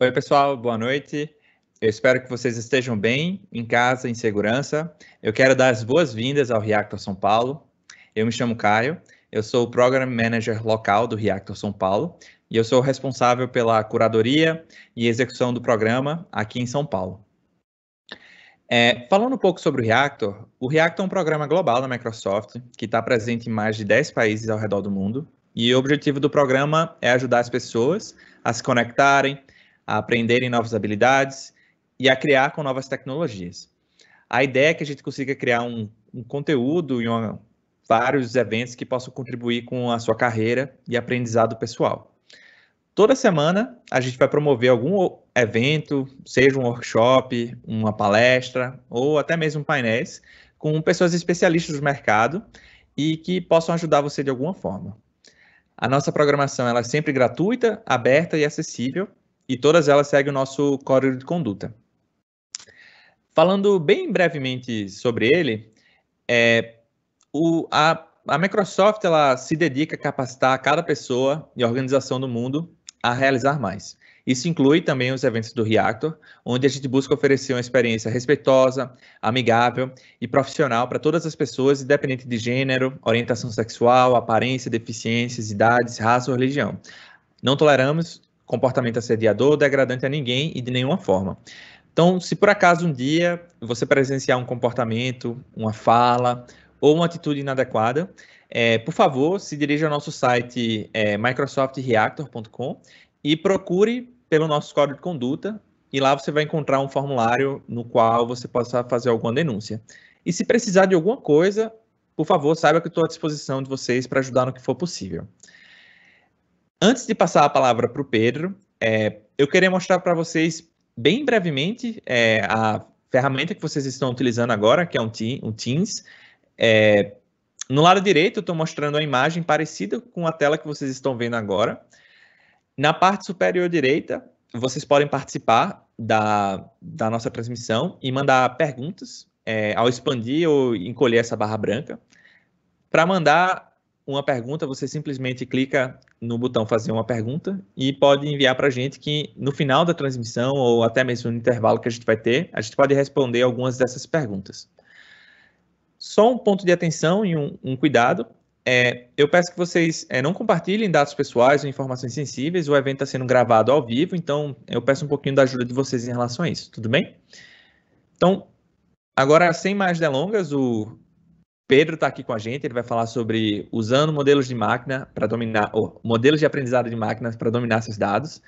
Oi, pessoal, boa noite. Eu espero que vocês estejam bem, em casa, em segurança. Eu quero dar as boas-vindas ao Reactor São Paulo. Eu me chamo Caio, eu sou o Program Manager local do Reactor São Paulo e eu sou responsável pela curadoria e execução do programa aqui em São Paulo. É, falando um pouco sobre o Reactor, o Reactor é um programa global da Microsoft que está presente em mais de 10 países ao redor do mundo. E o objetivo do programa é ajudar as pessoas a se conectarem, a aprenderem novas habilidades e a criar com novas tecnologias. A ideia é que a gente consiga criar um, um conteúdo e uma, vários eventos que possam contribuir com a sua carreira e aprendizado pessoal. Toda semana a gente vai promover algum evento, seja um workshop, uma palestra ou até mesmo painéis com pessoas especialistas do mercado e que possam ajudar você de alguma forma. A nossa programação ela é sempre gratuita, aberta e acessível e todas elas seguem o nosso código de conduta. Falando bem brevemente sobre ele, é, o, a, a Microsoft ela se dedica a capacitar cada pessoa e organização do mundo a realizar mais. Isso inclui também os eventos do Reactor, onde a gente busca oferecer uma experiência respeitosa, amigável e profissional para todas as pessoas, independente de gênero, orientação sexual, aparência, deficiências, idades, raça ou religião. Não toleramos comportamento assediador, degradante a ninguém e de nenhuma forma. Então, se por acaso um dia você presenciar um comportamento, uma fala ou uma atitude inadequada, é, por favor, se dirija ao nosso site é, microsoftreactor.com e procure pelo nosso código de conduta e lá você vai encontrar um formulário no qual você possa fazer alguma denúncia. E se precisar de alguma coisa, por favor, saiba que estou à disposição de vocês para ajudar no que for possível. Antes de passar a palavra para o Pedro, é, eu queria mostrar para vocês bem brevemente é, a ferramenta que vocês estão utilizando agora, que é um, te um Teams. É, no lado direito, eu estou mostrando uma imagem parecida com a tela que vocês estão vendo agora. Na parte superior direita, vocês podem participar da, da nossa transmissão e mandar perguntas é, ao expandir ou encolher essa barra branca. Para mandar uma pergunta, você simplesmente clica no botão fazer uma pergunta e pode enviar para a gente que no final da transmissão ou até mesmo no intervalo que a gente vai ter, a gente pode responder algumas dessas perguntas. Só um ponto de atenção e um, um cuidado. É, eu peço que vocês é, não compartilhem dados pessoais ou informações sensíveis. O evento está sendo gravado ao vivo, então eu peço um pouquinho da ajuda de vocês em relação a isso, tudo bem? Então, agora, sem mais delongas, o Pedro está aqui com a gente, ele vai falar sobre usando modelos de máquina para dominar, ou modelos de aprendizado de máquinas para dominar seus dados.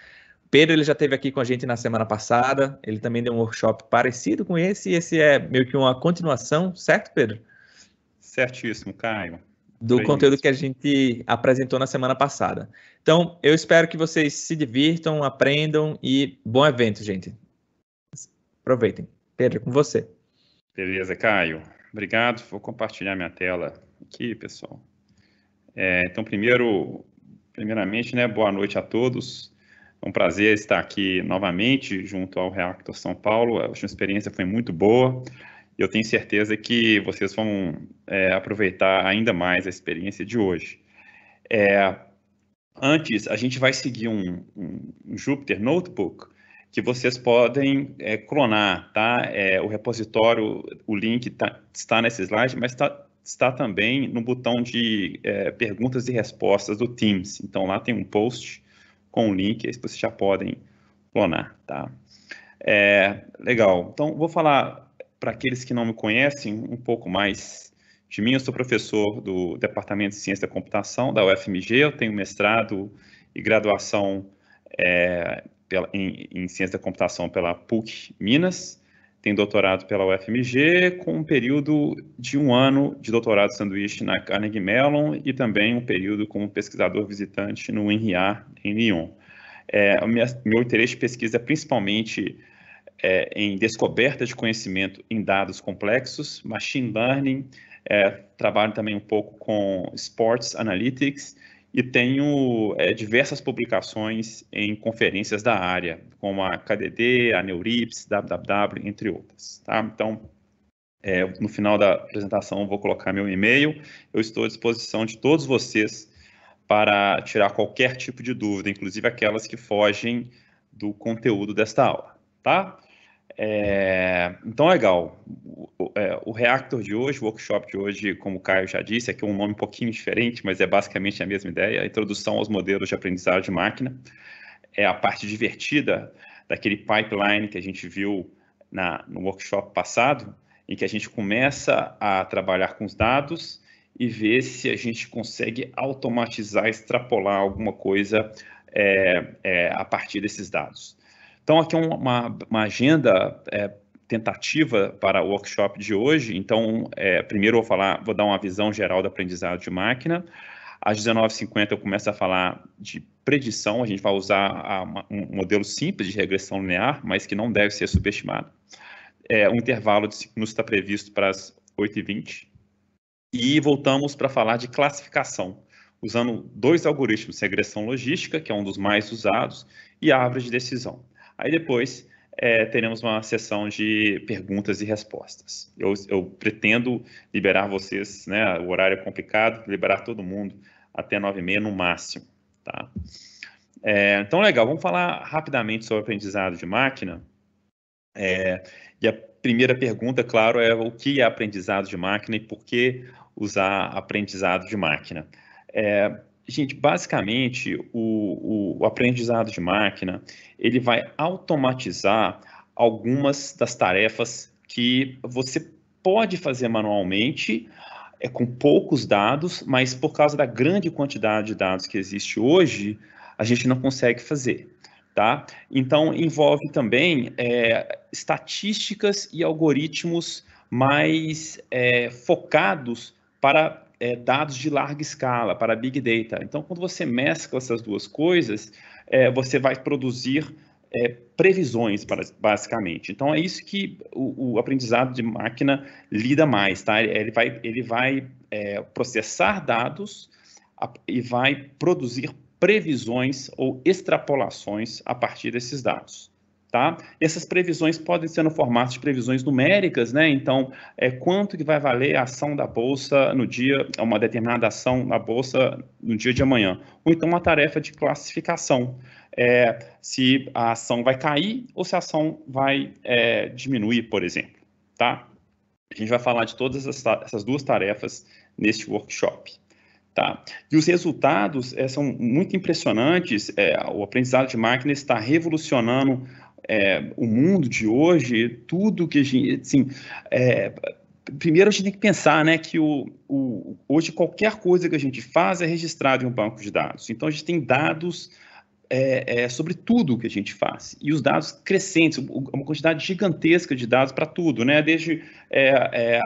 Pedro ele já esteve aqui com a gente na semana passada, ele também deu um workshop parecido com esse, e esse é meio que uma continuação, certo, Pedro? Certíssimo, Caio. Do Foi conteúdo isso. que a gente apresentou na semana passada. Então, eu espero que vocês se divirtam, aprendam e bom evento, gente. Aproveitem. Pedro, com você. Beleza, Caio. Obrigado, vou compartilhar minha tela aqui, pessoal. É, então, primeiro, primeiramente, né, boa noite a todos. É um prazer estar aqui novamente junto ao Reactor São Paulo. A última experiência foi muito boa e eu tenho certeza que vocês vão é, aproveitar ainda mais a experiência de hoje. É, antes, a gente vai seguir um, um Jupyter Notebook que vocês podem é, clonar, tá? É, o repositório, o link tá, está nesse slide, mas tá, está também no botão de é, perguntas e respostas do Teams. Então, lá tem um post com o um link, aí vocês já podem clonar, tá? É, legal. Então, vou falar para aqueles que não me conhecem um pouco mais de mim. Eu sou professor do Departamento de Ciência da Computação da UFMG. Eu tenho mestrado e graduação é, pela, em, em ciência da computação pela PUC Minas, tem doutorado pela UFMG, com um período de um ano de doutorado sanduíche na Carnegie Mellon e também um período como pesquisador visitante no INRIA, em Lyon. É, minha, meu interesse de pesquisa é principalmente é, em descoberta de conhecimento em dados complexos, machine learning, é, trabalho também um pouco com sports analytics e tenho é, diversas publicações em conferências da área, como a KDD, a Neurips, WWW, entre outras. Tá? Então, é, no final da apresentação, vou colocar meu e-mail. Eu estou à disposição de todos vocês para tirar qualquer tipo de dúvida, inclusive aquelas que fogem do conteúdo desta aula. Tá? É, então, legal. O, é, o, Reactor de hoje, o workshop de hoje, como o Caio já disse, aqui é um nome um pouquinho diferente, mas é basicamente a mesma ideia, a introdução aos modelos de aprendizado de máquina. É a parte divertida daquele pipeline que a gente viu na, no workshop passado, em que a gente começa a trabalhar com os dados e ver se a gente consegue automatizar, extrapolar alguma coisa é, é a partir desses dados. Então, aqui é uma, uma agenda é, tentativa para o workshop de hoje. Então, é, primeiro vou falar, vou dar uma visão geral do aprendizado de máquina. Às 19h50 eu começo a falar de predição, a gente vai usar a, um modelo simples de regressão linear, mas que não deve ser subestimado. É, um intervalo de 5 minutos está previsto para as 8h20. E voltamos para falar de classificação, usando dois algoritmos, regressão logística, que é um dos mais usados, e árvore de decisão. Aí depois é, teremos uma sessão de perguntas e respostas. Eu, eu pretendo liberar vocês, né? O horário é complicado, liberar todo mundo até 9h30 no máximo, tá? É, então, legal, vamos falar rapidamente sobre aprendizado de máquina. É, e a primeira pergunta, claro, é o que é aprendizado de máquina e por que usar aprendizado de máquina. É, gente, basicamente, o, o, o aprendizado de máquina, ele vai automatizar algumas das tarefas que você pode fazer manualmente, é com poucos dados, mas por causa da grande quantidade de dados que existe hoje, a gente não consegue fazer. Tá? Então, envolve também é, estatísticas e algoritmos mais é, focados para é, dados de larga escala, para Big Data. Então, quando você mescla essas duas coisas, é, você vai produzir é, previsões, basicamente. Então, é isso que o, o, aprendizado de máquina lida mais, tá? Ele vai, ele vai é, processar dados e vai produzir previsões ou extrapolações a partir desses dados. Tá? Essas previsões podem ser no formato de previsões numéricas, né? Então, é quanto que vai valer a ação da bolsa no dia, uma determinada ação da bolsa no dia de amanhã, ou então uma tarefa de classificação. É, se a ação vai cair ou se a ação vai é, diminuir, por exemplo, tá? A gente vai falar de todas essas duas tarefas neste workshop. Tá. E os resultados é, são muito impressionantes. É, o aprendizado de máquina está revolucionando é, o mundo de hoje, tudo que a gente, assim, é, primeiro a gente tem que pensar, né, que o, o, hoje qualquer coisa que a gente faz é registrado em um banco de dados. Então a gente tem dados é, é, sobre tudo o que a gente faz. E os dados crescentes, uma quantidade gigantesca de dados para tudo, né? Desde é, é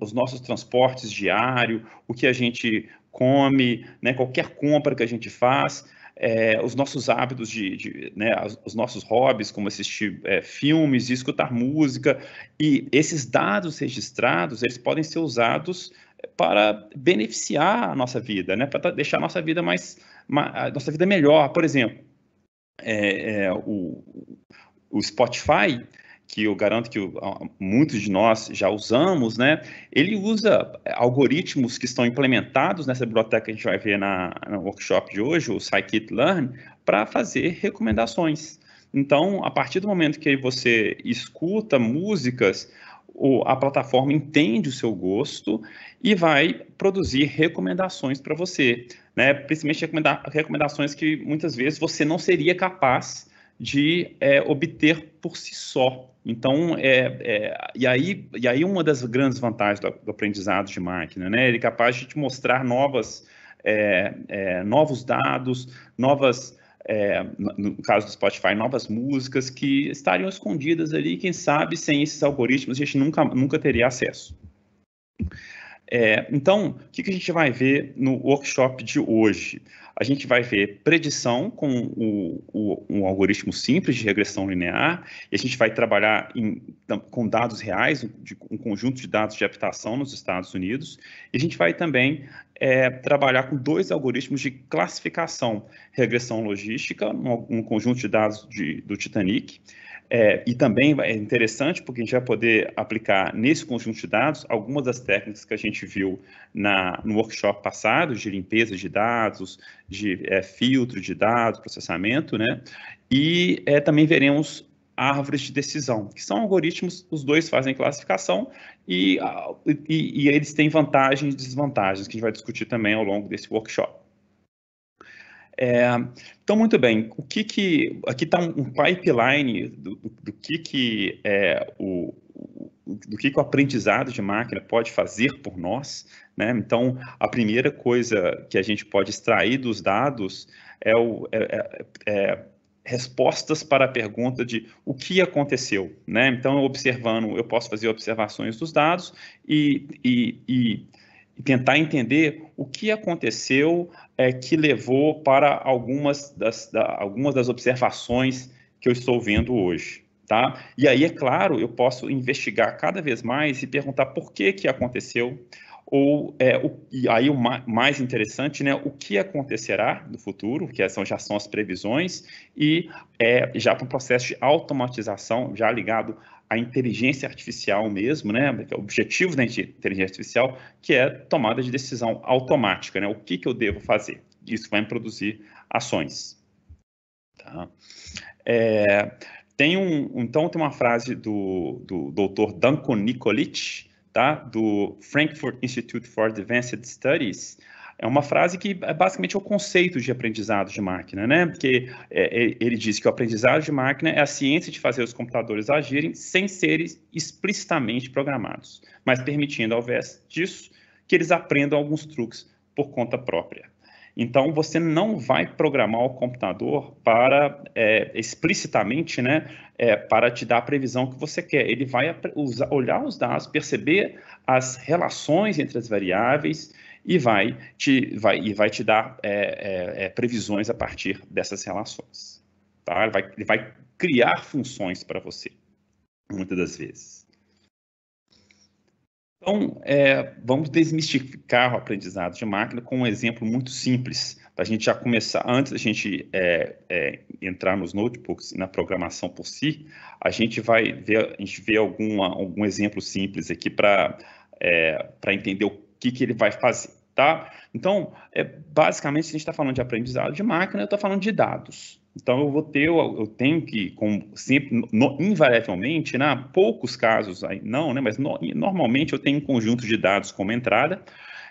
os nossos transportes diários, o que a gente come, né? qualquer compra que a gente faz é, os nossos hábitos de, de né, os nossos hobbies, como assistir é, filmes e escutar música. E esses dados registrados, eles podem ser usados para beneficiar a nossa vida, né, para deixar a nossa vida mais, a nossa vida melhor. Por exemplo, é, é o, o Spotify que eu garanto que muitos de nós já usamos, né? Ele usa é, algoritmos que estão implementados nessa biblioteca que a gente vai ver na, no workshop de hoje, o scikit-learn, para fazer recomendações. Então, a partir do momento que você escuta músicas, a plataforma entende o seu gosto e vai produzir recomendações para você, né? Principalmente recomendações que muitas vezes você não seria capaz de é, obter por si só. Então, é, é, e, aí, e aí uma das grandes vantagens do, do aprendizado de máquina, né? Ele é capaz de te mostrar novas, é, é, novos dados, novas, é, no caso do Spotify, novas músicas que estariam escondidas ali, quem sabe sem esses algoritmos a gente nunca, nunca teria acesso. É, então, o que, que a gente vai ver no workshop de hoje? A gente vai ver predição com o, o, um algoritmo simples de regressão linear, e a gente vai trabalhar em, com dados reais, de, um conjunto de dados de habitação nos Estados Unidos, e a gente vai também é, trabalhar com dois algoritmos de classificação, regressão logística, um, um conjunto de dados de, do Titanic, é, e também é interessante porque a gente vai poder aplicar nesse conjunto de dados algumas das técnicas que a gente viu na, no workshop passado, de limpeza de dados, de é, filtro de dados, processamento, né? E é, também veremos árvores de decisão, que são algoritmos, os dois fazem classificação e, e, e eles têm vantagens e desvantagens, que a gente vai discutir também ao longo desse workshop. É, então, muito bem, o que que, aqui está um, pipeline do, do, do, que, que é, o, do que, que o aprendizado de máquina pode fazer por nós. Né? Então, a primeira coisa que a gente pode extrair dos dados é, o, é, é, é respostas para a pergunta de o que aconteceu, né? Então, observando, eu posso fazer observações dos dados e, e, e e tentar entender o que aconteceu é, que levou para algumas das, da, algumas das observações que eu estou vendo hoje. Tá? E aí, é claro, eu posso investigar cada vez mais e perguntar por que, que aconteceu, ou é, o, e aí o ma mais interessante, né, o que acontecerá no futuro, que são, já são as previsões, e é, já para um processo de automatização já ligado a inteligência artificial mesmo, né, é o objetivo da inteligência artificial, que é tomada de decisão automática, né, o que, que eu devo fazer. Isso vai produzir ações. Tá? É, tem um, então tem uma frase do, do doutor Danko Nikolic, tá, do Frankfurt Institute for Advanced Studies, é uma frase que é basicamente o conceito de aprendizado de máquina, né? Porque é, é, ele diz que o aprendizado de máquina é a ciência de fazer os computadores agirem sem serem explicitamente programados, mas permitindo, ao invés disso, que eles aprendam alguns truques por conta própria. Então, você não vai programar o computador para é, explicitamente, né, é, para te dar a previsão que você quer. Ele vai usar, olhar os dados, perceber as relações entre as variáveis e vai te, vai, e vai te dar é, é, é, previsões a partir dessas relações. Tá? Ele, vai, ele vai criar funções para você, muitas das vezes. Então, é, vamos desmistificar o aprendizado de máquina com um exemplo muito simples, para a gente já começar, antes da gente é, é, entrar nos notebooks e na programação por si, a gente vai ver, a gente vê alguma, algum exemplo simples aqui para é, entender o que, que ele vai fazer tá? Então, é, basicamente, se a gente está falando de aprendizado de máquina, eu estou falando de dados. Então, eu vou ter, eu, eu tenho que, como sempre, no, invariavelmente, né, poucos casos aí, não, né, mas no, normalmente eu tenho um conjunto de dados como entrada,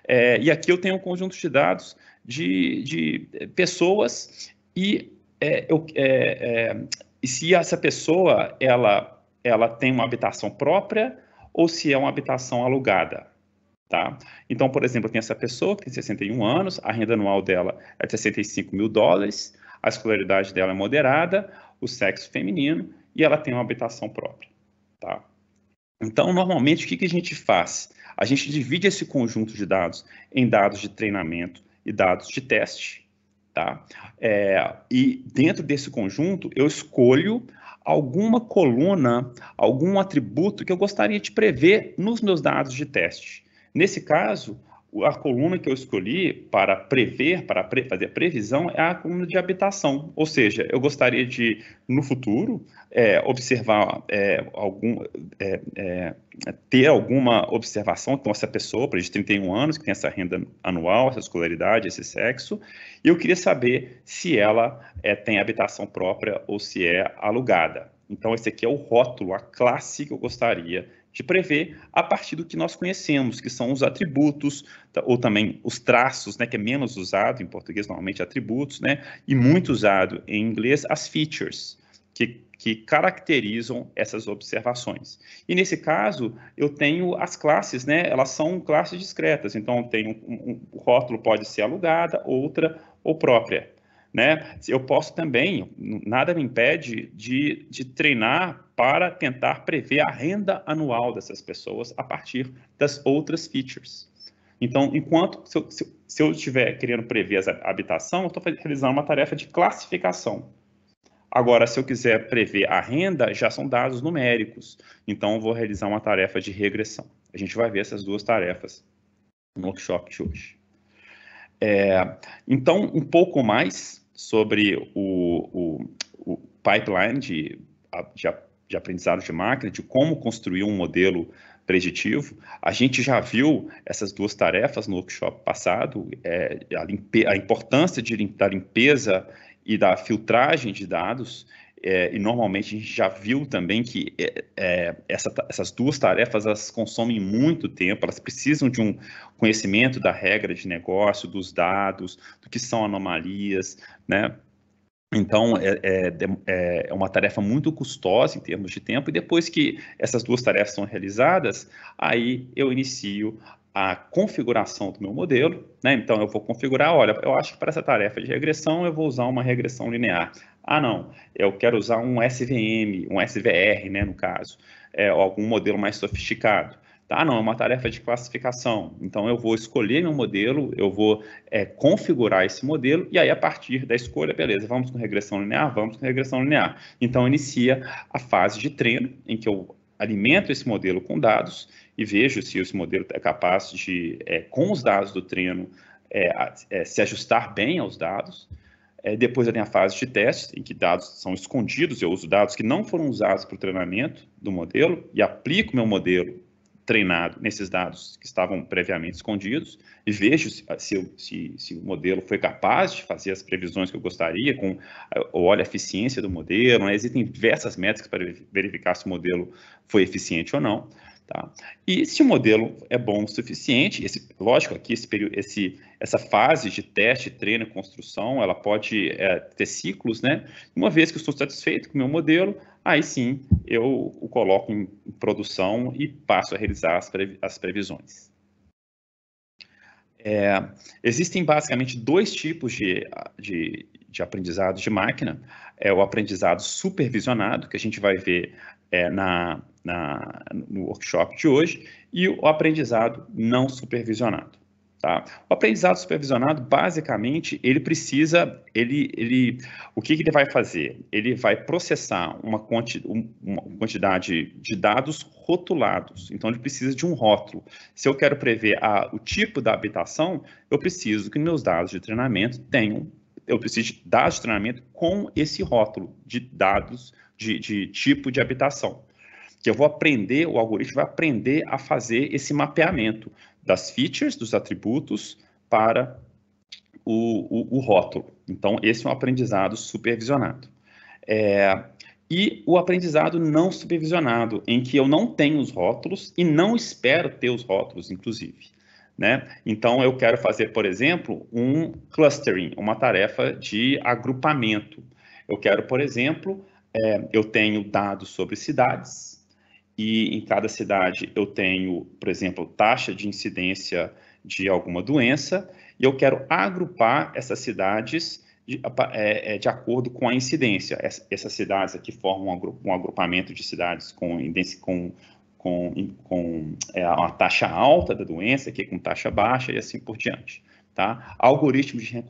é, e aqui eu tenho um conjunto de dados de, de é, pessoas e é, eu, é, é, e se essa pessoa ela, ela tem uma habitação própria ou se é uma habitação alugada. Tá? Então, por exemplo, tem essa pessoa que tem 61 anos, a renda anual dela é de 65 mil dólares, a escolaridade dela é moderada, o sexo feminino e ela tem uma habitação própria. Tá? Então, normalmente, o que, que a gente faz? A gente divide esse conjunto de dados em dados de treinamento e dados de teste. Tá? É, e dentro desse conjunto, eu escolho alguma coluna, algum atributo que eu gostaria de prever nos meus dados de teste. Nesse caso, a coluna que eu escolhi para prever, para pre fazer a previsão, é a coluna de habitação. Ou seja, eu gostaria de, no futuro, é, observar é, algum. É, é ter alguma observação, então, essa pessoa, para de 31 anos, que tem essa renda anual, essa escolaridade, esse sexo, e eu queria saber se ela é, tem habitação própria ou se é alugada. Então, esse aqui é o rótulo, a classe que eu gostaria de prever a partir do que nós conhecemos, que são os atributos, tá, ou também os traços, né, que é menos usado em português, normalmente atributos, né, e muito usado em inglês, as features, que, que caracterizam essas observações. E nesse caso, eu tenho as classes, né, elas são classes discretas, então tem um, um, rótulo pode ser alugada, outra ou própria. Né? Eu posso também, nada me impede de, de treinar para tentar prever a renda anual dessas pessoas a partir das outras features. Então, enquanto se eu, se, se eu estiver querendo prever a habitação, eu estou realizando uma tarefa de classificação. Agora, se eu quiser prever a renda, já são dados numéricos. Então, eu vou realizar uma tarefa de regressão. A gente vai ver essas duas tarefas no workshop de hoje. É, então, um pouco mais sobre o, o, o pipeline de, de, de, aprendizado de máquina, de como construir um modelo preditivo. A gente já viu essas duas tarefas no workshop passado, é, a, limpe, a, importância de, da limpeza e da filtragem de dados é, e normalmente a gente já viu também que é, é essa, essas duas tarefas elas consomem muito tempo, elas precisam de um conhecimento da regra de negócio, dos dados, do que são anomalias, né? Então, é, é, é, é, uma tarefa muito custosa em termos de tempo, e depois que essas duas tarefas são realizadas, aí eu inicio a configuração do meu modelo, né? Então, eu vou configurar, olha, eu acho que para essa tarefa de regressão, eu vou usar uma regressão linear. Ah, não, eu quero usar um SVM, um SVR, né, no caso, é, algum modelo mais sofisticado. Tá, não, é uma tarefa de classificação. Então, eu vou escolher meu modelo, eu vou é, configurar esse modelo, e aí, a partir da escolha, beleza, vamos com regressão linear, vamos com regressão linear. Então, inicia a fase de treino, em que eu alimento esse modelo com dados e vejo se esse modelo é capaz de, é, com os dados do treino, é, é se ajustar bem aos dados. É, depois tem a fase de teste, em que dados são escondidos, eu uso dados que não foram usados para o treinamento do modelo e aplico meu modelo treinado nesses dados que estavam previamente escondidos e vejo se, se, se, se, o modelo foi capaz de fazer as previsões que eu gostaria, com olha a eficiência do modelo, né? existem diversas métricas para verificar se o modelo foi eficiente ou não. Tá? E se o modelo é bom o suficiente, esse, lógico aqui esse, esse, essa fase de teste, treino, construção, ela pode é, ter ciclos, né? Uma vez que eu estou satisfeito com o meu modelo, aí sim eu o coloco em produção e passo a realizar as, previ as previsões. É, existem basicamente dois tipos de, de, de aprendizado de máquina. É o aprendizado supervisionado, que a gente vai ver é, na na, no workshop de hoje, e o aprendizado não supervisionado. Tá? O aprendizado supervisionado, basicamente, ele precisa, ele, ele, o que, que ele vai fazer? Ele vai processar uma, quanti, uma quantidade de dados rotulados. Então, ele precisa de um rótulo. Se eu quero prever a, o tipo da habitação, eu preciso que meus dados de treinamento tenham, eu preciso de dados de treinamento com esse rótulo de dados de, de tipo de habitação que eu vou aprender, o algoritmo vai aprender a fazer esse mapeamento das features, dos atributos, para o, o, o rótulo. Então, esse é um aprendizado supervisionado. É, e o aprendizado não supervisionado, em que eu não tenho os rótulos e não espero ter os rótulos, inclusive. Né? Então, eu quero fazer, por exemplo, um clustering, uma tarefa de agrupamento. Eu quero, por exemplo, é, eu tenho dados sobre cidades, e em cada cidade eu tenho, por exemplo, taxa de incidência de alguma doença, e eu quero agrupar essas cidades de, é, é, de acordo com a incidência. Essas cidades aqui formam um agrupamento de cidades com, com, com, com é, uma taxa alta da doença, aqui com taxa baixa e assim por diante. Tá? Algoritmos de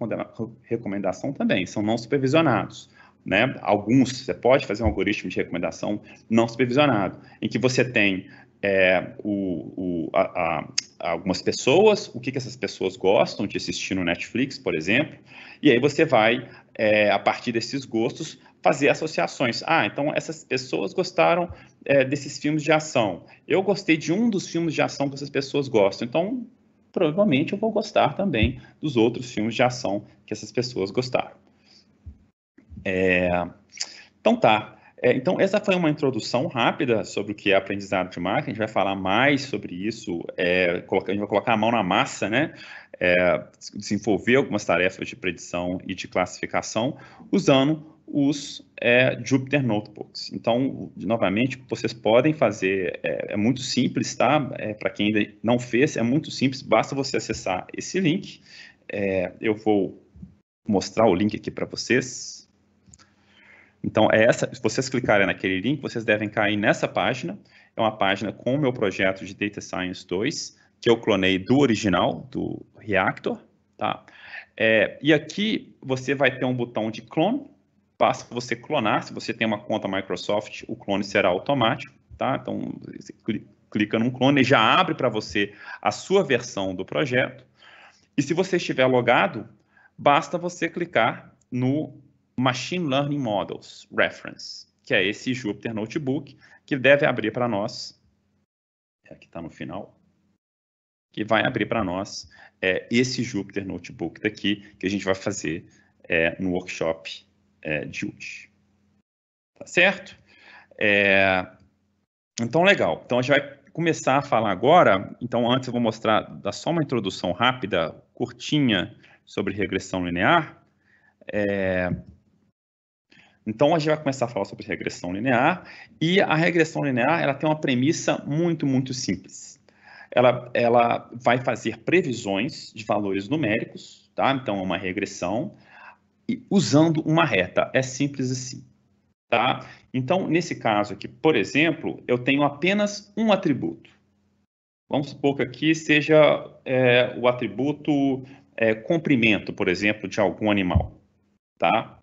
recomendação também são não supervisionados né? Alguns você pode fazer um algoritmo de recomendação não supervisionado, em que você tem é, o, o, a, a, algumas pessoas, o que, que essas pessoas gostam de assistir no Netflix, por exemplo, e aí você vai, é, a partir desses gostos, fazer associações. Ah, então essas pessoas gostaram é, desses filmes de ação. Eu gostei de um dos filmes de ação que essas pessoas gostam. Então, provavelmente eu vou gostar também dos outros filmes de ação que essas pessoas gostaram. É, então tá. É, então essa foi uma introdução rápida sobre o que é aprendizado de máquina. A gente vai falar mais sobre isso. É, a gente vai colocar a mão na massa, né? É, desenvolver algumas tarefas de predição e de classificação usando os é, Jupyter Notebooks. Então, novamente, vocês podem fazer, é, é muito simples, tá? É, Para quem ainda não fez, é muito simples, basta você acessar esse link. É, eu vou mostrar o link aqui para vocês. Então, é essa, se vocês clicarem naquele link, vocês devem cair nessa página. É uma página com o meu projeto de Data Science 2, que eu clonei do original, do Reactor. Tá? É, e aqui você vai ter um botão de clone. Basta você clonar. Se você tem uma conta Microsoft, o clone será automático. Tá? Então, você clica num clone e já abre para você a sua versão do projeto. E se você estiver logado, basta você clicar no Machine Learning Models Reference, que é esse Jupyter Notebook que deve abrir para nós, é aqui está no final, que vai abrir para nós é, esse Jupyter Notebook daqui, que a gente vai fazer é, no workshop é, de hoje. Tá certo? É, então, legal. Então, a gente vai começar a falar agora. Então, antes eu vou mostrar, dar só uma introdução rápida, curtinha, sobre regressão linear. É, então a gente vai começar a falar sobre regressão linear e a regressão linear ela tem uma premissa muito muito simples. Ela, ela vai fazer previsões de valores numéricos, tá? Então é uma regressão e usando uma reta. É simples assim, tá? Então nesse caso aqui, por exemplo, eu tenho apenas um atributo. Vamos supor que aqui seja é, o atributo é, comprimento, por exemplo, de algum animal, tá?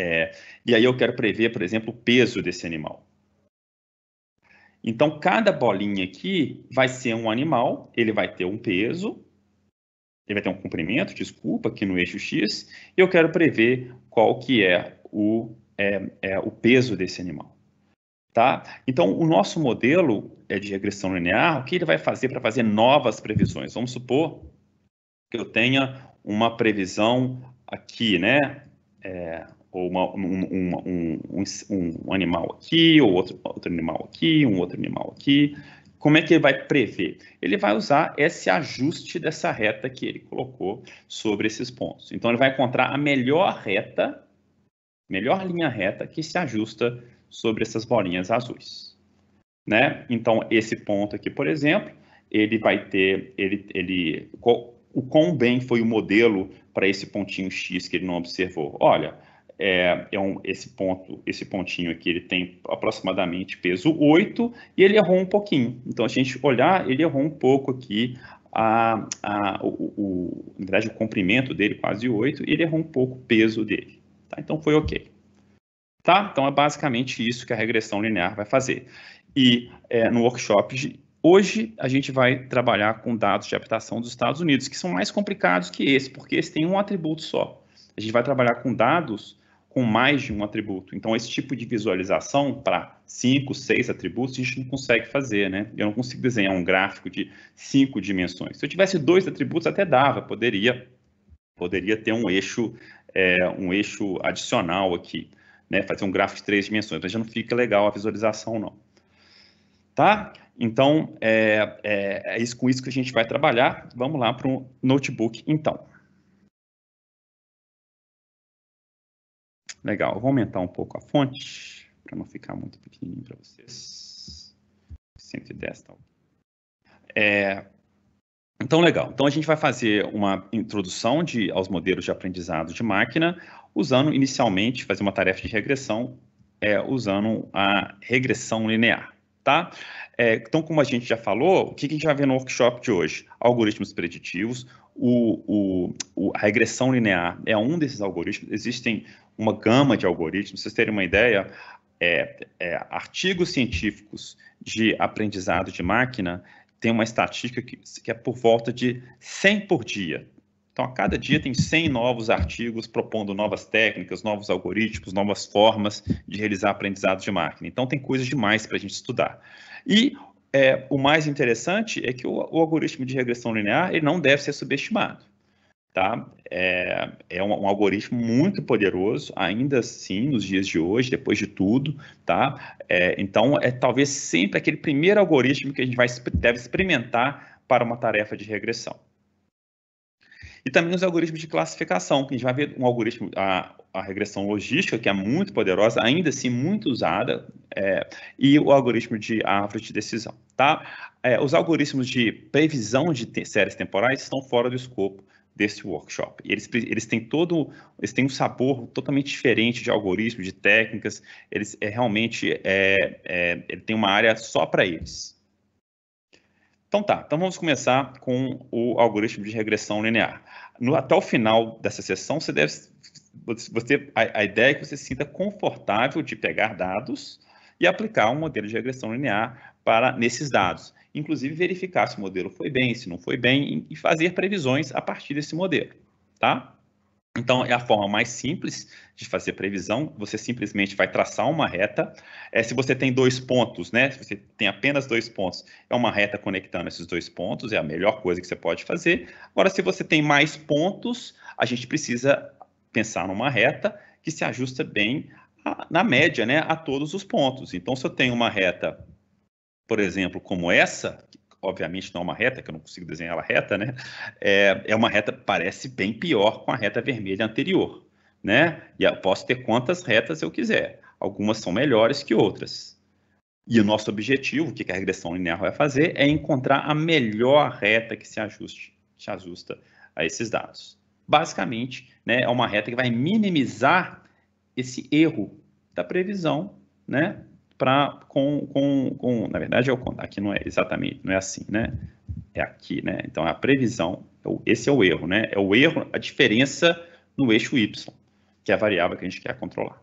É, e aí eu quero prever, por exemplo, o peso desse animal. Então, cada bolinha aqui vai ser um animal, ele vai ter um peso, ele vai ter um comprimento, desculpa, aqui no eixo X, e eu quero prever qual que é o, é, é o peso desse animal. Tá? Então, o nosso modelo é de regressão linear, o que ele vai fazer para fazer novas previsões? Vamos supor que eu tenha uma previsão aqui, né? É, ou uma, um, um, um, um, animal aqui, ou outro, outro animal aqui, um outro animal aqui. Como é que ele vai prever? Ele vai usar esse ajuste dessa reta que ele colocou sobre esses pontos. Então, ele vai encontrar a melhor reta, melhor linha reta que se ajusta sobre essas bolinhas azuis. Né? Então, esse ponto aqui, por exemplo, ele vai ter, ele, ele, o quão bem foi o modelo para esse pontinho X que ele não observou? Olha, é, é um, esse ponto, esse pontinho aqui, ele tem aproximadamente peso 8 e ele errou um pouquinho. Então, a gente olhar, ele errou um pouco aqui, a, a, o, o, na verdade, o comprimento dele, quase 8, e ele errou um pouco o peso dele. Tá? Então, foi ok. Tá? Então, é basicamente isso que a regressão linear vai fazer. E é, no workshop de, Hoje a gente vai trabalhar com dados de habitação dos Estados Unidos, que são mais complicados que esse, porque esse tem um atributo só. A gente vai trabalhar com dados com mais de um atributo. Então, esse tipo de visualização para cinco, seis atributos, a gente não consegue fazer, né? Eu não consigo desenhar um gráfico de cinco dimensões. Se eu tivesse dois atributos, até dava, poderia, poderia ter um eixo, é, um eixo adicional aqui, né? Fazer um gráfico de três dimensões, mas já não fica legal a visualização, não. Tá? Então, é, é, é isso com isso que a gente vai trabalhar. Vamos lá para o notebook, então. Legal, vou aumentar um pouco a fonte para não ficar muito pequenininho para vocês. 110 tá. É, então, legal. Então, a gente vai fazer uma introdução de, aos modelos de aprendizado de máquina, usando inicialmente, fazer uma tarefa de regressão, é, usando a regressão linear. Tá? É, então, como a gente já falou, o que, que a gente vai ver no workshop de hoje? Algoritmos preditivos, o, o, o, a regressão linear é um desses algoritmos, existem uma gama de algoritmos. vocês terem uma ideia, é, é, artigos científicos de aprendizado de máquina tem uma estatística que, que, é por volta de 100 por dia. Então, a cada dia tem 100 novos artigos propondo novas técnicas, novos algoritmos, novas formas de realizar aprendizado de máquina. Então, tem coisas demais para a gente estudar. E é, o mais interessante é que o, o algoritmo de regressão linear ele não deve ser subestimado tá? É, é um, um, algoritmo muito poderoso, ainda assim, nos dias de hoje, depois de tudo, tá? É, então, é talvez sempre aquele primeiro algoritmo que a gente vai, deve experimentar para uma tarefa de regressão. E também os algoritmos de classificação, que a gente vai ver um algoritmo, a, a regressão logística, que é muito poderosa, ainda assim muito usada, é, e o algoritmo de árvore de decisão, tá? É, os algoritmos de previsão de te séries temporais estão fora do escopo desse workshop. eles, eles têm todo, eles têm um sabor totalmente diferente de algoritmos, de técnicas. Eles é realmente é, é ele tem uma área só para eles. Então tá, então vamos começar com o algoritmo de regressão linear. No, até o final dessa sessão, você deve você, a, a ideia é que você se sinta confortável de pegar dados e aplicar um modelo de regressão linear para nesses dados inclusive verificar se o modelo foi bem, se não foi bem e fazer previsões a partir desse modelo, tá? Então, é a forma mais simples de fazer previsão. Você simplesmente vai traçar uma reta. É, se você tem dois pontos, né? Se você tem apenas dois pontos, é uma reta conectando esses dois pontos, é a melhor coisa que você pode fazer. Agora, se você tem mais pontos, a gente precisa pensar numa reta que se ajusta bem a, na média, né? A todos os pontos. Então, se eu tenho uma reta por exemplo, como essa, obviamente não é uma reta, que eu não consigo desenhar ela reta, né? É, é uma reta, parece bem pior com a reta vermelha anterior, né? E eu posso ter quantas retas eu quiser. Algumas são melhores que outras. E o nosso objetivo, o que a regressão linear vai fazer, é encontrar a melhor reta que se ajuste, se ajusta a esses dados. Basicamente, né, é uma reta que vai minimizar esse erro da previsão, né, para com, com, com, na verdade, é o aqui não é exatamente, não é assim, né? É aqui, né? Então, é a previsão, então, esse é o erro, né? É o erro, a diferença no eixo y, que é a variável que a gente quer controlar.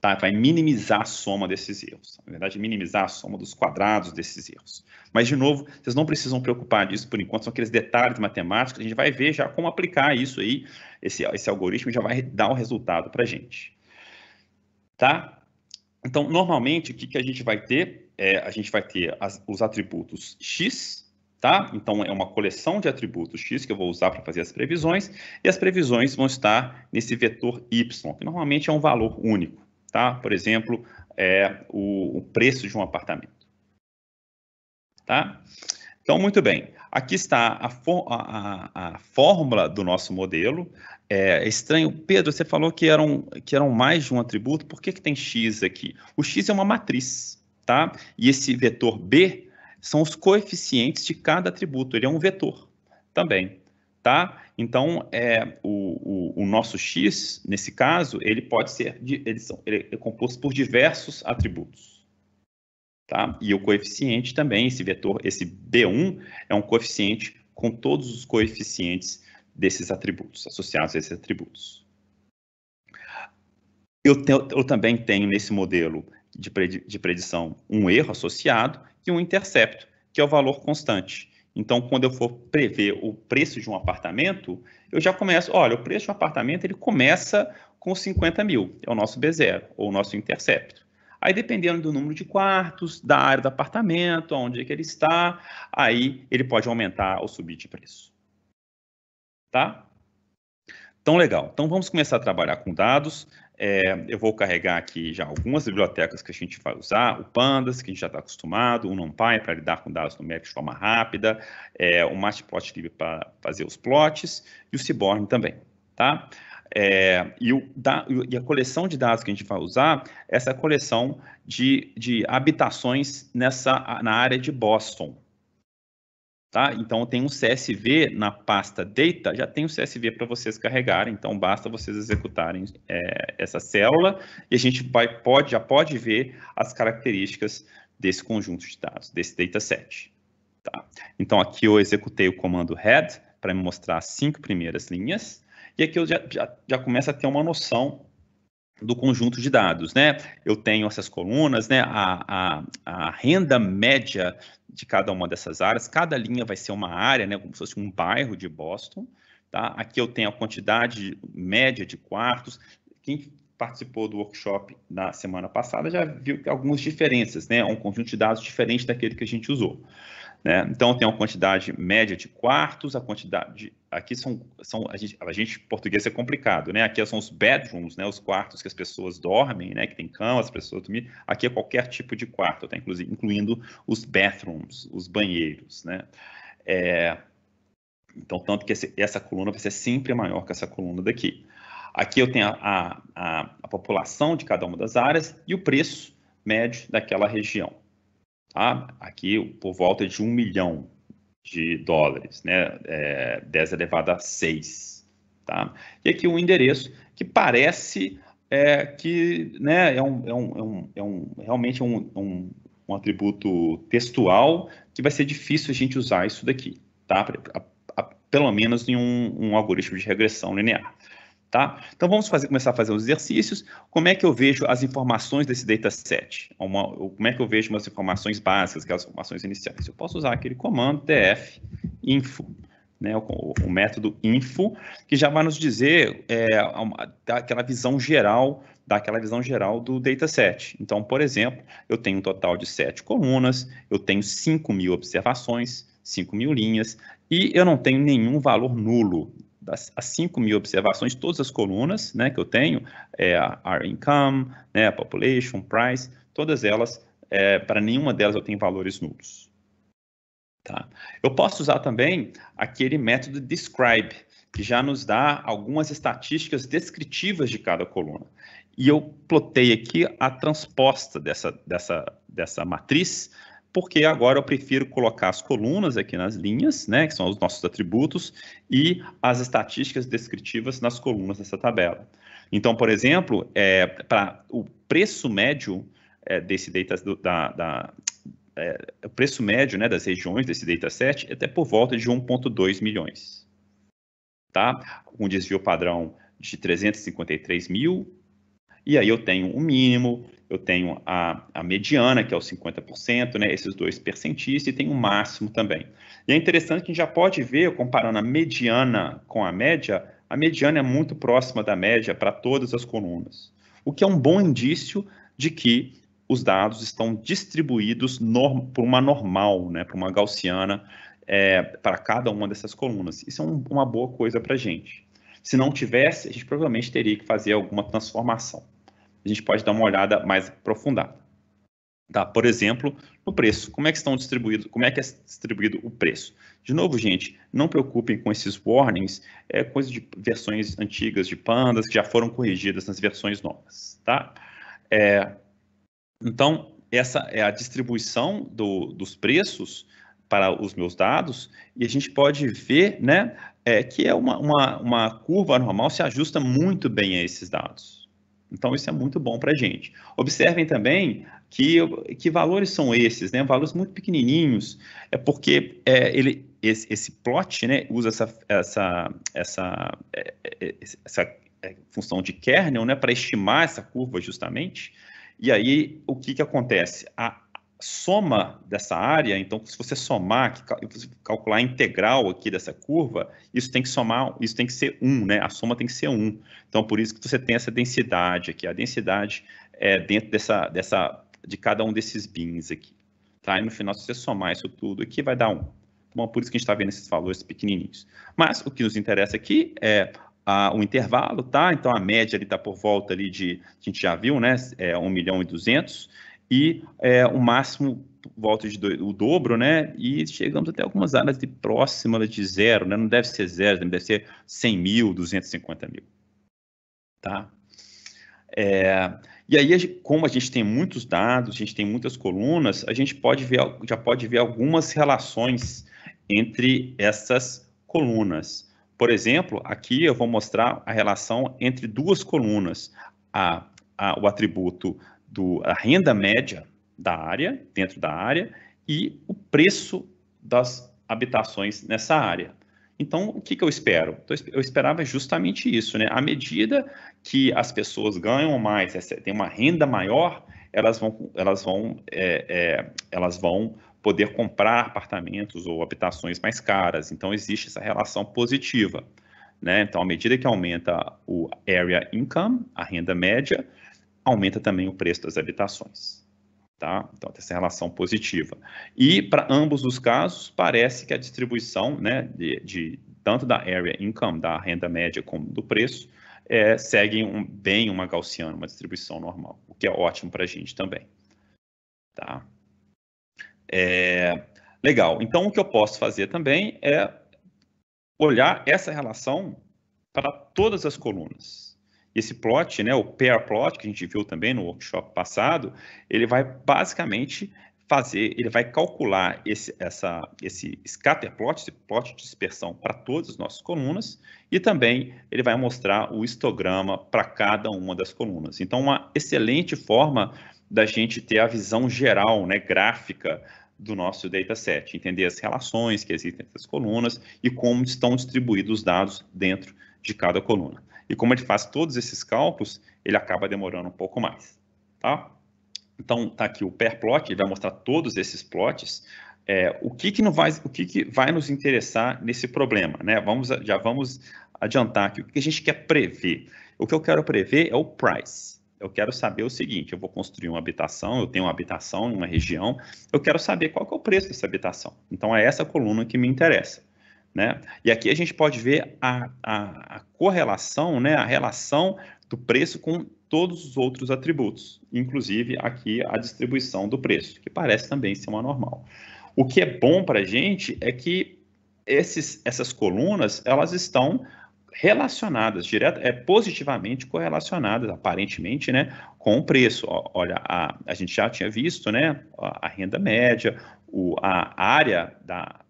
Tá? Vai minimizar a soma desses erros. Na verdade, minimizar a soma dos quadrados desses erros. Mas, de novo, vocês não precisam preocupar disso por enquanto, são aqueles detalhes matemáticos, a gente vai ver já como aplicar isso aí, esse, esse algoritmo já vai dar o resultado para a gente. Tá? Então, normalmente, o que, que a gente vai ter? É, a gente vai ter as, os atributos X, tá? Então, é uma coleção de atributos X que eu vou usar para fazer as previsões, e as previsões vão estar nesse vetor Y, que normalmente é um valor único, tá? Por exemplo, é o, o preço de um apartamento, tá? Então, muito bem. Aqui está a, a, a, fórmula do nosso modelo. É, é estranho, Pedro, você falou que eram, que eram mais de um atributo, por que, que tem x aqui? O x é uma matriz, tá? E esse vetor b são os coeficientes de cada atributo, ele é um vetor também, tá? Então, é, o, o, o nosso x, nesse caso, ele pode ser, ele, são, ele é composto por diversos atributos, tá? E o coeficiente também, esse vetor, esse b1, é um coeficiente com todos os coeficientes desses atributos, associados a esses atributos. Eu, tenho, eu também tenho nesse modelo de, pred, de predição um erro associado e um intercepto, que é o valor constante. Então, quando eu for prever o preço de um apartamento, eu já começo, olha, o preço de um apartamento ele começa com 50 mil, é o nosso B0, ou o nosso intercepto. Aí, dependendo do número de quartos, da área do apartamento, onde é que ele está, aí ele pode aumentar ou subir de preço tá? Então, legal. Então, vamos começar a trabalhar com dados. É, eu vou carregar aqui já algumas bibliotecas que a gente vai usar, o Pandas, que a gente já está acostumado, o NumPy para lidar com dados numéricos de forma rápida, é, o Matplotlib para fazer os plots e o Seaborn também, tá? É, e, o, da, e, a coleção de dados que a gente vai usar, essa é coleção de, de habitações nessa, na área de Boston, Tá? Então, tem um CSV na pasta data, já tem o um CSV para vocês carregarem, então basta vocês executarem é, essa célula e a gente vai, pode, já pode ver as características desse conjunto de dados, desse dataset. Tá? Então, aqui eu executei o comando head para me mostrar as cinco primeiras linhas e aqui eu já, já, já começo a ter uma noção do conjunto de dados, né? Eu tenho essas colunas, né? A, a, a, renda média de cada uma dessas áreas, cada linha vai ser uma área, né? Como se fosse um bairro de Boston, tá? Aqui eu tenho a quantidade média de quartos. Quem participou do workshop na semana passada já viu que algumas diferenças, né? É um conjunto de dados diferente daquele que a gente usou. Né? Então, tem uma quantidade média de quartos, a quantidade. Aqui são. são a, gente, a gente, português é complicado, né? Aqui são os bedrooms, né? os quartos que as pessoas dormem, né? que tem cama, as pessoas dormem. Aqui é qualquer tipo de quarto, tá? Inclusive, incluindo os bathrooms, os banheiros. Né? É, então, tanto que esse, essa coluna vai ser sempre maior que essa coluna daqui. Aqui eu tenho a, a, a população de cada uma das áreas e o preço médio daquela região tá? Aqui por volta é de um milhão de dólares, né? É, 10 elevado a 6, tá? E aqui um endereço que parece é, que, né, é um, é um, é um, é um realmente é um, um, um, atributo textual que vai ser difícil a gente usar isso daqui, tá? pelo menos em um, um algoritmo de regressão linear. Tá? Então vamos fazer, começar a fazer os exercícios. Como é que eu vejo as informações desse dataset? É uma, como é que eu vejo umas informações básicas, aquelas informações iniciais? Eu posso usar aquele comando df info, né? o, o, método info, que já vai nos dizer é, uma, aquela visão geral daquela visão geral do dataset. Então, por exemplo, eu tenho um total de sete colunas, eu tenho 5 mil observações, 5 mil linhas, e eu não tenho nenhum valor nulo das, as 5 mil observações, todas as colunas né, que eu tenho, é, a income, né, population, price, todas elas, é, para nenhuma delas eu tenho valores nulos. Tá? Eu posso usar também aquele método describe, que já nos dá algumas estatísticas descritivas de cada coluna. E eu plotei aqui a transposta dessa, dessa, dessa matriz porque agora eu prefiro colocar as colunas aqui nas linhas, né, que são os nossos atributos, e as estatísticas descritivas nas colunas dessa tabela. Então, por exemplo, é, para o preço médio é, desse data, da, da é, o preço médio né, das regiões desse dataset é até por volta de 1,2 milhões. Tá? Um desvio padrão de 353 mil, e aí eu tenho o mínimo, eu tenho a, a mediana, que é o 50%, né, esses dois percentis, e tem o máximo também. E é interessante que a gente já pode ver, comparando a mediana com a média, a mediana é muito próxima da média para todas as colunas, o que é um bom indício de que os dados estão distribuídos norm, por uma normal, né, por uma gaussiana, é, para cada uma dessas colunas. Isso é um, uma boa coisa para a gente. Se não tivesse, a gente provavelmente teria que fazer alguma transformação a gente pode dar uma olhada mais aprofundada. Tá? Por exemplo, no preço. Como é que estão distribuídos, como é que é distribuído o preço? De novo, gente, não preocupem com esses warnings, é coisa de versões antigas de pandas que já foram corrigidas nas versões novas, tá? É, então, essa é a distribuição do, dos preços para os meus dados e a gente pode ver, né, é, que é uma, uma, uma curva normal se ajusta muito bem a esses dados, então, isso é muito bom para a gente. Observem também que, que valores são esses, né? Valores muito pequenininhos, é porque é, ele, esse, esse plot né, usa essa, essa, essa, é, é, essa é, função de kernel né, para estimar essa curva justamente. E aí, o que, que acontece? A soma dessa área, então se você somar, calcular a integral aqui dessa curva, isso tem que somar, isso tem que ser 1, né? A soma tem que ser 1. Então por isso que você tem essa densidade aqui, a densidade é dentro dessa, dessa de cada um desses bins aqui, tá? E no final se você somar isso tudo aqui vai dar 1. Bom, por isso que a gente está vendo esses valores pequenininhos. Mas o que nos interessa aqui é a, o intervalo, tá? Então a média ali está por volta ali de, a gente já viu, né? É 1 milhão e 200 e é, o máximo volta de do, o dobro, né? E chegamos até algumas áreas de próximas de zero, né? Não deve ser zero, deve ser 100 mil, 250 mil, tá? É, e aí, como a gente tem muitos dados, a gente tem muitas colunas, a gente pode ver, já pode ver algumas relações entre essas colunas. Por exemplo, aqui eu vou mostrar a relação entre duas colunas, a, a o atributo do, a renda média da área, dentro da área, e o preço das habitações nessa área. Então, o que, que eu espero? Então, eu esperava justamente isso, né? À medida que as pessoas ganham mais, têm uma renda maior, elas vão, elas vão, é, é, elas vão poder comprar apartamentos ou habitações mais caras. Então, existe essa relação positiva. Né? Então, à medida que aumenta o area income, a renda média, aumenta também o preço das habitações. Tá? Então, tem essa relação positiva. E, para ambos os casos, parece que a distribuição né, de, de tanto da area income, da renda média, como do preço, é, seguem um, bem uma gaussiana, uma distribuição normal, o que é ótimo para a gente também. Tá? É, legal. Então, o que eu posso fazer também é olhar essa relação para todas as colunas. Esse plot, né, o pair plot, que a gente viu também no workshop passado, ele vai basicamente fazer, ele vai calcular esse, essa, esse scatter plot, esse plot de dispersão para todas as nossas colunas, e também ele vai mostrar o histograma para cada uma das colunas. Então, uma excelente forma da gente ter a visão geral, né, gráfica, do nosso dataset, entender as relações que existem entre as colunas e como estão distribuídos os dados dentro de cada coluna. E como ele faz todos esses cálculos, ele acaba demorando um pouco mais, tá? Então, tá aqui o per plot, ele vai mostrar todos esses plots. É, o que que, não vai, o que, que vai nos interessar nesse problema, né? Vamos, já vamos adiantar que o que a gente quer prever. O que eu quero prever é o price. Eu quero saber o seguinte, eu vou construir uma habitação, eu tenho uma habitação em uma região, eu quero saber qual que é o preço dessa habitação. Então, é essa coluna que me interessa. Né? E aqui a gente pode ver a, a, a correlação, né, a relação do preço com todos os outros atributos, inclusive aqui a distribuição do preço, que parece também ser uma normal. O que é bom para a gente é que esses, essas colunas elas estão relacionadas direta, é positivamente correlacionadas aparentemente, né, com o preço. Olha, a, a gente já tinha visto, né, a, a renda média, o, a área da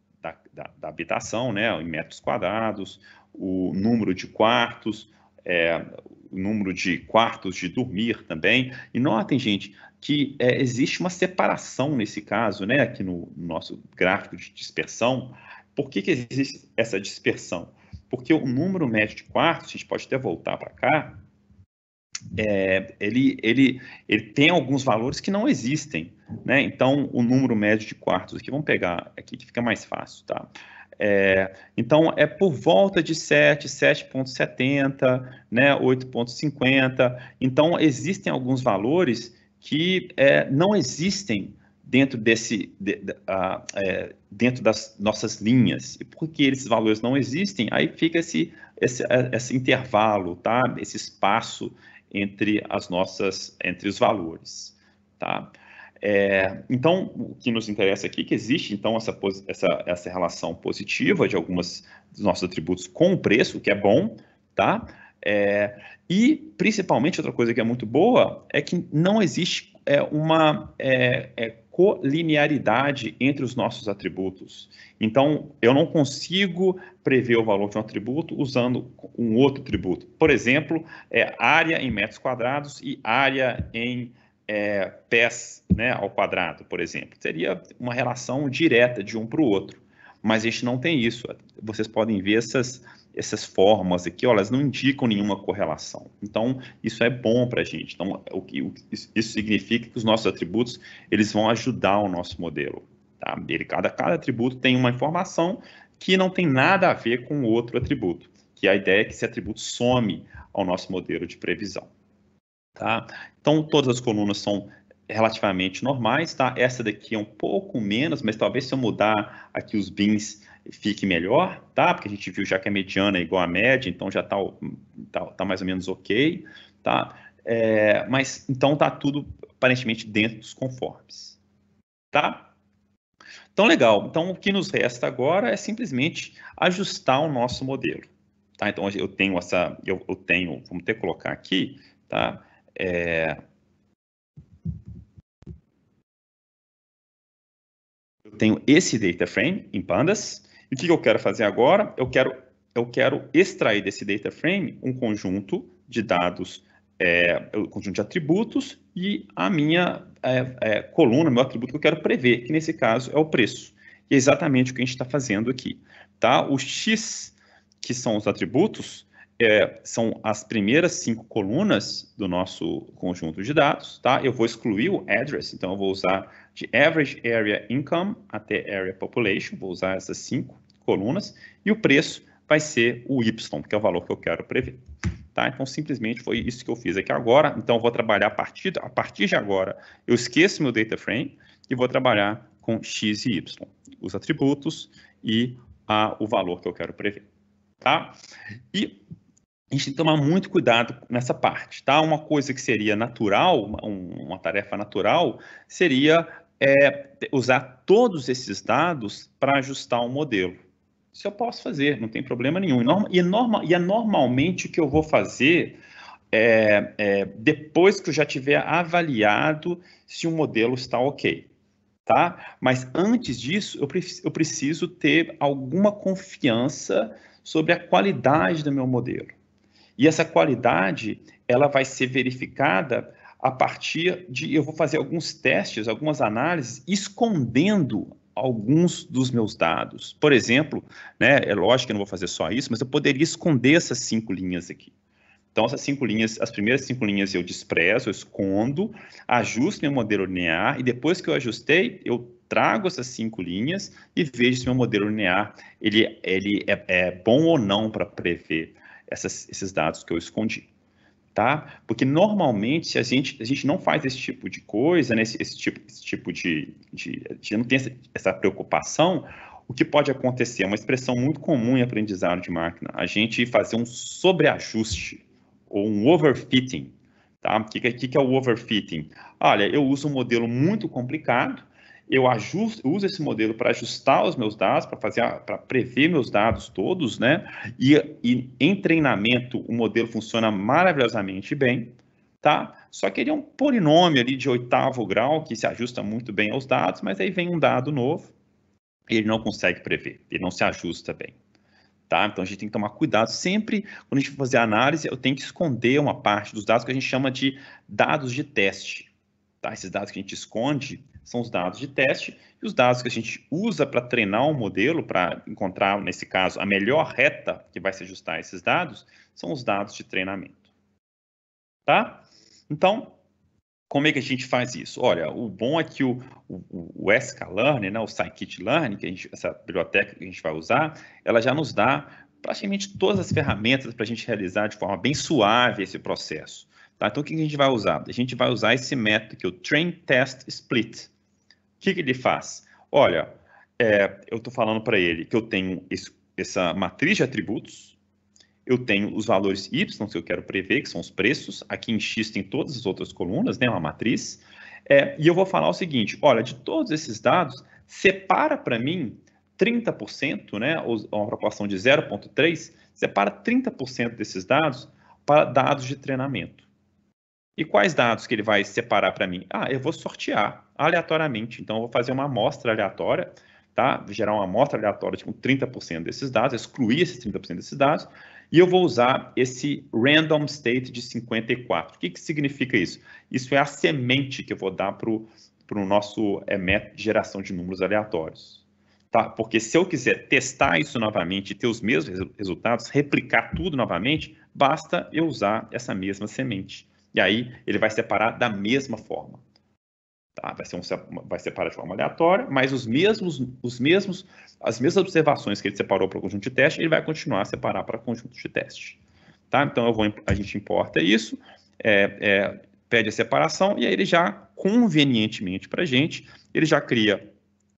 da, da habitação, né, em metros quadrados, o número de quartos, é, o número de quartos de dormir também. E notem, gente, que é, existe uma separação nesse caso, né, aqui no, no nosso gráfico de dispersão. Por que, que existe essa dispersão? Porque o número médio de quartos, a gente pode até voltar para cá, é, ele, ele, ele tem alguns valores que não existem, né? Então, o número médio de quartos, aqui vamos pegar aqui que fica mais fácil, tá? É, então, é por volta de 7, 7,70, né, 8,50. Então, existem alguns valores que é, não existem dentro, desse, de, de, é, dentro das nossas linhas. E porque esses valores não existem, aí fica esse, esse, esse intervalo, tá? esse espaço entre as nossas, entre os valores, tá? É, então, o que nos interessa aqui é que existe, então, essa, essa, essa relação positiva de alguns dos nossos atributos com o preço, que é bom, tá? É, e, principalmente, outra coisa que é muito boa é que não existe é, uma é, é colinearidade entre os nossos atributos. Então, eu não consigo prever o valor de um atributo usando um outro atributo. Por exemplo, é, área em metros quadrados e área em é, pés né, ao quadrado, por exemplo. Seria uma relação direta de um para o outro. Mas a gente não tem isso. Vocês podem ver essas essas formas aqui, olha, elas não indicam nenhuma correlação. Então, isso é bom para a gente. Então, o que, isso significa que os nossos atributos, eles vão ajudar o nosso modelo. Tá? Ele, cada, cada atributo tem uma informação que não tem nada a ver com outro atributo, que é a ideia é que esse atributo some ao nosso modelo de previsão. Tá? Então, todas as colunas são relativamente normais, tá? Essa daqui é um pouco menos, mas talvez se eu mudar aqui os bins fique melhor, tá? Porque a gente viu já que é a mediana é igual à média, então já está tá, tá mais ou menos ok, tá? É, mas então tá tudo aparentemente dentro dos conformes, tá? Então legal. Então o que nos resta agora é simplesmente ajustar o nosso modelo, tá? Então eu tenho essa, eu, eu tenho, vamos ter que colocar aqui, tá? É, eu tenho esse data frame em pandas, o que eu quero fazer agora? Eu quero, eu quero extrair desse data frame um conjunto de dados, é, um conjunto de atributos e a minha é, é, coluna, meu atributo que eu quero prever, que nesse caso é o preço. E é exatamente o que a gente está fazendo aqui. Tá? O X, que são os atributos, é, são as primeiras cinco colunas do nosso conjunto de dados, tá? Eu vou excluir o address, então eu vou usar de Average Area Income até Area Population, vou usar essas cinco colunas, e o preço vai ser o Y, que é o valor que eu quero prever. Tá? Então, simplesmente foi isso que eu fiz aqui agora. Então, eu vou trabalhar a partir, a partir de agora, eu esqueço meu data frame e vou trabalhar com X e Y, os atributos e a, o valor que eu quero prever. Tá? E a gente tem que tomar muito cuidado nessa parte, tá? Uma coisa que seria natural, uma, uma tarefa natural, seria é, usar todos esses dados para ajustar o um modelo. Isso eu posso fazer, não tem problema nenhum. E, norma, e, é, norma, e é normalmente o que eu vou fazer é, é, depois que eu já tiver avaliado se o um modelo está ok. Tá? Mas antes disso, eu, pre eu preciso ter alguma confiança sobre a qualidade do meu modelo. E essa qualidade, ela vai ser verificada a partir de eu vou fazer alguns testes, algumas análises, escondendo alguns dos meus dados. Por exemplo, né, é lógico que eu não vou fazer só isso, mas eu poderia esconder essas cinco linhas aqui. Então, essas cinco linhas, as primeiras cinco linhas eu desprezo, eu escondo, ajusto meu modelo linear e depois que eu ajustei, eu trago essas cinco linhas e vejo se meu modelo linear ele, ele é, é bom ou não para prever essas, esses dados que eu escondi tá? Porque normalmente se a gente, a gente não faz esse tipo de coisa, né? esse, esse tipo, esse tipo de, de, a gente não tem essa, essa preocupação, o que pode acontecer? É uma expressão muito comum em aprendizado de máquina, a gente fazer um sobreajuste ou um overfitting, tá? O que, que, que é o overfitting? Olha, eu uso um modelo muito complicado, eu ajusto, uso esse modelo para ajustar os meus dados, para fazer, para prever meus dados todos, né? E, e em treinamento o modelo funciona maravilhosamente bem, tá? Só que ele é um polinômio ali de oitavo grau que se ajusta muito bem aos dados, mas aí vem um dado novo, ele não consegue prever, ele não se ajusta bem. Tá? Então a gente tem que tomar cuidado. Sempre quando a gente for fazer análise, eu tenho que esconder uma parte dos dados que a gente chama de dados de teste. Tá? Esses dados que a gente esconde são os dados de teste e os dados que a gente usa para treinar um modelo, para encontrar, nesse caso, a melhor reta que vai se ajustar a esses dados, são os dados de treinamento. Tá? Então, como é que a gente faz isso? Olha, o bom é que o, o, o SKLearn, né, o Scikit Learn, que gente, essa biblioteca que a gente vai usar, ela já nos dá praticamente todas as ferramentas para a gente realizar de forma bem suave esse processo. Tá? Então, o que a gente vai usar? A gente vai usar esse método que é o Train Test Split que, que ele faz? Olha, é, eu estou falando para ele que eu tenho esse, essa matriz de atributos, eu tenho os valores Y que eu quero prever, que são os preços, aqui em X tem todas as outras colunas, né, uma matriz, é, e eu vou falar o seguinte, olha, de todos esses dados, separa para mim 30%, né, uma proporção de 0,3, separa 30% desses dados para dados de treinamento. E quais dados que ele vai separar para mim? Ah, eu vou sortear aleatoriamente. Então, eu vou fazer uma amostra aleatória, tá? Vou gerar uma amostra aleatória com tipo, 30% desses dados, excluir esses 30% desses dados, e eu vou usar esse random state de 54. O que, que significa isso? Isso é a semente que eu vou dar para o nosso é, método de geração de números aleatórios. Tá? Porque se eu quiser testar isso novamente e ter os mesmos resultados, replicar tudo novamente, basta eu usar essa mesma semente. E aí ele vai separar da mesma forma. Tá? Vai, ser um, vai separar de forma aleatória, mas os mesmos, os mesmos, as mesmas observações que ele separou para o conjunto de teste, ele vai continuar a separar para conjunto de teste. Tá? Então eu vou, a gente importa isso, é, é, pede a separação e aí ele já convenientemente para a gente, ele já cria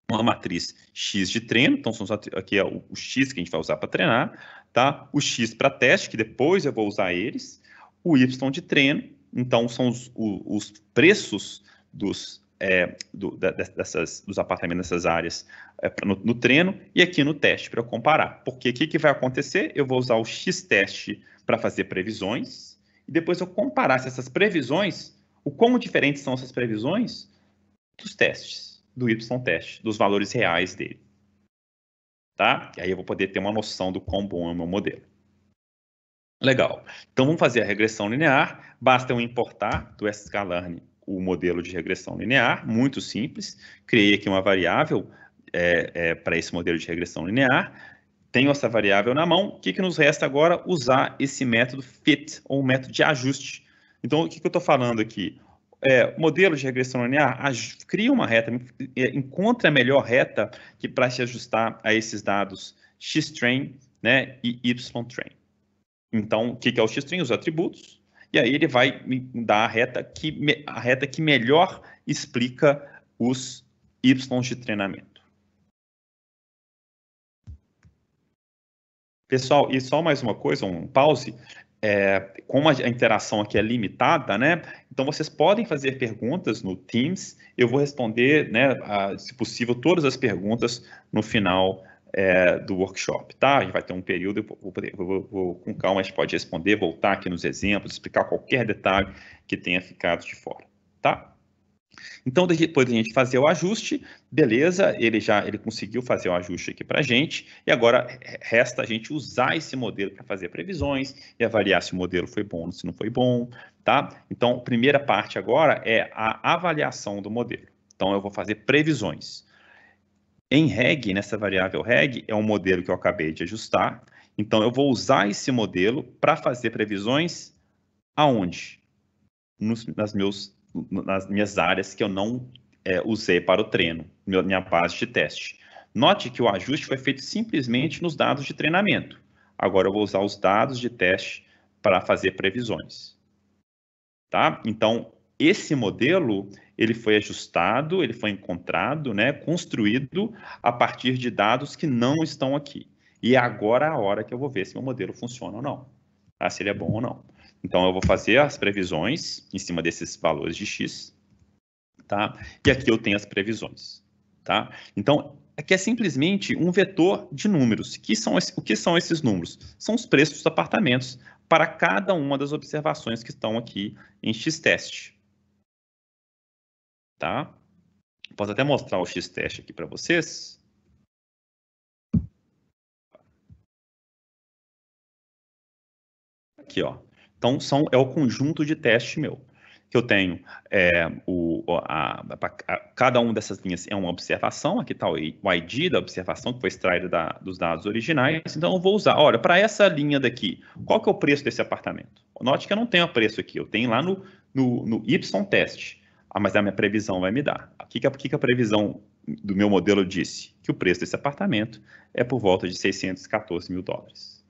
uma matriz X de treino, então são aqui é o, o, X que a gente vai usar para treinar, tá? O X para teste, que depois eu vou usar eles, o Y de treino então, são os, os preços dos, é, do, da, dessas, dos apartamentos nessas áreas é, no, no, treino e aqui no teste para comparar. Porque o que, que vai acontecer? Eu vou usar o x-teste para fazer previsões e depois eu comparar se essas previsões, o quão diferentes são essas previsões dos testes, do y-teste, dos valores reais dele. Tá? E aí eu vou poder ter uma noção do quão bom é o meu modelo. Legal. Então, vamos fazer a regressão linear. Basta eu importar do sklearn learn o modelo de regressão linear, muito simples. Criei aqui uma variável é, é, para esse modelo de regressão linear. Tenho essa variável na mão. O que, que nos resta agora? Usar esse método fit, ou método de ajuste. Então, o que, que eu estou falando aqui? É, modelo de regressão linear, cria uma reta, é, encontre a melhor reta que para se ajustar a esses dados x-train né, e y-train. Então, o que, é o X-string? Os atributos. E aí ele vai me dar a reta que, a reta que melhor explica os Y de treinamento. Pessoal, e só mais uma coisa, um pause. É, como a interação aqui é limitada, né? Então vocês podem fazer perguntas no Teams. Eu vou responder, né, a, se possível, todas as perguntas no final é, do workshop, tá? A gente vai ter um período, eu vou, vou, vou, com calma, a gente pode responder, voltar aqui nos exemplos, explicar qualquer detalhe que tenha ficado de fora, tá? Então, depois a gente fazer o ajuste, beleza, ele já ele conseguiu fazer o ajuste aqui para a gente, e agora resta a gente usar esse modelo para fazer previsões e avaliar se o modelo foi bom ou se não foi bom, tá? Então, a primeira parte agora é a avaliação do modelo. Então, eu vou fazer previsões. Em reg, nessa variável reg, é um modelo que eu acabei de ajustar. Então, eu vou usar esse modelo para fazer previsões aonde? Nos, nas, meus, nas minhas áreas que eu não é, usei para o treino, minha base de teste. Note que o ajuste foi feito simplesmente nos dados de treinamento. Agora eu vou usar os dados de teste para fazer previsões. Tá? Então, esse modelo ele foi ajustado, ele foi encontrado, né, construído a partir de dados que não estão aqui. E é agora é a hora que eu vou ver se meu modelo funciona ou não, tá? se ele é bom ou não. Então, eu vou fazer as previsões em cima desses valores de X, tá? E aqui eu tenho as previsões, tá? Então, aqui é simplesmente um vetor de números. Que são esse, o que são esses números? São os preços dos apartamentos para cada uma das observações que estão aqui em X-teste, tá? Posso até mostrar o x-teste aqui para vocês. Aqui, ó. Então, são, é o conjunto de teste meu. Que eu tenho é, o, a, a, a, cada uma dessas linhas é uma observação. Aqui está o, o ID da observação que foi extraída da, dos dados originais. Então, eu vou usar, olha, para essa linha daqui, qual que é o preço desse apartamento? Note que eu não tenho o preço aqui, eu tenho lá no, no, no y-teste. Ah, mas a minha previsão vai me dar. O que, que, a previsão do meu modelo disse? Que o preço desse apartamento é por volta de 614 mil dólares.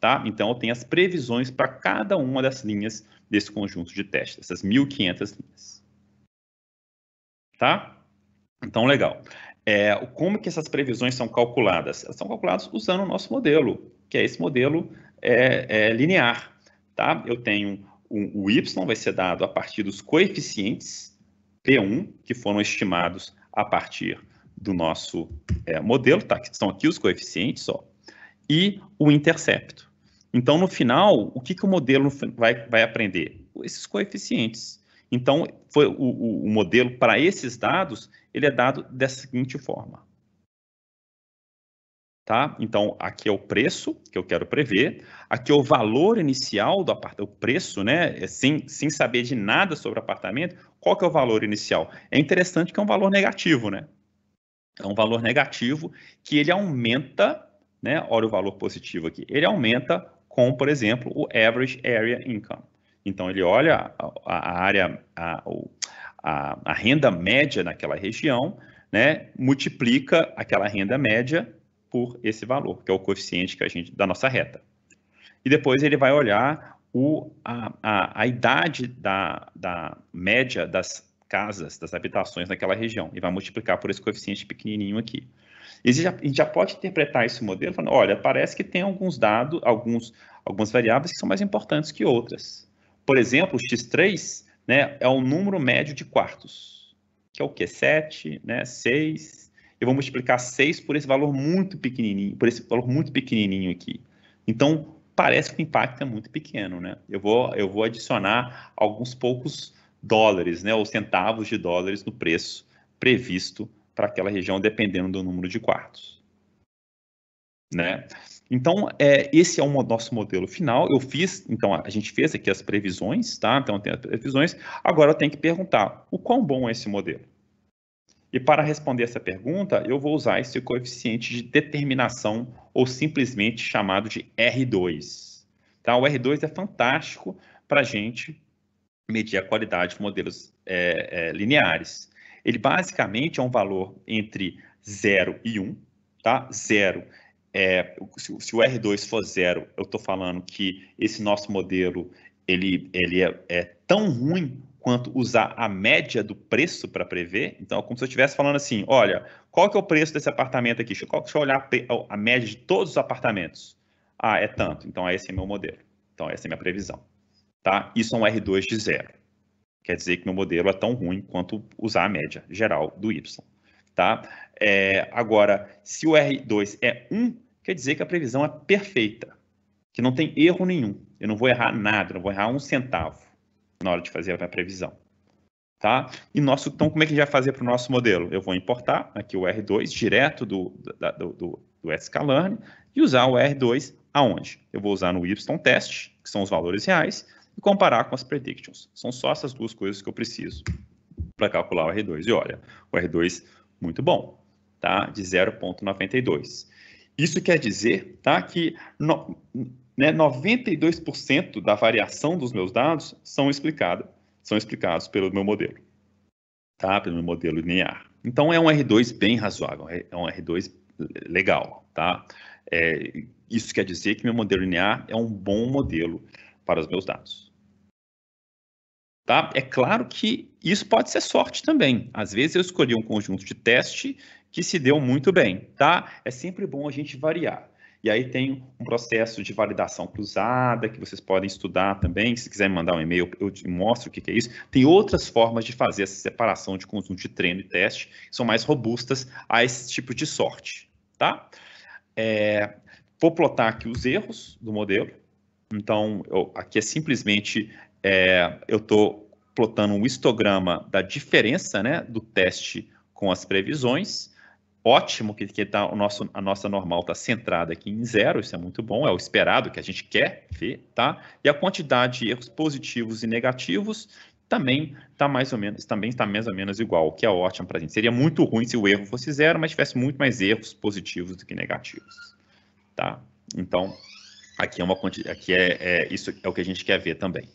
Tá? Então, eu tenho as previsões para cada uma das linhas desse conjunto de testes, essas 1.500 linhas. Tá? Então, legal. É, como que essas previsões são calculadas? Elas são calculadas usando o nosso modelo, que é esse modelo é, é, linear. Tá? Eu tenho um, o Y vai ser dado a partir dos coeficientes P1, que foram estimados a partir do nosso é, modelo, tá? Que estão aqui os coeficientes, ó, e o intercepto. Então, no final, o que, que o modelo vai, vai aprender? Esses coeficientes. Então, foi o, o, o modelo para esses dados, ele é dado da seguinte forma. Tá? Então, aqui é o preço que eu quero prever, aqui é o valor inicial do apartamento, o preço, né? É, sem, sem saber de nada sobre o apartamento, qual que é o valor inicial? É interessante que é um valor negativo, né? É um valor negativo que ele aumenta, né? Olha o valor positivo aqui. Ele aumenta com, por exemplo, o average area income. Então, ele olha a, a área, a, a, a renda média naquela região, né? Multiplica aquela renda média por esse valor, que é o coeficiente que a gente da nossa reta. E depois ele vai olhar o, a, a, a idade da, da média das casas, das habitações naquela região, e vai multiplicar por esse coeficiente pequenininho aqui. E a gente já pode interpretar esse modelo falando, olha, parece que tem alguns dados, alguns, algumas variáveis que são mais importantes que outras. Por exemplo, o x3 né, é o número médio de quartos, que é o quê? 7, né, 6, eu vou multiplicar 6 por esse valor muito pequenininho, por esse valor muito pequenininho aqui. Então, parece que o impacto é muito pequeno, né? Eu vou, eu vou adicionar alguns poucos dólares, né, ou centavos de dólares no preço previsto para aquela região, dependendo do número de quartos. Né? Então, é, esse é o nosso modelo final. Eu fiz, então, a gente fez aqui as previsões, tá? Então, tem as previsões. Agora eu tenho que perguntar, o quão bom é esse modelo? E para responder essa pergunta, eu vou usar esse coeficiente de determinação, ou simplesmente chamado de R2. Tá? O R2 é fantástico para a gente medir a qualidade de modelos é, é, lineares. Ele basicamente é um valor entre 0 e 1. Tá? 0 é, se, se o R2 for 0, eu estou falando que esse nosso modelo ele, ele é, é tão ruim quanto usar a média do preço para prever. Então, é como se eu estivesse falando assim, olha, qual que é o preço desse apartamento aqui? Deixa eu, deixa eu olhar a média de todos os apartamentos. Ah, é tanto. Então, esse é meu modelo. Então, essa é minha previsão. Tá? Isso é um R2 de zero. Quer dizer que meu modelo é tão ruim quanto usar a média geral do Y. Tá? É, agora, se o R2 é 1, quer dizer que a previsão é perfeita, que não tem erro nenhum. Eu não vou errar nada, não vou errar um centavo na hora de fazer a minha previsão. Tá? E nosso, então, como é que a gente vai fazer para o nosso modelo? Eu vou importar aqui o R2 direto do, do, do, do e usar o R2 aonde? Eu vou usar no y-test, que são os valores reais, e comparar com as predictions. São só essas duas coisas que eu preciso para calcular o R2. E olha, o R2 muito bom, tá? De 0,92. Isso quer dizer, tá, que no, né, 92% da variação dos meus dados são, são explicados pelo meu modelo, tá? pelo meu modelo linear. Então, é um R2 bem razoável, é, é um R2 legal. Tá? É, isso quer dizer que meu modelo linear é um bom modelo para os meus dados. Tá? É claro que isso pode ser sorte também. Às vezes eu escolhi um conjunto de teste que se deu muito bem, tá? É sempre bom a gente variar. E aí tem um processo de validação cruzada que vocês podem estudar também. Se quiser mandar um e-mail, eu te mostro o que, é isso. Tem outras formas de fazer essa separação de conjunto de treino e teste, que são mais robustas a esse tipo de sorte, tá? É, vou plotar aqui os erros do modelo. Então, eu, aqui é simplesmente é, eu estou plotando um histograma da diferença né, do teste com as previsões ótimo que, que tá, o nosso, a nossa normal está centrada aqui em zero, isso é muito bom, é o esperado que a gente quer ver, tá? E a quantidade de erros positivos e negativos também está mais ou menos, também está mais ou menos igual, o que é ótimo para a gente. Seria muito ruim se o erro fosse zero, mas tivesse muito mais erros positivos do que negativos, tá? Então, aqui é uma aqui é, é isso é o que a gente quer ver também,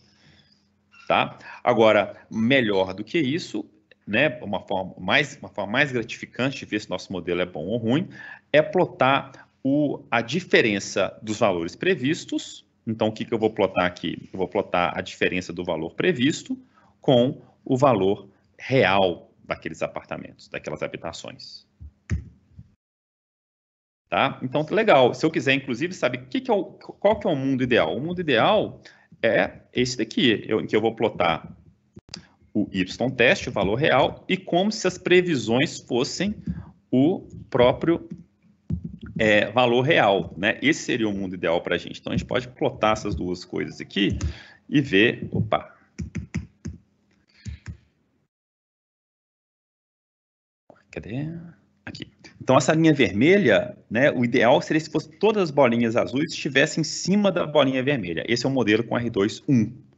tá? Agora, melhor do que isso né, uma forma mais uma forma mais gratificante de ver se nosso modelo é bom ou ruim, é plotar o, a diferença dos valores previstos. Então, o que, que eu vou plotar aqui? Eu vou plotar a diferença do valor previsto com o valor real daqueles apartamentos, daquelas habitações. Tá? Então, legal. Se eu quiser, inclusive, saber que que é o, qual que é o mundo ideal. O mundo ideal é esse daqui, eu, em que eu vou plotar o Y teste, o valor real, e como se as previsões fossem o próprio é, valor real. Né? Esse seria o mundo ideal para a gente. Então, a gente pode plotar essas duas coisas aqui e ver, opa, cadê? Aqui. Então, essa linha vermelha, né, o ideal seria se fosse todas as bolinhas azuis estivessem em cima da bolinha vermelha. Esse é o modelo com R2.1.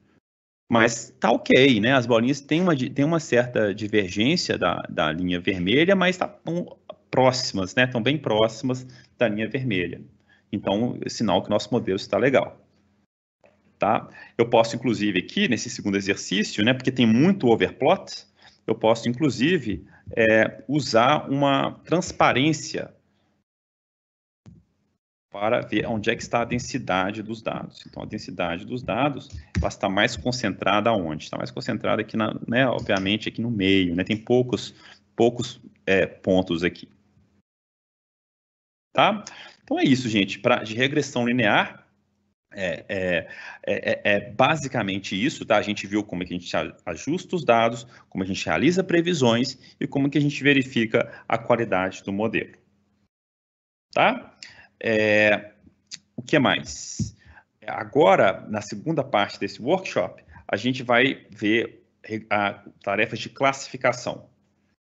Mas tá ok, né? As bolinhas têm uma, têm uma certa divergência da, da linha vermelha, mas estão tá próximas, né? Estão bem próximas da linha vermelha. Então, é sinal que o nosso modelo está legal. Tá? Eu posso, inclusive, aqui, nesse segundo exercício, né, porque tem muito overplot, eu posso, inclusive, é, usar uma transparência para ver onde é que está a densidade dos dados. Então, a densidade dos dados, ela está mais concentrada onde? Está mais concentrada aqui, na, né, obviamente, aqui no meio, né? Tem poucos, poucos é, pontos aqui. Tá? Então, é isso, gente. Pra, de regressão linear, é, é, é, é, basicamente isso, tá? A gente viu como é que a gente ajusta os dados, como a gente realiza previsões e como que a gente verifica a qualidade do modelo. Tá? É, o que mais? Agora, na segunda parte desse workshop, a gente vai ver tarefas de classificação.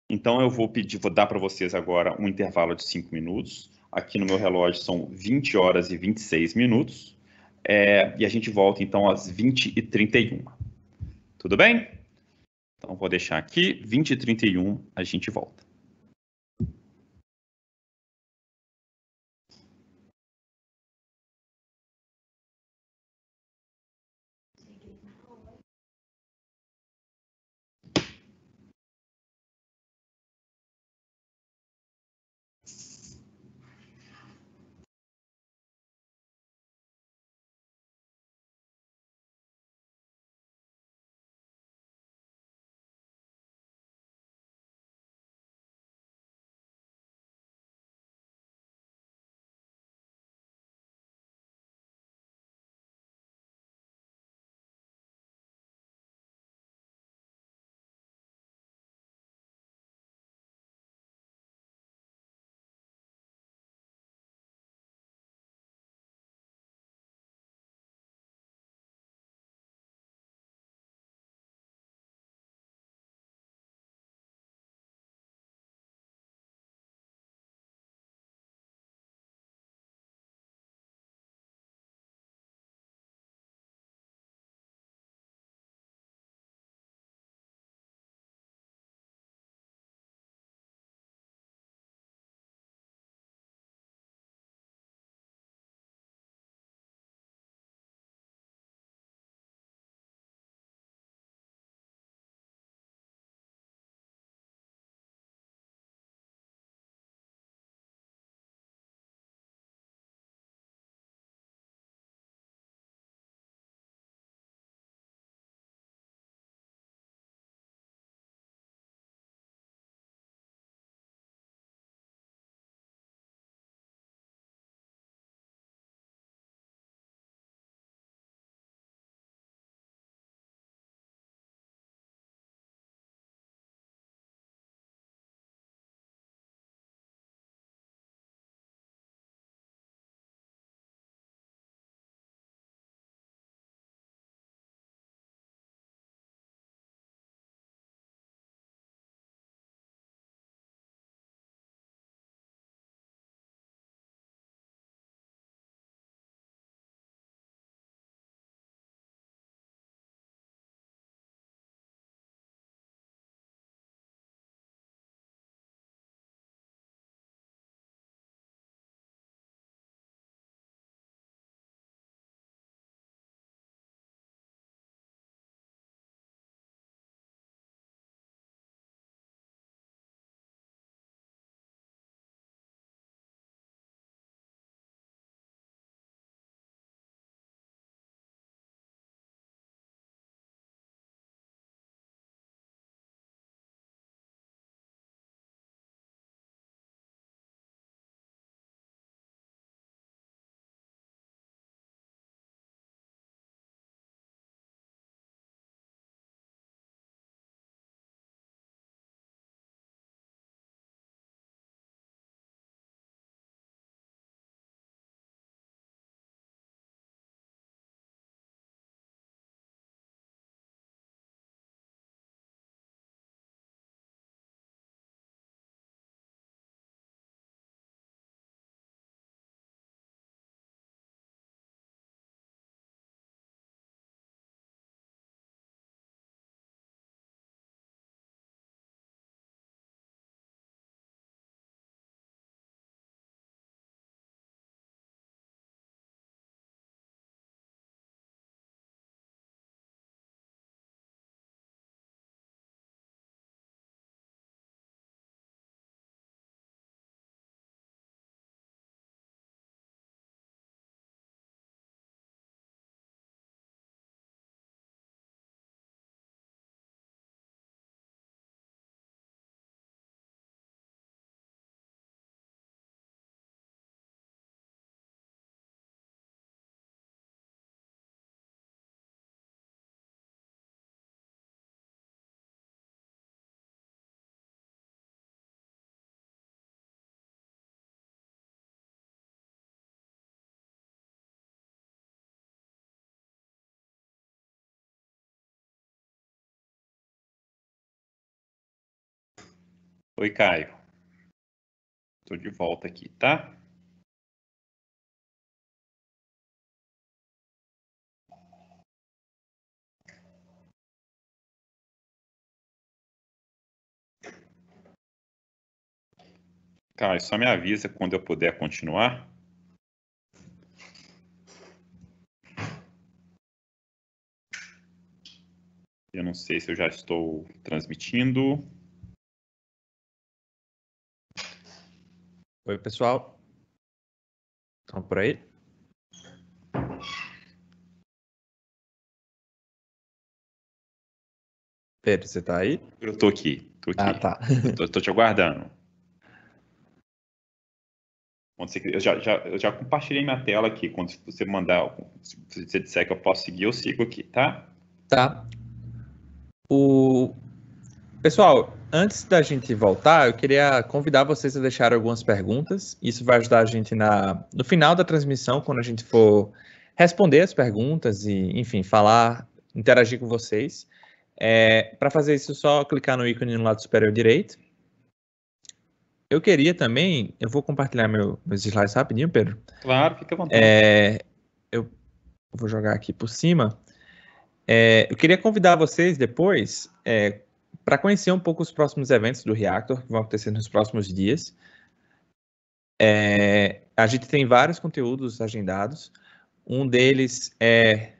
Então, eu vou pedir, vou dar para vocês agora um intervalo de cinco minutos. Aqui no meu relógio são 20 horas e 26 minutos. É, e a gente volta, então, às 20h31. Tudo bem? Então, vou deixar aqui, 20h31, a gente volta. Oi, Caio. Estou de volta aqui, tá? Caio, só me avisa quando eu puder continuar. Eu não sei se eu já estou transmitindo. Oi, pessoal. Estão por aí? Pedro, você está aí? Eu estou aqui. estou aqui. Ah, tá. Estou te aguardando. Eu já, já, eu já compartilhei minha tela aqui. Quando você mandar, se você disser que eu posso seguir, eu sigo aqui, tá? Tá. O... Pessoal, Antes da gente voltar, eu queria convidar vocês a deixar algumas perguntas. Isso vai ajudar a gente na, no final da transmissão, quando a gente for responder as perguntas e, enfim, falar, interagir com vocês. É, Para fazer isso, é só clicar no ícone no lado superior direito. Eu queria também, eu vou compartilhar meu, meus slides rapidinho, Pedro. Claro, fica à vontade. É, eu vou jogar aqui por cima. É, eu queria convidar vocês depois, é, para conhecer um pouco os próximos eventos do Reactor, que vão acontecer nos próximos dias, é, a gente tem vários conteúdos agendados. Um deles é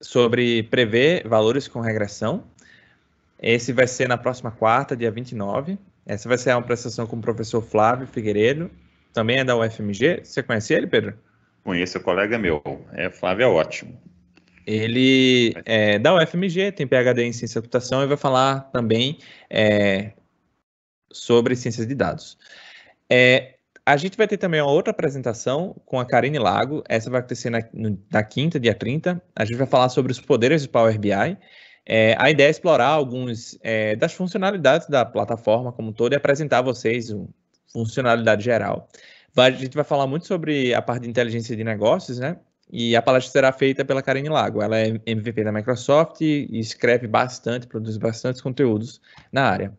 sobre prever valores com regressão. Esse vai ser na próxima quarta, dia 29. Essa vai ser uma apresentação com o professor Flávio Figueiredo, também é da UFMG. Você conhece ele, Pedro? Conheço, o é colega meu. É, Flávio é ótimo. Ele é da UFMG, tem PhD em ciência da computação e vai falar também é, sobre ciências de dados. É, a gente vai ter também uma outra apresentação com a Karine Lago. Essa vai acontecer na, na quinta, dia 30. A gente vai falar sobre os poderes do Power BI. É, a ideia é explorar algumas é, das funcionalidades da plataforma como um todo e apresentar a vocês a funcionalidade geral. Vai, a gente vai falar muito sobre a parte de inteligência de negócios, né? E a palestra será feita pela Karine Lago. Ela é MVP da Microsoft e escreve bastante, produz bastantes conteúdos na área.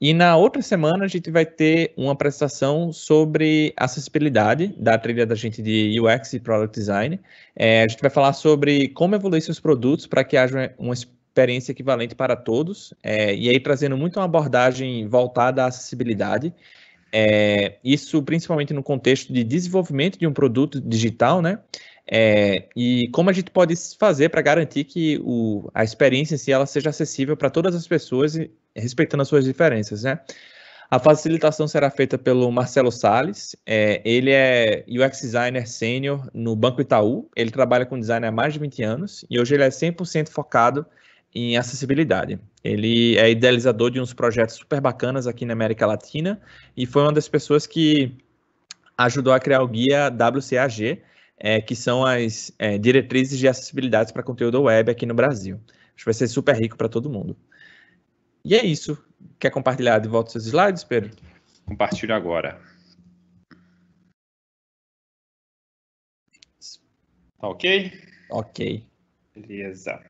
E na outra semana a gente vai ter uma apresentação sobre acessibilidade da trilha da gente de UX e Product Design. É, a gente vai falar sobre como evoluir seus produtos para que haja uma experiência equivalente para todos. É, e aí trazendo muito uma abordagem voltada à acessibilidade. É, isso principalmente no contexto de desenvolvimento de um produto digital, né? É, e como a gente pode fazer para garantir que o, a experiência em si ela seja acessível para todas as pessoas, respeitando as suas diferenças, né? A facilitação será feita pelo Marcelo Sales. É, ele é UX designer sênior no Banco Itaú. Ele trabalha com design há mais de 20 anos e hoje ele é 100% focado em acessibilidade. Ele é idealizador de uns projetos super bacanas aqui na América Latina e foi uma das pessoas que ajudou a criar o guia WCAG, é, que são as é, diretrizes de acessibilidade para conteúdo web aqui no Brasil. Acho que vai ser super rico para todo mundo. E é isso. Quer compartilhar de volta seus slides, Pedro? Compartilho agora. Tá ok? Ok. Beleza.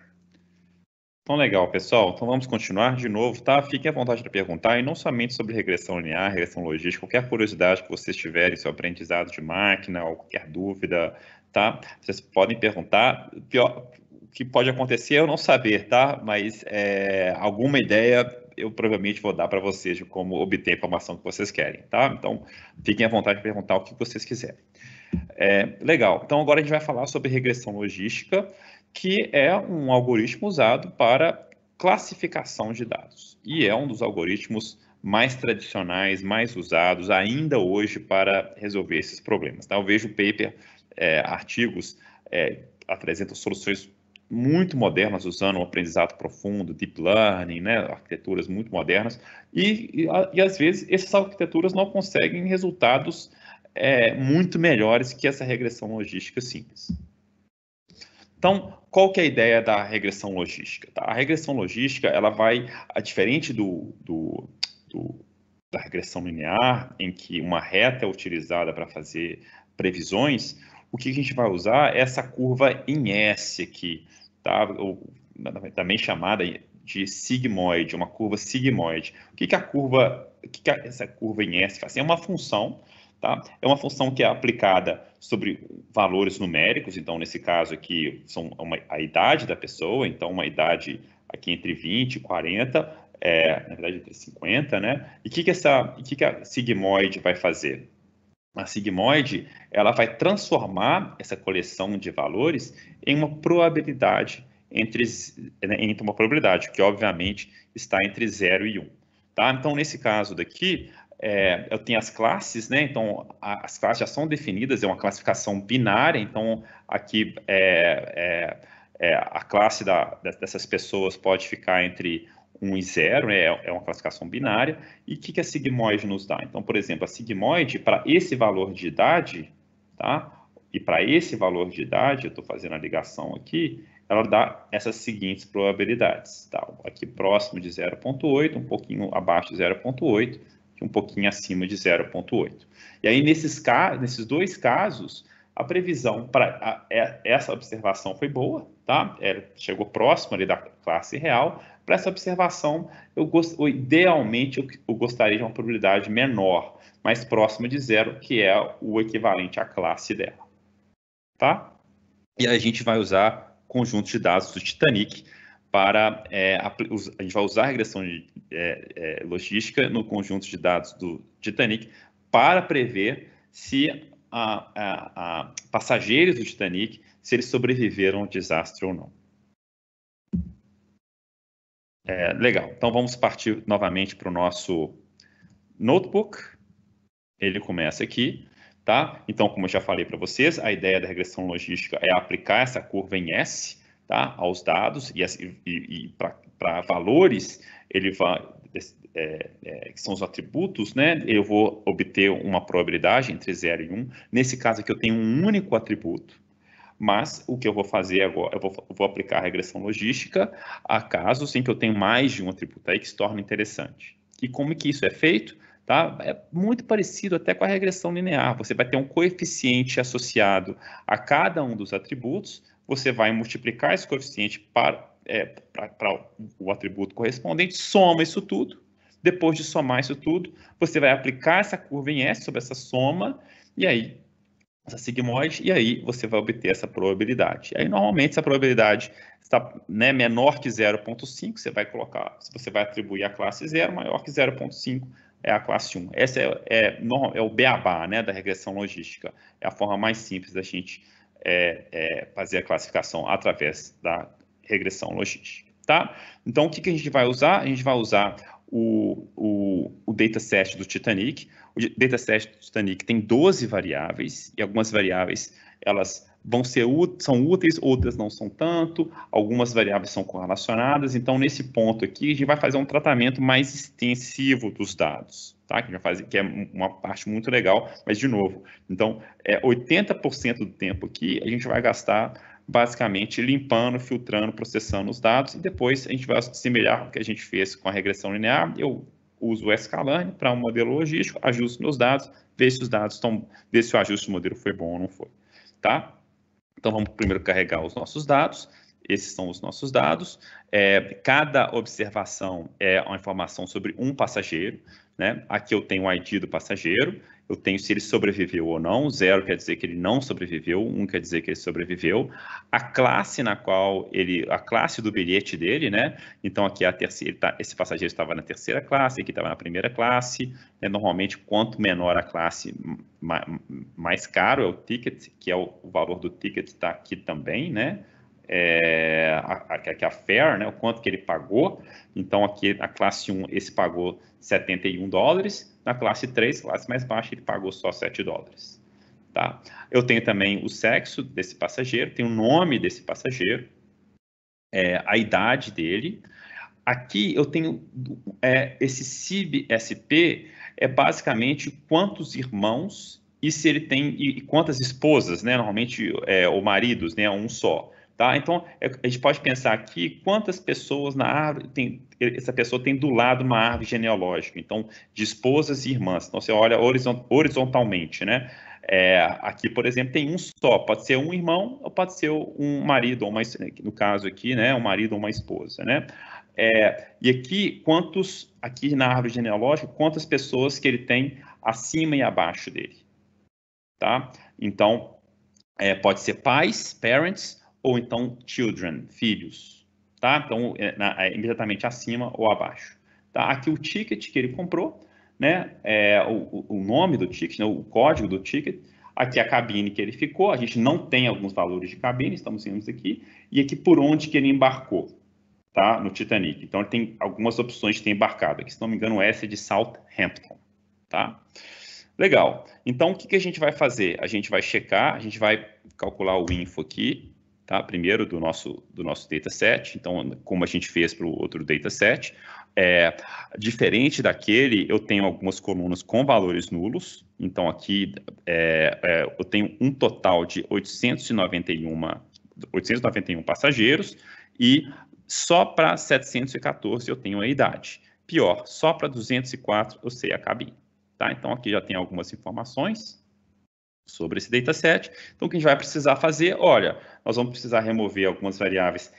Então, legal, pessoal. Então, vamos continuar de novo, tá? Fiquem à vontade para perguntar, e não somente sobre regressão linear, regressão logística, qualquer curiosidade que vocês tiverem, seu aprendizado de máquina, ou qualquer dúvida, tá? Vocês podem perguntar. Pior, o que pode acontecer é eu não saber, tá? Mas é, alguma ideia eu provavelmente vou dar para vocês de como obter a informação que vocês querem, tá? Então, fiquem à vontade de perguntar o que vocês quiserem. É, legal. Então, agora a gente vai falar sobre regressão logística que é um algoritmo usado para classificação de dados. E é um dos algoritmos mais tradicionais, mais usados ainda hoje para resolver esses problemas. Tá? Eu vejo paper, é, artigos, é, apresentam soluções muito modernas usando o aprendizado profundo, deep learning, né, arquiteturas muito modernas, e, e, e às vezes essas arquiteturas não conseguem resultados é, muito melhores que essa regressão logística simples. Então, qual que é a ideia da regressão logística? Tá? A regressão logística, ela vai, a diferente do, do, do, da regressão linear, em que uma reta é utilizada para fazer previsões, o que a gente vai usar é essa curva em S aqui, tá? Ou, também chamada de sigmoide, uma curva sigmoide. O que, que a curva, o que, que essa curva em S faz? É uma função Tá? É uma função que é aplicada sobre valores numéricos, então, nesse caso aqui, são uma, a idade da pessoa, então, uma idade aqui entre 20 e 40, é, na verdade, entre 50, né? E o que, que, essa, que, que a sigmoide vai fazer? A sigmoide, ela vai transformar essa coleção de valores em uma probabilidade entre, né, entre uma probabilidade, que obviamente está entre 0 e 1. Um, tá? Então, nesse caso daqui, é, eu tenho as classes, né? Então, a, as classes já são definidas, é uma classificação binária, então aqui é, é, é a classe da, dessas pessoas pode ficar entre 1 e 0, né? é, é uma classificação binária. E o que, que a sigmoide nos dá? Então, por exemplo, a sigmoide, para esse valor de idade, tá? E para esse valor de idade, eu estou fazendo a ligação aqui, ela dá essas seguintes probabilidades. Tá? Aqui próximo de 0,8, um pouquinho abaixo de 0,8, um pouquinho acima de 0,8. E aí, nesses, nesses dois casos, a previsão para é, essa observação foi boa, tá? É, chegou próximo ali da classe real. Para essa observação, eu gost, idealmente eu, eu gostaria de uma probabilidade menor, mais próxima de zero, que é o equivalente à classe dela, tá? E a gente vai usar conjunto de dados do Titanic para é, a gente vai usar a regressão de, é, é, logística no conjunto de dados do Titanic para prever se a, a, a passageiros do Titanic se eles sobreviveram ao desastre ou não. É, legal. Então vamos partir novamente para o nosso notebook. Ele começa aqui, tá? Então, como eu já falei para vocês, a ideia da regressão logística é aplicar essa curva em S tá, aos dados e, e, e para valores, ele vai, é, é, que são os atributos, né, eu vou obter uma probabilidade entre 0 e 1. Um. Nesse caso aqui eu tenho um único atributo, mas o que eu vou fazer agora, eu vou, vou aplicar a regressão logística a casos em que eu tenho mais de um atributo, aí que se torna interessante. E como que isso é feito? Tá? É muito parecido até com a regressão linear. Você vai ter um coeficiente associado a cada um dos atributos, você vai multiplicar esse coeficiente para, é, para, para o atributo correspondente, soma isso tudo, depois de somar isso tudo, você vai aplicar essa curva em S sobre essa soma, e aí, essa sigmoide, e aí você vai obter essa probabilidade. aí, normalmente, essa probabilidade está né, menor que 0.5, você vai colocar, você vai atribuir a classe 0, maior que 0.5 é a classe 1. Essa é, é, é o beabá né, da regressão logística, é a forma mais simples da gente é, é, fazer a classificação através da regressão logística. Tá? Então, o que, que a gente vai usar? A gente vai usar o, o, o dataset do Titanic. O dataset do Titanic tem 12 variáveis, e algumas variáveis elas vão ser são úteis, outras não são tanto, algumas variáveis são correlacionadas, então nesse ponto aqui a gente vai fazer um tratamento mais extensivo dos dados, tá? Que, já faz, que é uma parte muito legal, mas de novo, então é 80% do tempo aqui a gente vai gastar basicamente limpando, filtrando, processando os dados e depois a gente vai assemelhar o que a gente fez com a regressão linear. Eu uso o Scalane para um modelo logístico, ajusto meus dados, vejo se os dados estão, ver se o ajuste do modelo foi bom ou não foi, tá? Então vamos primeiro carregar os nossos dados. Esses são os nossos dados. É, cada observação é uma informação sobre um passageiro. Né? Aqui eu tenho o ID do passageiro, eu tenho se ele sobreviveu ou não. Zero quer dizer que ele não sobreviveu, um quer dizer que ele sobreviveu. A classe na qual ele, a classe do bilhete dele, né? Então aqui é a terceira, tá, esse passageiro estava na terceira classe, aqui estava na primeira classe. Né? Normalmente, quanto menor a classe, mais, caro é o ticket, que é o, o valor do ticket está aqui também, né? é, a, a, a FAIR, né, o quanto que ele pagou. Então, aqui na classe 1, esse pagou 71 dólares, na classe 3, classe mais baixa, ele pagou só 7 dólares. Tá? Eu tenho também o sexo desse passageiro, tem o nome desse passageiro, é, a idade dele. Aqui eu tenho é, esse CIB-SP, é basicamente quantos irmãos e se ele tem e, e quantas esposas, né? Normalmente é, ou maridos, né? Um só. Tá? Então, é, a gente pode pensar aqui quantas pessoas na árvore tem, essa pessoa tem do lado uma árvore genealógica. Então, de esposas e irmãs. Então, você olha horizontalmente, né? É, aqui, por exemplo, tem um só. Pode ser um irmão ou pode ser um marido, ou uma, no caso aqui, né? Um marido ou uma esposa, né? É, e aqui, quantos, aqui na árvore genealógica, quantas pessoas que ele tem acima e abaixo dele, tá? Então, é, pode ser pais, parents, ou então children, filhos, tá? Então, é, na, é, imediatamente acima ou abaixo, tá? Aqui o ticket que ele comprou, né? É, o, o nome do ticket, né? o código do ticket, aqui a cabine que ele ficou, a gente não tem alguns valores de cabine, estamos vendo isso aqui, e aqui por onde que ele embarcou, tá? No Titanic. Então, ele tem algumas opções de ter embarcado, aqui, se não me engano, essa é de Southampton, tá? Legal. Então, o que, que a gente vai fazer? A gente vai checar, a gente vai calcular o info aqui, Tá? Primeiro do nosso, do nosso dataset, então, como a gente fez para o outro dataset. É, diferente daquele, eu tenho algumas colunas com valores nulos, então aqui é, é, eu tenho um total de 891, 891 passageiros e só para 714 eu tenho a idade. Pior, só para 204 eu sei a cabine. Tá? Então aqui já tem algumas informações sobre esse dataset. Então, o que a gente vai precisar fazer, olha, nós vamos precisar remover algumas variáveis.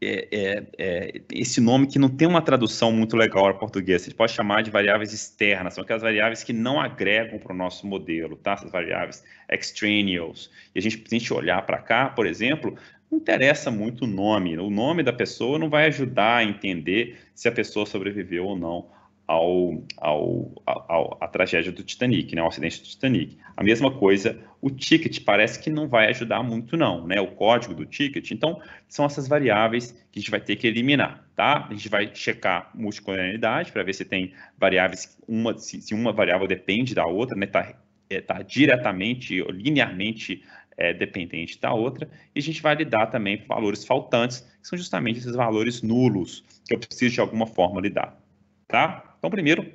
É, é, é, esse nome que não tem uma tradução muito legal para português, a gente pode chamar de variáveis externas, são aquelas variáveis que não agregam para o nosso modelo, tá? Essas variáveis extraneous. E a gente, se a gente olhar para cá, por exemplo, não interessa muito o nome. O nome da pessoa não vai ajudar a entender se a pessoa sobreviveu ou não ao, ao, ao, à tragédia do Titanic, né, ao acidente do Titanic. A mesma coisa, o ticket parece que não vai ajudar muito não, né, o código do ticket. Então, são essas variáveis que a gente vai ter que eliminar, tá? A gente vai checar multicolonialidade para ver se tem variáveis, uma, se, se, uma variável depende da outra, né, está é, tá diretamente, linearmente é, dependente da outra, e a gente vai lidar também com valores faltantes, que são justamente esses valores nulos, que eu preciso de alguma forma lidar, tá? Então, primeiro,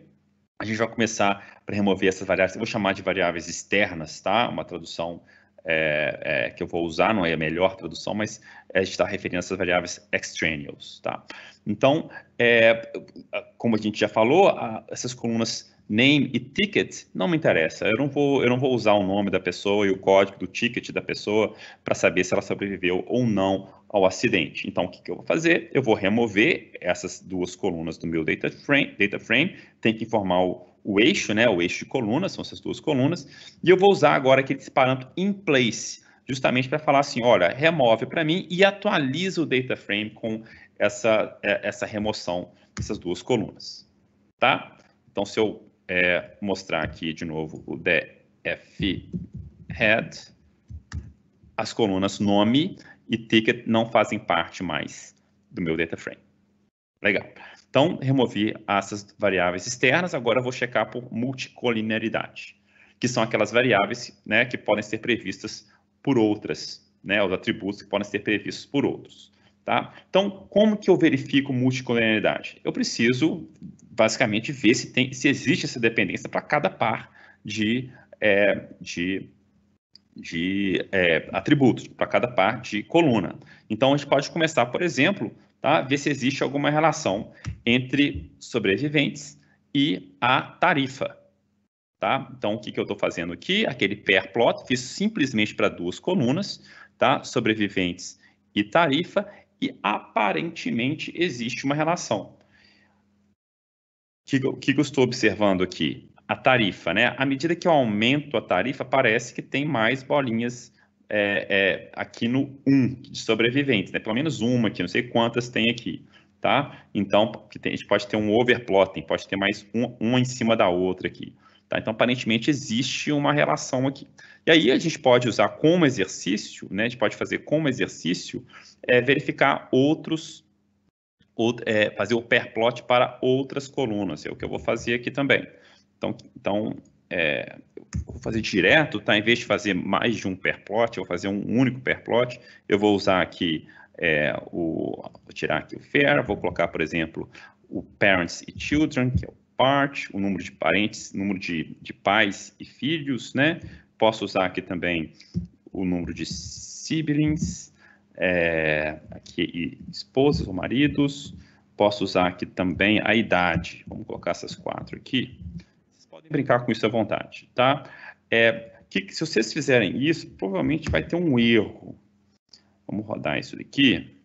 a gente vai começar para remover essas variáveis, eu vou chamar de variáveis externas, tá? Uma tradução é, é, que eu vou usar, não é a melhor tradução, mas a é gente está referindo essas variáveis extraneous, tá? Então, é, como a gente já falou, a, essas colunas name e ticket não me interessa. Eu não vou, eu não vou usar o nome da pessoa e o código do ticket da pessoa para saber se ela sobreviveu ou não ao acidente. Então, o que, que, eu vou fazer? Eu vou remover essas duas colunas do meu data frame, data frame tem que informar o, o eixo, né, o eixo de colunas, são essas duas colunas, e eu vou usar agora aquele parâmetro in place, justamente para falar assim, olha, remove para mim e atualiza o data frame com essa, é, essa remoção dessas duas colunas, tá? Então, se eu é mostrar aqui de novo o DF head, as colunas nome e ticket não fazem parte mais do meu data frame. Legal. Então, removi essas variáveis externas, agora vou checar por multicolinearidade, que são aquelas variáveis né, que podem ser previstas por outras, né, os atributos que podem ser previstos por outros. Tá? Então, como que eu verifico multicolinearidade? Eu preciso basicamente ver se, tem, se existe essa dependência para cada par de, é, de, de é, atributos, para cada par de coluna. Então, a gente pode começar, por exemplo, tá, ver se existe alguma relação entre sobreviventes e a tarifa. Tá? Então, o que, que eu estou fazendo aqui? Aquele pair plot, fiz simplesmente para duas colunas, tá? sobreviventes e tarifa, e aparentemente existe uma relação que, que eu estou observando aqui? A tarifa, né? À medida que eu aumento a tarifa, parece que tem mais bolinhas é, é, aqui no 1 de sobreviventes, né? Pelo menos uma aqui, não sei quantas tem aqui, tá? Então, a gente pode ter um overplotting, pode ter mais um, uma em cima da outra aqui, tá? Então, aparentemente, existe uma relação aqui. E aí, a gente pode usar como exercício, né? A gente pode fazer como exercício é, verificar outros é, fazer o perplot para outras colunas, é o que eu vou fazer aqui também. Então, então é, vou fazer direto, tá? em vez de fazer mais de um perplot, eu vou fazer um único perplot, eu vou usar aqui, é, o, vou tirar aqui o fair, vou colocar, por exemplo, o parents e children, que é o part, o número de parentes, número de, de pais e filhos, né? Posso usar aqui também o número de siblings, é, aqui esposas ou maridos, posso usar aqui também a idade, vamos colocar essas quatro aqui. Vocês podem brincar com isso à vontade, tá? É, que, se vocês fizerem isso, provavelmente vai ter um erro. Vamos rodar isso daqui.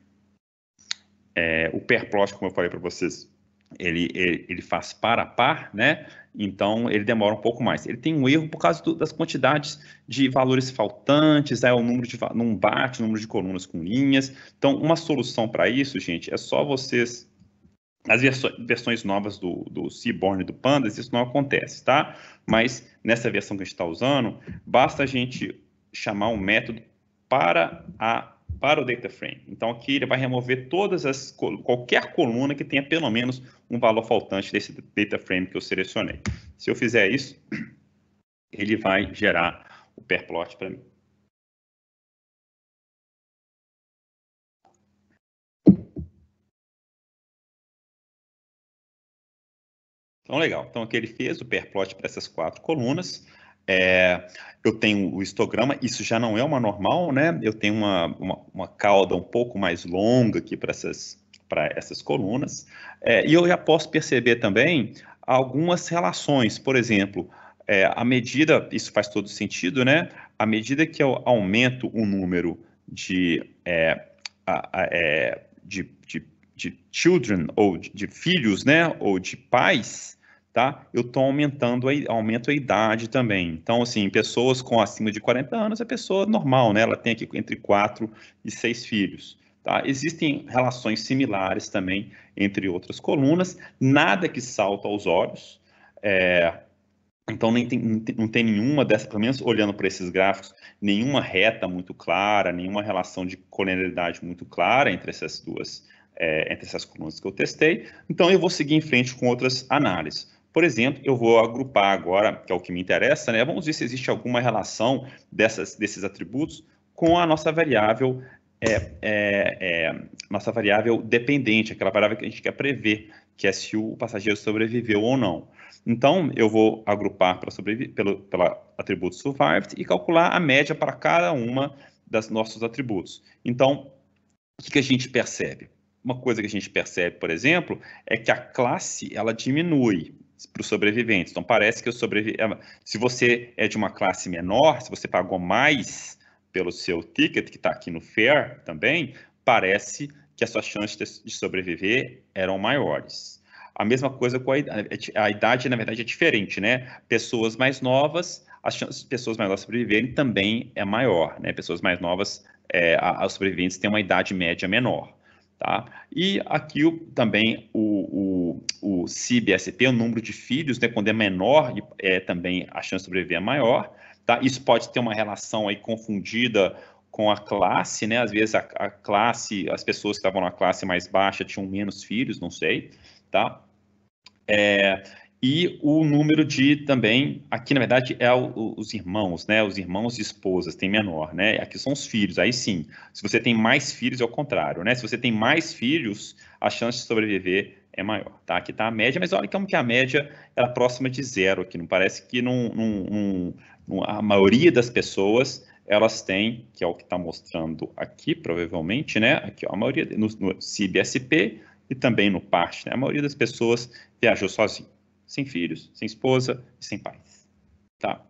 É, o perplot, como eu falei para vocês, ele, ele, ele, faz par a par, né? Então, ele demora um pouco mais. Ele tem um erro por causa do, das quantidades de valores faltantes, aí né? o número de não bate, o número de colunas com linhas. Então, uma solução para isso, gente, é só vocês as versões novas do, do Seaborn e do Pandas, isso não acontece, tá? Mas nessa versão que a gente está usando, basta a gente chamar um método para a para o data frame. Então aqui ele vai remover todas as qualquer coluna que tenha pelo menos um valor faltante desse data frame que eu selecionei. Se eu fizer isso, ele vai gerar o perplot para mim. Então, legal. Então, aqui ele fez o perplot para essas quatro colunas. É, eu tenho o histograma, isso já não é uma normal, né? Eu tenho uma, uma, uma cauda um pouco mais longa aqui para essas, essas colunas. É, e eu já posso perceber também algumas relações, por exemplo, é, à medida, isso faz todo sentido, né? À medida que eu aumento o número de, é, a, a, é, de, de, de children, ou de, de filhos, né? Ou de pais, tá? Eu estou aumentando a, aumento a idade também. Então, assim, pessoas com acima de 40 anos é pessoa normal, né? Ela tem aqui entre 4 e 6 filhos. Tá? Existem relações similares também entre outras colunas, nada que salta aos olhos. É, então, nem tem, não tem nenhuma dessas, pelo menos olhando para esses gráficos, nenhuma reta muito clara, nenhuma relação de colinearidade muito clara entre essas duas, é, entre essas colunas que eu testei. Então, eu vou seguir em frente com outras análises. Por exemplo, eu vou agrupar agora, que é o que me interessa, né? Vamos ver se existe alguma relação dessas, desses atributos com a nossa variável é, é, é, nossa variável dependente, aquela variável que a gente quer prever, que é se o passageiro sobreviveu ou não. Então, eu vou agrupar pela, pelo, pela atributo survived e calcular a média para cada uma dos nossos atributos. Então, o que, que a gente percebe? Uma coisa que a gente percebe, por exemplo, é que a classe ela diminui para os sobreviventes. Então parece que o sobrevi... É, se você é de uma classe menor, se você pagou mais pelo seu ticket que está aqui no FAIR também, parece que as suas chances de sobreviver eram maiores. A mesma coisa com a idade. É, é, a idade, na verdade, é diferente, né? Pessoas mais novas, as chances de pessoas mais novas sobreviverem também é maior, né? Pessoas mais novas, é, os sobreviventes têm uma idade média menor. Tá? E aqui o, também o, o, o CIBSP, o número de filhos, né, quando é menor, é, também a chance de sobreviver é maior. Tá? Isso pode ter uma relação aí confundida com a classe, né? Às vezes a, a classe, as pessoas que estavam na classe mais baixa tinham menos filhos, não sei, tá? É, e o número de também, aqui na verdade é o, os irmãos, né? Os irmãos e esposas tem menor, né? Aqui são os filhos, aí sim. Se você tem mais filhos é o contrário, né? Se você tem mais filhos, a chance de sobreviver é maior, tá? Aqui tá a média, mas olha como que a média era é próxima de zero aqui, não parece que num, num, num, a maioria das pessoas elas têm, que é o que está mostrando aqui, provavelmente, né? Aqui, ó, a maioria, no, no CIBSP e também no PART, né? A maioria das pessoas viajou sozinha sem filhos, sem esposa e sem pais. Tá?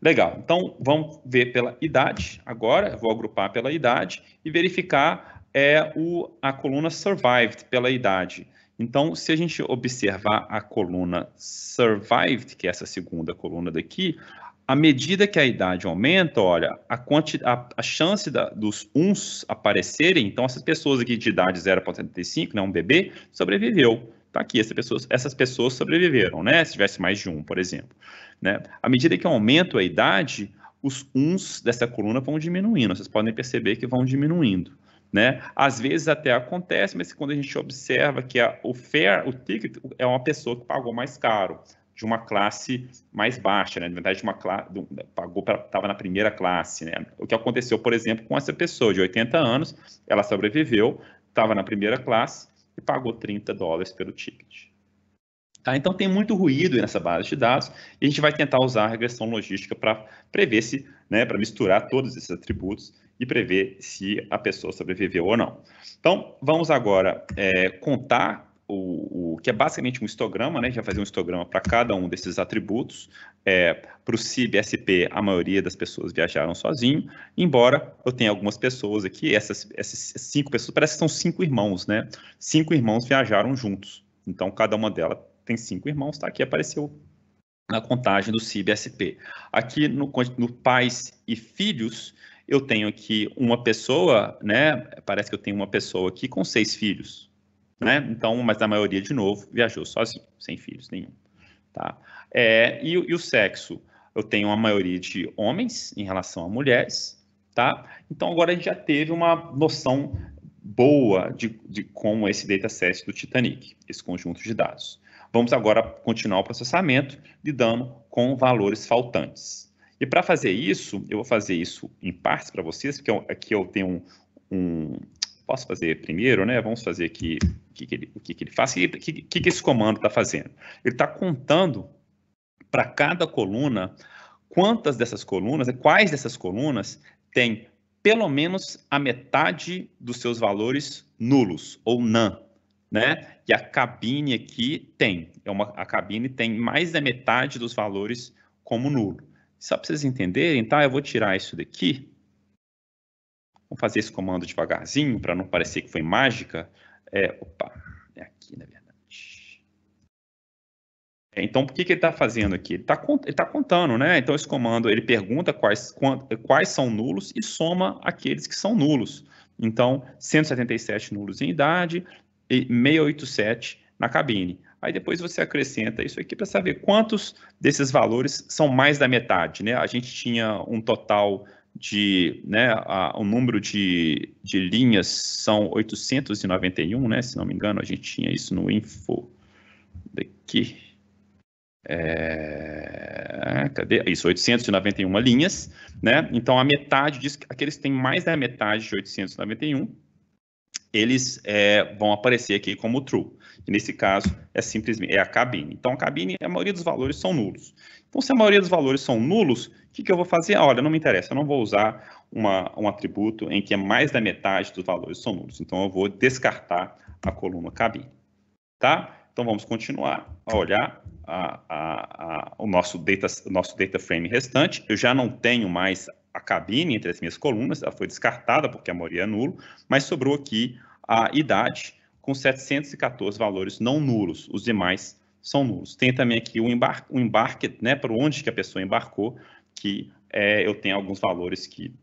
Legal, então vamos ver pela idade agora, eu vou agrupar pela idade e verificar é, o, a coluna survived pela idade. Então, se a gente observar a coluna survived, que é essa segunda coluna daqui, à medida que a idade aumenta, olha, a, quanti, a, a chance da, dos uns aparecerem, então essas pessoas aqui de idade 0 para 35, né, um bebê, sobreviveu tá aqui, essas pessoas, essas pessoas sobreviveram, né? Se tivesse mais de um, por exemplo. Né? À medida que aumenta a idade, os uns dessa coluna vão diminuindo. Vocês podem perceber que vão diminuindo. Né? Às vezes até acontece, mas quando a gente observa que a, o fair, o ticket, é uma pessoa que pagou mais caro, de uma classe mais baixa, né? Na verdade, uma classe, pagou estava na primeira classe, né? O que aconteceu, por exemplo, com essa pessoa de 80 anos, ela sobreviveu, estava na primeira classe, e pagou 30 dólares pelo ticket. Tá? Então tem muito ruído nessa base de dados e a gente vai tentar usar a regressão logística para prever se, né, para misturar todos esses atributos e prever se a pessoa sobreviveu ou não. Então vamos agora é, contar o, o, que é basicamente um histograma, né? A gente vai fazer um histograma para cada um desses atributos. É, para o CIB-SP, a maioria das pessoas viajaram sozinho, embora eu tenha algumas pessoas aqui, essas, essas cinco pessoas, parece que são cinco irmãos, né? Cinco irmãos viajaram juntos. Então, cada uma delas tem cinco irmãos, tá? Aqui apareceu na contagem do CIB-SP. Aqui no, no pais e filhos, eu tenho aqui uma pessoa, né? Parece que eu tenho uma pessoa aqui com seis filhos, né? Então, mas na maioria, de novo, viajou sozinho, sem filhos nenhum, tá? É, e, e o sexo? Eu tenho uma maioria de homens em relação a mulheres, tá? Então, agora a gente já teve uma noção boa de, de como esse dataset do Titanic, esse conjunto de dados. Vamos agora continuar o processamento lidando com valores faltantes. E para fazer isso, eu vou fazer isso em partes para vocês, porque eu, aqui eu tenho um, um, posso fazer primeiro, né? Vamos fazer aqui o que, que, ele, o que, que ele faz, o que, que, que esse comando está fazendo. Ele está contando para cada coluna quantas dessas colunas, quais dessas colunas têm pelo menos a metade dos seus valores nulos ou nan, né? E a cabine aqui tem, é uma, a cabine tem mais da metade dos valores como nulo. Só para vocês entenderem, tá? Eu vou tirar isso daqui Vamos fazer esse comando devagarzinho para não parecer que foi mágica. É, opa, é aqui na verdade. É, então, o que, que ele está fazendo aqui? Ele está tá contando, né? Então, esse comando, ele pergunta quais, quais são nulos e soma aqueles que são nulos. Então, 177 nulos em idade e 687 na cabine. Aí depois você acrescenta isso aqui para saber quantos desses valores são mais da metade, né? A gente tinha um total de, né, a, o número de, de linhas são 891, né, se não me engano, a gente tinha isso no info daqui. É, cadê? Isso, 891 linhas, né? Então, a metade disso, aqueles que têm mais da metade de 891, eles é, vão aparecer aqui como true. E nesse caso, é simplesmente é a cabine. Então, a cabine, a maioria dos valores são nulos. Então, se a maioria dos valores são nulos, o que, que eu vou fazer? Ah, olha, não me interessa, eu não vou usar uma, um atributo em que é mais da metade dos valores são nulos. Então, eu vou descartar a coluna cabine. Tá? Então, vamos continuar a olhar a, a, a, o nosso data, o nosso data frame restante. Eu já não tenho mais a cabine entre as minhas colunas, ela foi descartada porque a maioria é nulo, mas sobrou aqui a idade com 714 valores não nulos, os demais são nulos. Tem também aqui o embarque, o embarque né, para onde que a pessoa embarcou, que é, eu tenho alguns valores que,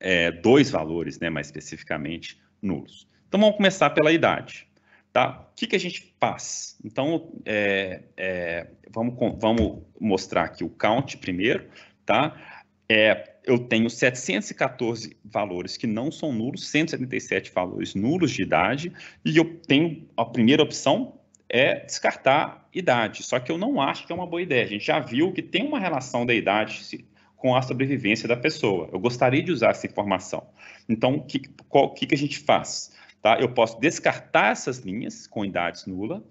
é, dois valores, né, mais especificamente, nulos. Então, vamos começar pela idade. Tá? O que, que a gente faz? Então, é, é vamos, vamos mostrar aqui o count primeiro. Tá? É, eu tenho 714 valores que não são nulos, 177 valores nulos de idade, e eu tenho a primeira opção, é descartar idade. Só que eu não acho que é uma boa ideia. A gente já viu que tem uma relação da idade com a sobrevivência da pessoa. Eu gostaria de usar essa informação. Então, o que, que, que a gente faz? Tá? Eu posso descartar essas linhas com idades nula,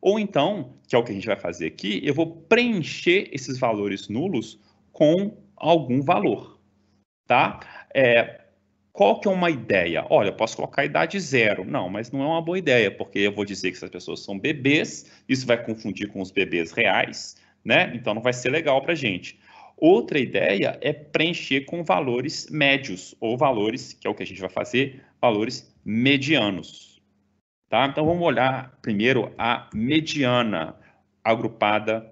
ou então, que é o que a gente vai fazer aqui, eu vou preencher esses valores nulos com algum valor. Tá? É, qual que é uma ideia? Olha, eu posso colocar a idade zero. Não, mas não é uma boa ideia, porque eu vou dizer que essas pessoas são bebês, isso vai confundir com os bebês reais, né? Então não vai ser legal para a gente. Outra ideia é preencher com valores médios, ou valores, que é o que a gente vai fazer, valores medianos. Tá? Então vamos olhar primeiro a mediana agrupada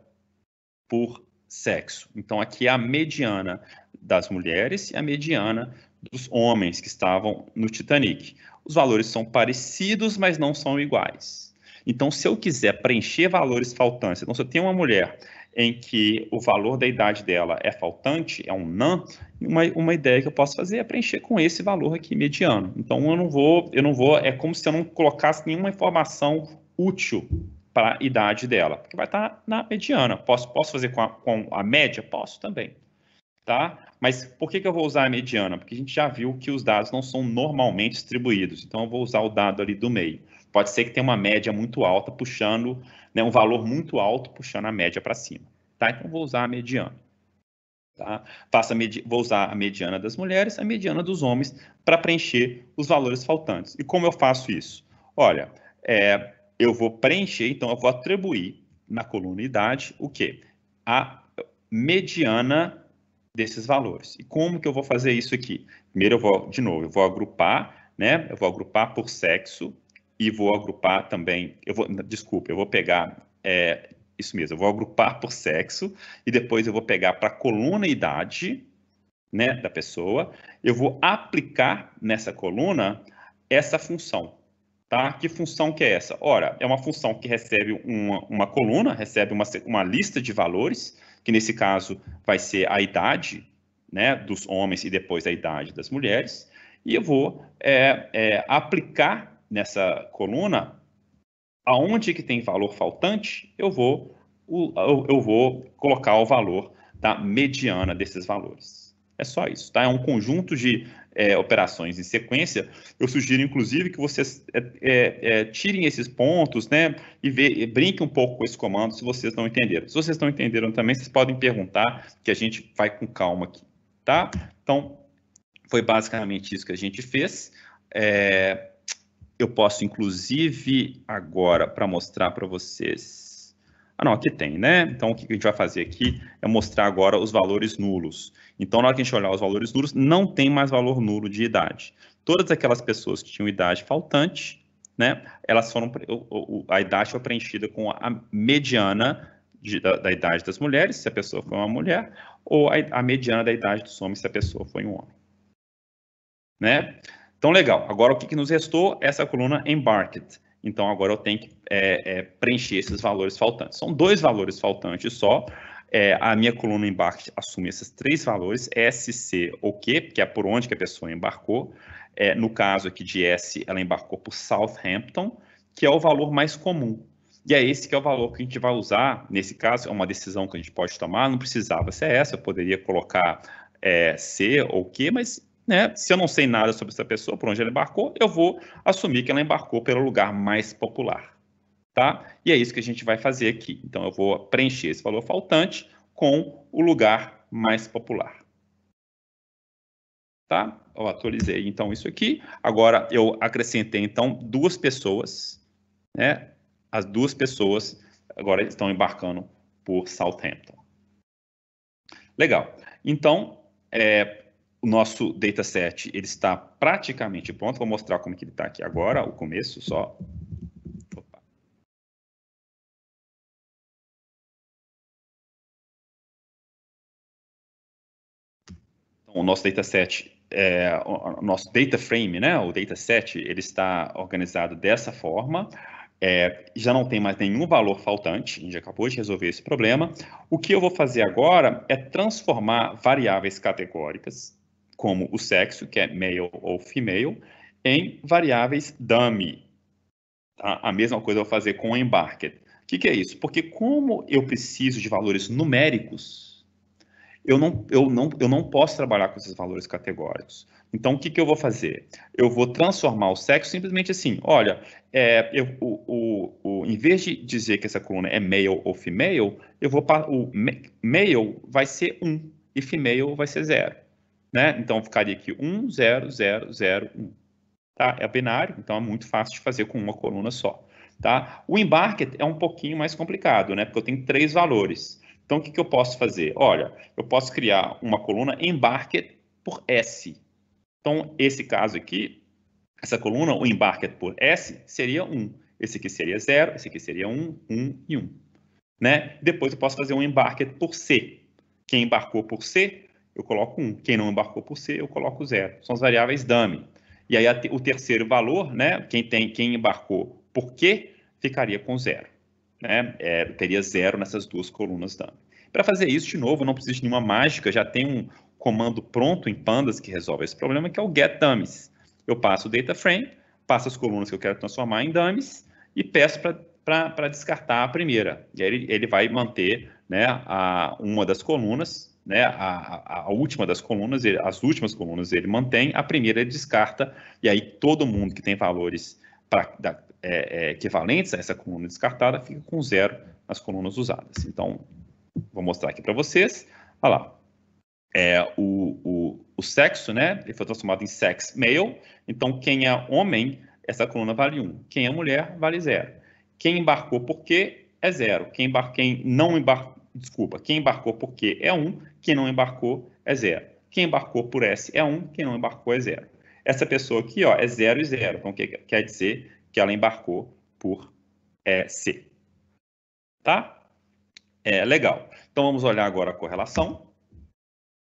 por sexo. Então aqui é a mediana das mulheres e a mediana dos homens que estavam no Titanic. Os valores são parecidos, mas não são iguais. Então, se eu quiser preencher valores faltantes, então se eu tenho uma mulher em que o valor da idade dela é faltante, é um não, uma, uma ideia que eu posso fazer é preencher com esse valor aqui mediano. Então eu não vou, eu não vou, é como se eu não colocasse nenhuma informação útil para a idade dela, porque vai estar na mediana. Posso, posso fazer com a, com a média? Posso também. Tá? Mas por que, que eu vou usar a mediana? Porque a gente já viu que os dados não são normalmente distribuídos. Então, eu vou usar o dado ali do meio. Pode ser que tenha uma média muito alta puxando, né, um valor muito alto puxando a média para cima. Tá? Então, vou usar a mediana. Tá? Faço vou usar a mediana das mulheres, a mediana dos homens, para preencher os valores faltantes. E como eu faço isso? Olha, é, eu vou preencher, então eu vou atribuir na coluna idade o quê? A mediana desses valores. E como que eu vou fazer isso aqui? Primeiro eu vou, de novo, eu vou agrupar, né? Eu vou agrupar por sexo e vou agrupar também, eu vou, desculpa, eu vou pegar, é, isso mesmo, eu vou agrupar por sexo e depois eu vou pegar para a coluna idade, né, da pessoa, eu vou aplicar nessa coluna essa função, tá? Que função que é essa? Ora, é uma função que recebe uma, uma coluna, recebe uma, uma lista de valores, que nesse caso vai ser a idade né, dos homens e depois a idade das mulheres, e eu vou é, é, aplicar nessa coluna aonde que tem valor faltante, eu vou, eu vou colocar o valor da mediana desses valores. É só isso, tá? É um conjunto de é, operações em sequência, eu sugiro, inclusive, que vocês é, é, é tirem esses pontos, né, e, vê, e brinquem um pouco com esse comando, se vocês não entenderam. Se vocês não entenderam também, vocês podem perguntar, que a gente vai com calma aqui, tá? Então, foi basicamente isso que a gente fez. É, eu posso, inclusive, agora, para mostrar para vocês... Ah, não, aqui tem, né? Então, o que a gente vai fazer aqui é mostrar agora os valores nulos. Então, na hora que a gente olhar os valores nulos, não tem mais valor nulo de idade. Todas aquelas pessoas que tinham idade faltante, né, elas foram a idade foi preenchida com a mediana de, da, da, idade das mulheres, se a pessoa foi uma mulher, ou a, a mediana da idade dos homens, se a pessoa foi um homem. Né? Então, legal. Agora, o que, que nos restou? Essa coluna Embarked. Então, agora eu tenho que é, é, preencher esses valores faltantes. São dois valores faltantes só, é, a minha coluna embarque assume esses três valores, S, C ou Q, que é por onde que a pessoa embarcou. É, no caso aqui de S, ela embarcou por Southampton, que é o valor mais comum. E é esse que é o valor que a gente vai usar. Nesse caso, é uma decisão que a gente pode tomar, não precisava ser essa, eu poderia colocar é, C ou Q, mas né, se eu não sei nada sobre essa pessoa, por onde ela embarcou, eu vou assumir que ela embarcou pelo lugar mais popular tá? E é isso que a gente vai fazer aqui. Então, eu vou preencher esse valor faltante com o lugar mais popular. Tá? Eu atualizei, então, isso aqui. Agora, eu acrescentei, então, duas pessoas, né? As duas pessoas agora estão embarcando por Southampton. Legal. Então, é, o nosso dataset ele está praticamente pronto. Vou mostrar como que ele está aqui agora, o começo só. Então, o nosso dataset, é, o nosso data frame, né, o dataset, ele está organizado dessa forma. É, já não tem mais nenhum valor faltante, a gente acabou de resolver esse problema. O que eu vou fazer agora é transformar variáveis categóricas, como o sexo, que é male ou female, em variáveis dummy. Tá? A mesma coisa eu vou fazer com o embarked. O que, que é isso? Porque como eu preciso de valores numéricos, eu não, eu, não, eu não posso trabalhar com esses valores categóricos. Então, o que, que eu vou fazer? Eu vou transformar o sexo simplesmente assim, olha, é, eu, o, o, o, em vez de dizer que essa coluna é male ou female, eu vou o male vai ser 1 um, e female vai ser 0. Né? Então, ficaria aqui 1, 0, 0, 0, 1. É binário, então é muito fácil de fazer com uma coluna só. Tá? O embarque é um pouquinho mais complicado, né? porque eu tenho três valores. Então, o que, que eu posso fazer? Olha, eu posso criar uma coluna embarque por S. Então, esse caso aqui, essa coluna, o embarque por S, seria 1. Esse aqui seria 0, esse aqui seria 1, 1 e 1. Né? Depois eu posso fazer um embarque por C. Quem embarcou por C, eu coloco 1. Quem não embarcou por C, eu coloco 0. São as variáveis dummy. E aí o terceiro valor, né? quem, tem, quem embarcou por Q, ficaria com 0 né, é, teria zero nessas duas colunas também. Para fazer isso, de novo, não precisa de nenhuma mágica, já tem um comando pronto em pandas que resolve esse problema, que é o get dummies. Eu passo o data frame, passo as colunas que eu quero transformar em dummies e peço para descartar a primeira. E aí ele, ele vai manter né, a, uma das colunas, né, a, a última das colunas, ele, as últimas colunas ele mantém, a primeira ele descarta, e aí todo mundo que tem valores para é, é, equivalentes a essa coluna descartada, fica com zero nas colunas usadas. Então, vou mostrar aqui para vocês. Olha lá. É, o, o, o, sexo, né? Ele foi transformado em sex male. Então, quem é homem, essa coluna vale 1. Quem é mulher, vale zero. Quem embarcou por quê é zero. Quem, embar... quem não embarcou, desculpa, quem embarcou por quê é 1. Quem não embarcou é zero. Quem embarcou por S é 1. Quem não embarcou é zero. Essa pessoa aqui, ó, é zero e zero. Então, o que quer dizer que ela embarcou por é, C. Tá? É legal. Então vamos olhar agora a correlação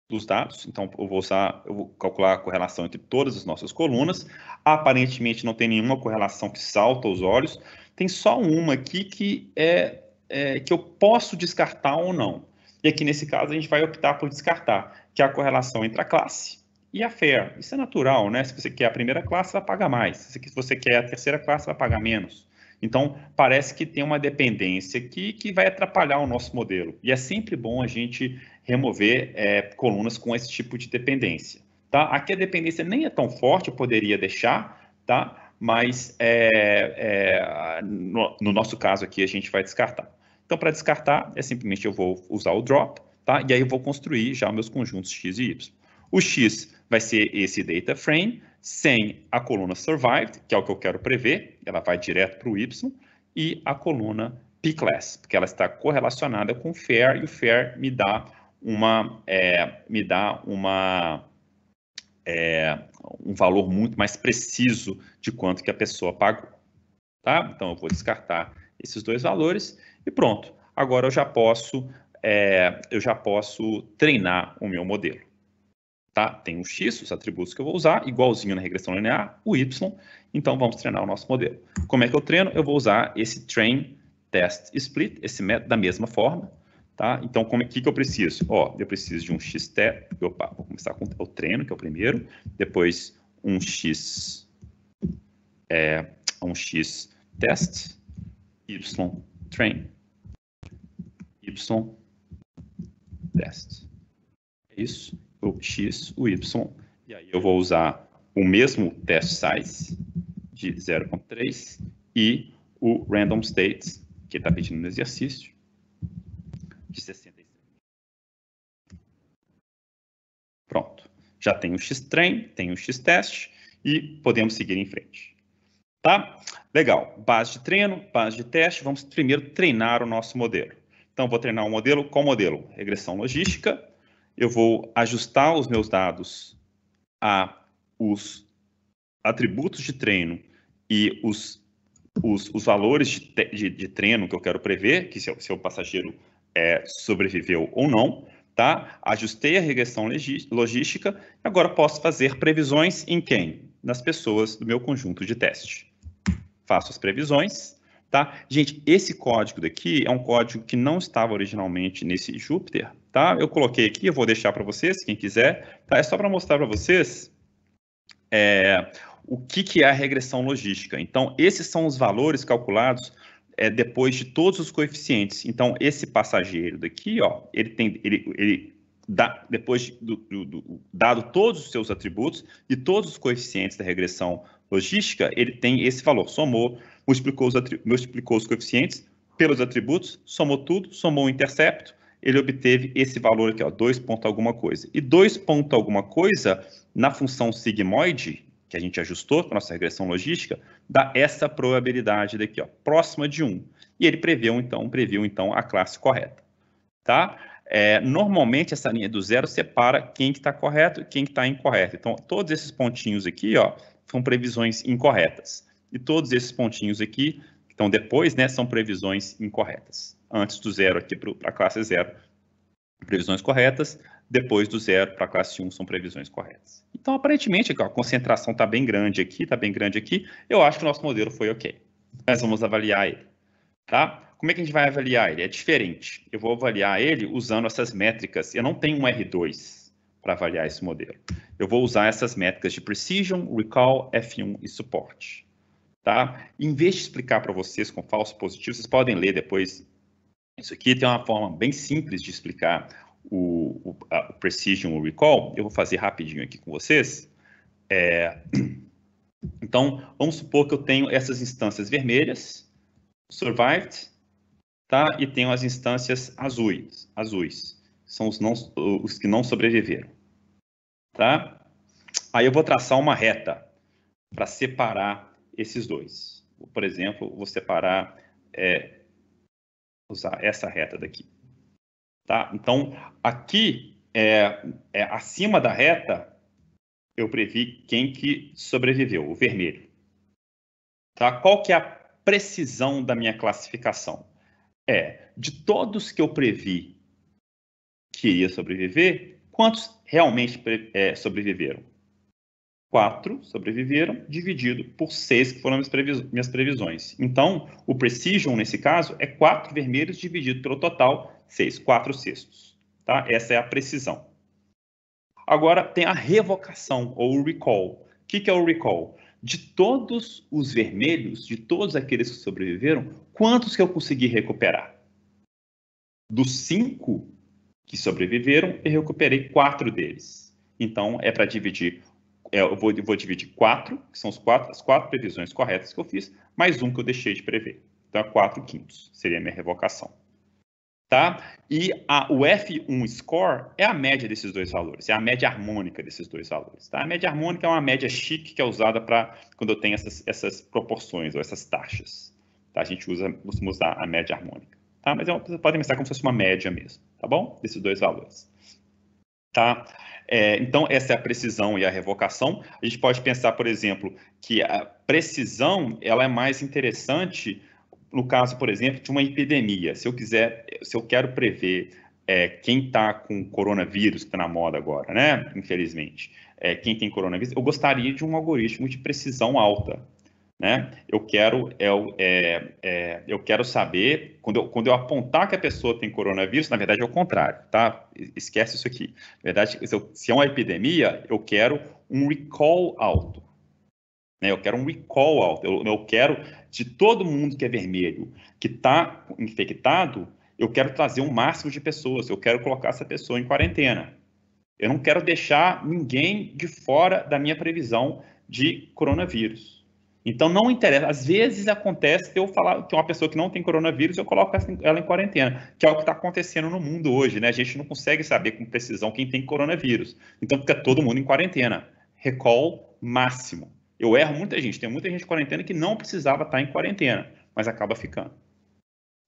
dos dados. Então eu vou usar, eu vou calcular a correlação entre todas as nossas colunas. Aparentemente não tem nenhuma correlação que salta aos olhos. Tem só uma aqui que é, é que eu posso descartar ou não. E aqui nesse caso a gente vai optar por descartar, que é a correlação entre a classe e a fair Isso é natural, né? Se você quer a primeira classe, vai pagar mais. Se você quer a terceira classe, vai pagar menos. Então, parece que tem uma dependência que, que vai atrapalhar o nosso modelo. E é sempre bom a gente remover é, colunas com esse tipo de dependência. Tá? Aqui a dependência nem é tão forte, eu poderia deixar, tá? mas é, é, no, no nosso caso aqui a gente vai descartar. Então, para descartar, é simplesmente eu vou usar o drop, tá? e aí eu vou construir já meus conjuntos x e y. O x vai ser esse data frame sem a coluna survived, que é o que eu quero prever, ela vai direto para o Y, e a coluna p-class, porque ela está correlacionada com fair, e o fair me dá uma, é, me dá uma, é, um valor muito mais preciso de quanto que a pessoa pagou. Tá? Então, eu vou descartar esses dois valores e pronto. Agora eu já posso, é, eu já posso treinar o meu modelo. Tá? Tem o x, os atributos que eu vou usar, igualzinho na regressão linear, o y. Então, vamos treinar o nosso modelo. Como é que eu treino? Eu vou usar esse train test split, esse método da mesma forma. Tá? Então, como é que, que eu preciso? Ó, eu preciso de um x test opa, vou começar com o treino, que é o primeiro, depois um x, é, um x test, y train, y test. É isso o x, o y, e aí eu vou usar o mesmo test size de 0.3 e o random states, que está pedindo no exercício, de 66. Pronto. Já tem o x-train, tem o x-test e podemos seguir em frente. Tá? Legal. Base de treino, base de teste. Vamos primeiro treinar o nosso modelo. Então, vou treinar o um modelo. Qual modelo? Regressão logística eu vou ajustar os meus dados a os atributos de treino e os, os, os valores de, de, de, treino que eu quero prever, que se, se o passageiro é, sobreviveu ou não, tá? Ajustei a regressão logística e agora posso fazer previsões em quem? Nas pessoas do meu conjunto de teste. Faço as previsões, tá? Gente, esse código daqui é um código que não estava originalmente nesse Jupyter tá? Eu coloquei aqui, eu vou deixar para vocês, quem quiser, tá? É só para mostrar para vocês é, o que, que é a regressão logística. Então, esses são os valores calculados é, depois de todos os coeficientes. Então, esse passageiro daqui, ó, ele tem, ele, ele dá, depois do, do, do, dado todos os seus atributos e todos os coeficientes da regressão logística, ele tem esse valor. Somou, multiplicou os, multiplicou os coeficientes pelos atributos, somou tudo, somou o intercepto, ele obteve esse valor aqui, ó, 2 ponto alguma coisa. E 2 ponto alguma coisa, na função sigmoide, que a gente ajustou para nossa regressão logística, dá essa probabilidade daqui, ó, próxima de 1. Um. E ele previu, então, previu, então, a classe correta, tá? É, normalmente, essa linha do zero separa quem que está correto e quem que está incorreto. Então, todos esses pontinhos aqui, ó, são previsões incorretas. E todos esses pontinhos aqui, que estão depois, né, são previsões incorretas antes do zero aqui para a classe zero, previsões corretas, depois do zero para a classe 1 são previsões corretas. Então, aparentemente, a concentração está bem grande aqui, está bem grande aqui, eu acho que o nosso modelo foi ok. mas vamos avaliar ele, tá? Como é que a gente vai avaliar ele? É diferente. Eu vou avaliar ele usando essas métricas. Eu não tenho um R2 para avaliar esse modelo. Eu vou usar essas métricas de Precision, Recall, F1 e Suporte. Tá? Em vez de explicar para vocês com falso positivo, vocês podem ler depois isso aqui tem uma forma bem simples de explicar o, o, a, o Precision, o Recall. Eu vou fazer rapidinho aqui com vocês. É, então, vamos supor que eu tenho essas instâncias vermelhas, survived, tá? E tenho as instâncias azuis, azuis. São os, não, os que não sobreviveram, tá? Aí eu vou traçar uma reta para separar esses dois. Por exemplo, vou separar é, usar essa reta daqui. Tá? Então, aqui, é, é, acima da reta, eu previ quem que sobreviveu, o vermelho. Tá? Qual que é a precisão da minha classificação? É, de todos que eu previ que iria sobreviver, quantos realmente é, sobreviveram? quatro sobreviveram, dividido por seis que foram minhas, previsões. Então, o precision, nesse caso, é quatro vermelhos dividido pelo total, seis, quatro sextos. Tá? Essa é a precisão. Agora, tem a revocação, ou recall. O que, que é o recall? De todos os vermelhos, de todos aqueles que sobreviveram, quantos que eu consegui recuperar? Dos cinco que sobreviveram, eu recuperei quatro deles. Então, é para dividir é, eu, vou, eu vou dividir quatro, que são os quatro, as quatro previsões corretas que eu fiz, mais um que eu deixei de prever. Então, é quatro quintos, seria a minha revocação. Tá? E a, o F1 score é a média desses dois valores, é a média harmônica desses dois valores. Tá? A média harmônica é uma média chique que é usada para quando eu tenho essas, essas proporções ou essas taxas. Tá? A gente usa, costuma usar a média harmônica. Tá? Mas é uma, vocês podem pensar como se fosse uma média mesmo, tá bom? Desses dois valores. Tá? É, então, essa é a precisão e a revocação. A gente pode pensar, por exemplo, que a precisão ela é mais interessante no caso, por exemplo, de uma epidemia. Se eu quiser, se eu quero prever é, quem está com coronavírus, que está na moda agora, né? Infelizmente, é, quem tem coronavírus, eu gostaria de um algoritmo de precisão alta né? Eu quero, é, é, é, eu quero saber, quando eu, quando eu apontar que a pessoa tem coronavírus, na verdade é o contrário, tá? Esquece isso aqui. Na verdade, se, eu, se é uma epidemia, eu quero um recall alto. Né? Eu quero um recall alto. Eu, eu quero, de todo mundo que é vermelho, que está infectado, eu quero trazer um máximo de pessoas, eu quero colocar essa pessoa em quarentena. Eu não quero deixar ninguém de fora da minha previsão de coronavírus. Então não interessa. Às vezes acontece eu falar que uma pessoa que não tem coronavírus, eu coloco ela em quarentena, que é o que está acontecendo no mundo hoje, né? A gente não consegue saber com precisão quem tem coronavírus. Então fica todo mundo em quarentena. Recall máximo. Eu erro muita gente, tem muita gente em quarentena que não precisava estar tá em quarentena, mas acaba ficando.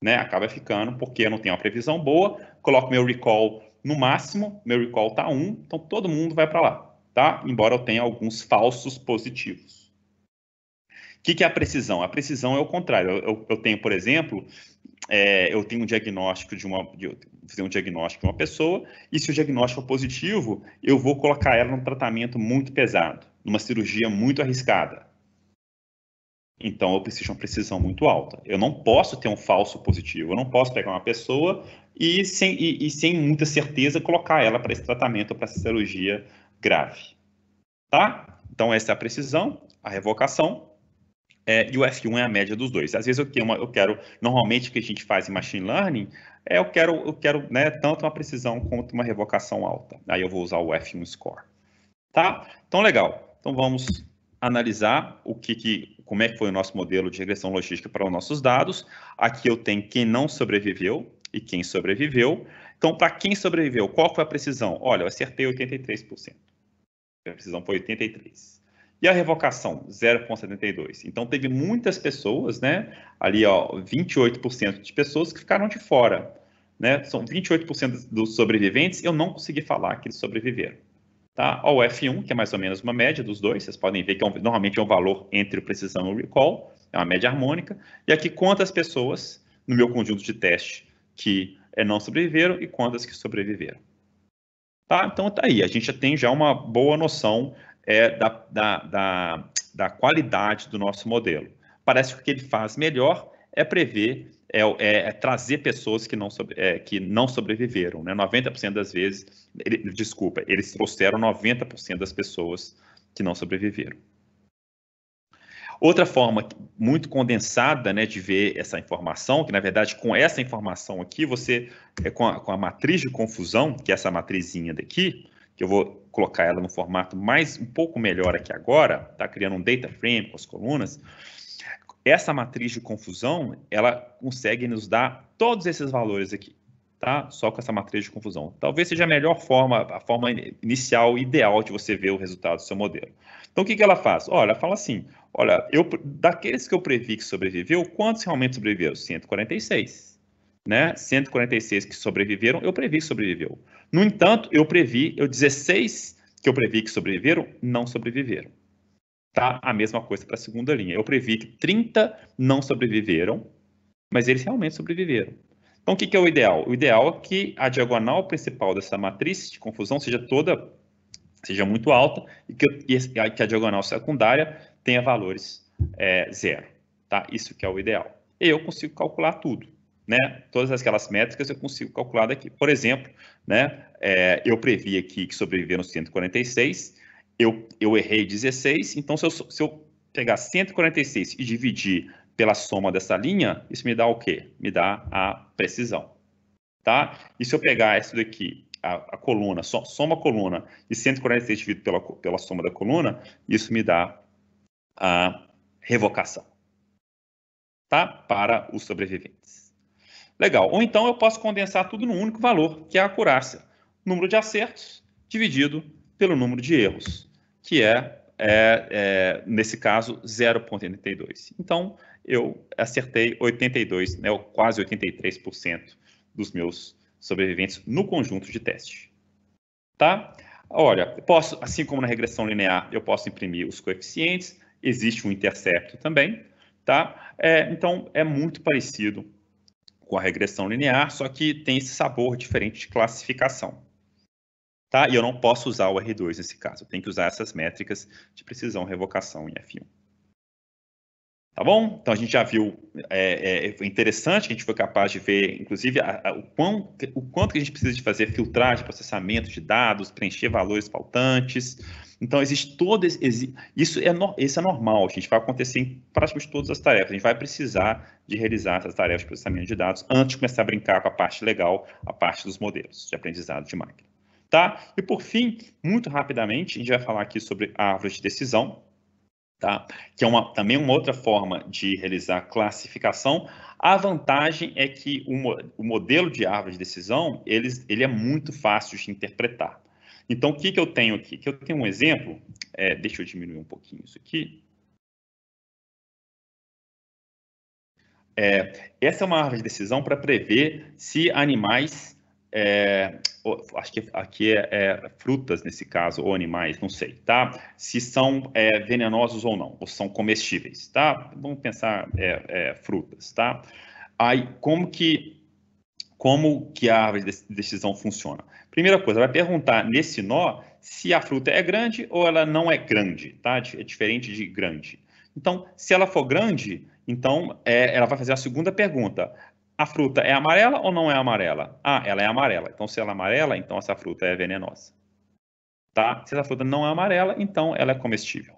Né? Acaba ficando porque eu não tenho uma previsão boa, coloco meu recall no máximo, meu recall tá 1, então todo mundo vai para lá, tá? Embora eu tenha alguns falsos positivos que, que é a precisão? A precisão é o contrário. Eu, eu, eu tenho, por exemplo, é, eu tenho um diagnóstico de uma. De, fazer um diagnóstico de uma pessoa, e se o diagnóstico é positivo, eu vou colocar ela num tratamento muito pesado, numa cirurgia muito arriscada. Então eu preciso de uma precisão muito alta. Eu não posso ter um falso positivo. Eu não posso pegar uma pessoa e sem, e, e sem muita certeza colocar ela para esse tratamento, para essa cirurgia grave. Tá? Então essa é a precisão, a revocação. É, e o F1 é a média dos dois. Às vezes eu, uma, eu quero, normalmente o que a gente faz em machine learning é eu quero, eu quero né, tanto uma precisão quanto uma revocação alta. Aí eu vou usar o F1 score. Tá? Então, legal. Então vamos analisar o que, que como é que foi o nosso modelo de regressão logística para os nossos dados. Aqui eu tenho quem não sobreviveu e quem sobreviveu. Então, para quem sobreviveu, qual foi a precisão? Olha, eu acertei 83%. A precisão foi 83%. E a revocação, 0,72. Então, teve muitas pessoas, né? Ali, ó, 28% de pessoas que ficaram de fora. Né? São 28% dos sobreviventes. Eu não consegui falar que eles sobreviveram. Tá? Ó, o F1, que é mais ou menos uma média dos dois, vocês podem ver que é um, normalmente é um valor entre precisão e o recall, é uma média harmônica. E aqui, quantas pessoas no meu conjunto de teste que é, não sobreviveram e quantas que sobreviveram. Tá? Então, tá aí. A gente já tem já uma boa noção é, da, da, da, da qualidade do nosso modelo. Parece que o que ele faz melhor é prever é, é, é, trazer pessoas que não, sobre, é, que não sobreviveram. Né? 90% das vezes, ele, desculpa, eles trouxeram 90% das pessoas que não sobreviveram. Outra forma muito condensada né, de ver essa informação, que na verdade com essa informação aqui, você, é com a, com a matriz de confusão, que é essa matrizinha daqui, que eu vou colocar ela no formato mais um pouco melhor aqui agora, tá criando um data frame com as colunas, essa matriz de confusão, ela consegue nos dar todos esses valores aqui, tá? Só com essa matriz de confusão. Talvez seja a melhor forma, a forma inicial ideal de você ver o resultado do seu modelo. Então, o que, que ela faz? Olha, ela fala assim, olha, eu, daqueles que eu previ que sobreviveu, quantos realmente sobreviveram? 146 né, 146 que sobreviveram, eu previ que sobreviveu. No entanto, eu previ, eu 16 que eu previ que sobreviveram, não sobreviveram. Tá? A mesma coisa para a segunda linha. Eu previ que 30 não sobreviveram, mas eles realmente sobreviveram. Então, o que, que é o ideal? O ideal é que a diagonal principal dessa matriz de confusão seja toda, seja muito alta e que, que a diagonal secundária tenha valores é, zero. Tá? Isso que é o ideal. E eu consigo calcular tudo né, todas aquelas métricas eu consigo calcular daqui. Por exemplo, né, é, eu previ aqui que sobreviveram 146, eu, eu errei 16, então se eu, se eu pegar 146 e dividir pela soma dessa linha, isso me dá o quê? Me dá a precisão, tá? E se eu pegar isso daqui, a, a coluna, so, soma a coluna e 146 dividido pela, pela soma da coluna, isso me dá a revocação, tá? Para os sobreviventes. Legal. Ou então eu posso condensar tudo num único valor, que é a acurácia. Número de acertos dividido pelo número de erros, que é, é, é nesse caso, 0,82. Então, eu acertei 82, né, quase 83% dos meus sobreviventes no conjunto de teste. Tá? Olha, posso, assim como na regressão linear, eu posso imprimir os coeficientes, existe um intercepto também, tá? É, então, é muito parecido com a regressão linear, só que tem esse sabor diferente de classificação. Tá? E eu não posso usar o R2 nesse caso, eu tenho que usar essas métricas de precisão, revocação em F1. Tá bom? Então a gente já viu, é, é interessante que a gente foi capaz de ver, inclusive, a, a, o, quão, o quanto que a gente precisa de fazer filtragem, processamento de dados, preencher valores faltantes. Então, existe todo esse, isso, é, isso é normal, a gente vai acontecer em praticamente todas as tarefas. A gente vai precisar de realizar essas tarefas de processamento de dados antes de começar a brincar com a parte legal, a parte dos modelos de aprendizado de máquina. Tá? E por fim, muito rapidamente, a gente vai falar aqui sobre árvores de decisão, tá? que é uma, também uma outra forma de realizar classificação. A vantagem é que o, o modelo de árvore de decisão ele, ele é muito fácil de interpretar. Então, o que, que eu tenho aqui? Que eu tenho um exemplo, é, deixa eu diminuir um pouquinho isso aqui. É, essa é uma árvore de decisão para prever se animais é, acho que aqui é, é, frutas nesse caso, ou animais, não sei, tá? Se são é, venenosos ou não, ou são comestíveis, tá? Vamos pensar é, é, frutas, tá? Aí, como que, como que a árvore de decisão funciona? Primeira coisa, vai perguntar nesse nó se a fruta é grande ou ela não é grande, tá? É diferente de grande. Então, se ela for grande, então é, ela vai fazer a segunda pergunta a fruta é amarela ou não é amarela? Ah, ela é amarela. Então, se ela é amarela, então essa fruta é venenosa. Tá? Se essa fruta não é amarela, então ela é comestível.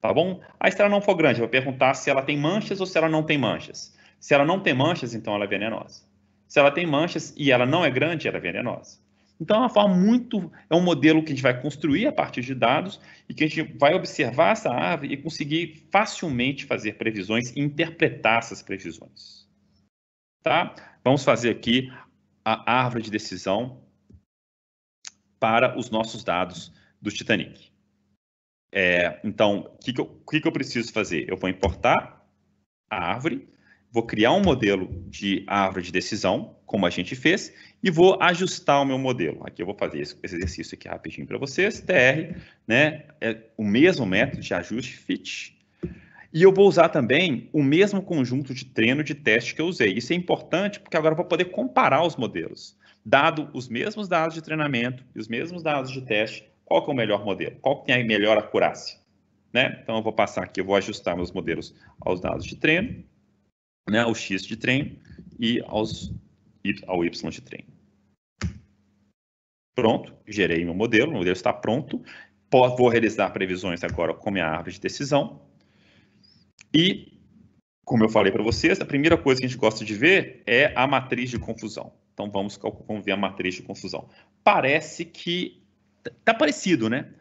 Tá bom? Aí, se ela não for grande, eu vou perguntar se ela tem manchas ou se ela não tem manchas. Se ela não tem manchas, então ela é venenosa. Se ela tem manchas e ela não é grande, ela é venenosa. Então, é uma forma muito. É um modelo que a gente vai construir a partir de dados e que a gente vai observar essa árvore e conseguir facilmente fazer previsões e interpretar essas previsões. Tá? Vamos fazer aqui a árvore de decisão para os nossos dados do Titanic. É, então, o que, que, que, eu preciso fazer? Eu vou importar a árvore, vou criar um modelo de árvore de decisão, como a gente fez, e vou ajustar o meu modelo. Aqui eu vou fazer esse, esse exercício aqui rapidinho para vocês, TR, né? É o mesmo método de ajuste, fit, e eu vou usar também o mesmo conjunto de treino de teste que eu usei. Isso é importante porque agora eu vou poder comparar os modelos. Dado os mesmos dados de treinamento e os mesmos dados de teste, qual que é o melhor modelo? Qual que tem a melhor acurácia? Né? Então, eu vou passar aqui, eu vou ajustar meus modelos aos dados de treino, né, ao X de treino e aos, ao Y de treino. Pronto, gerei meu modelo, o modelo está pronto. Vou realizar previsões agora com minha árvore de decisão. E, como eu falei para vocês, a primeira coisa que a gente gosta de ver é a matriz de confusão. Então vamos, vamos ver a matriz de confusão. Parece que está parecido, né?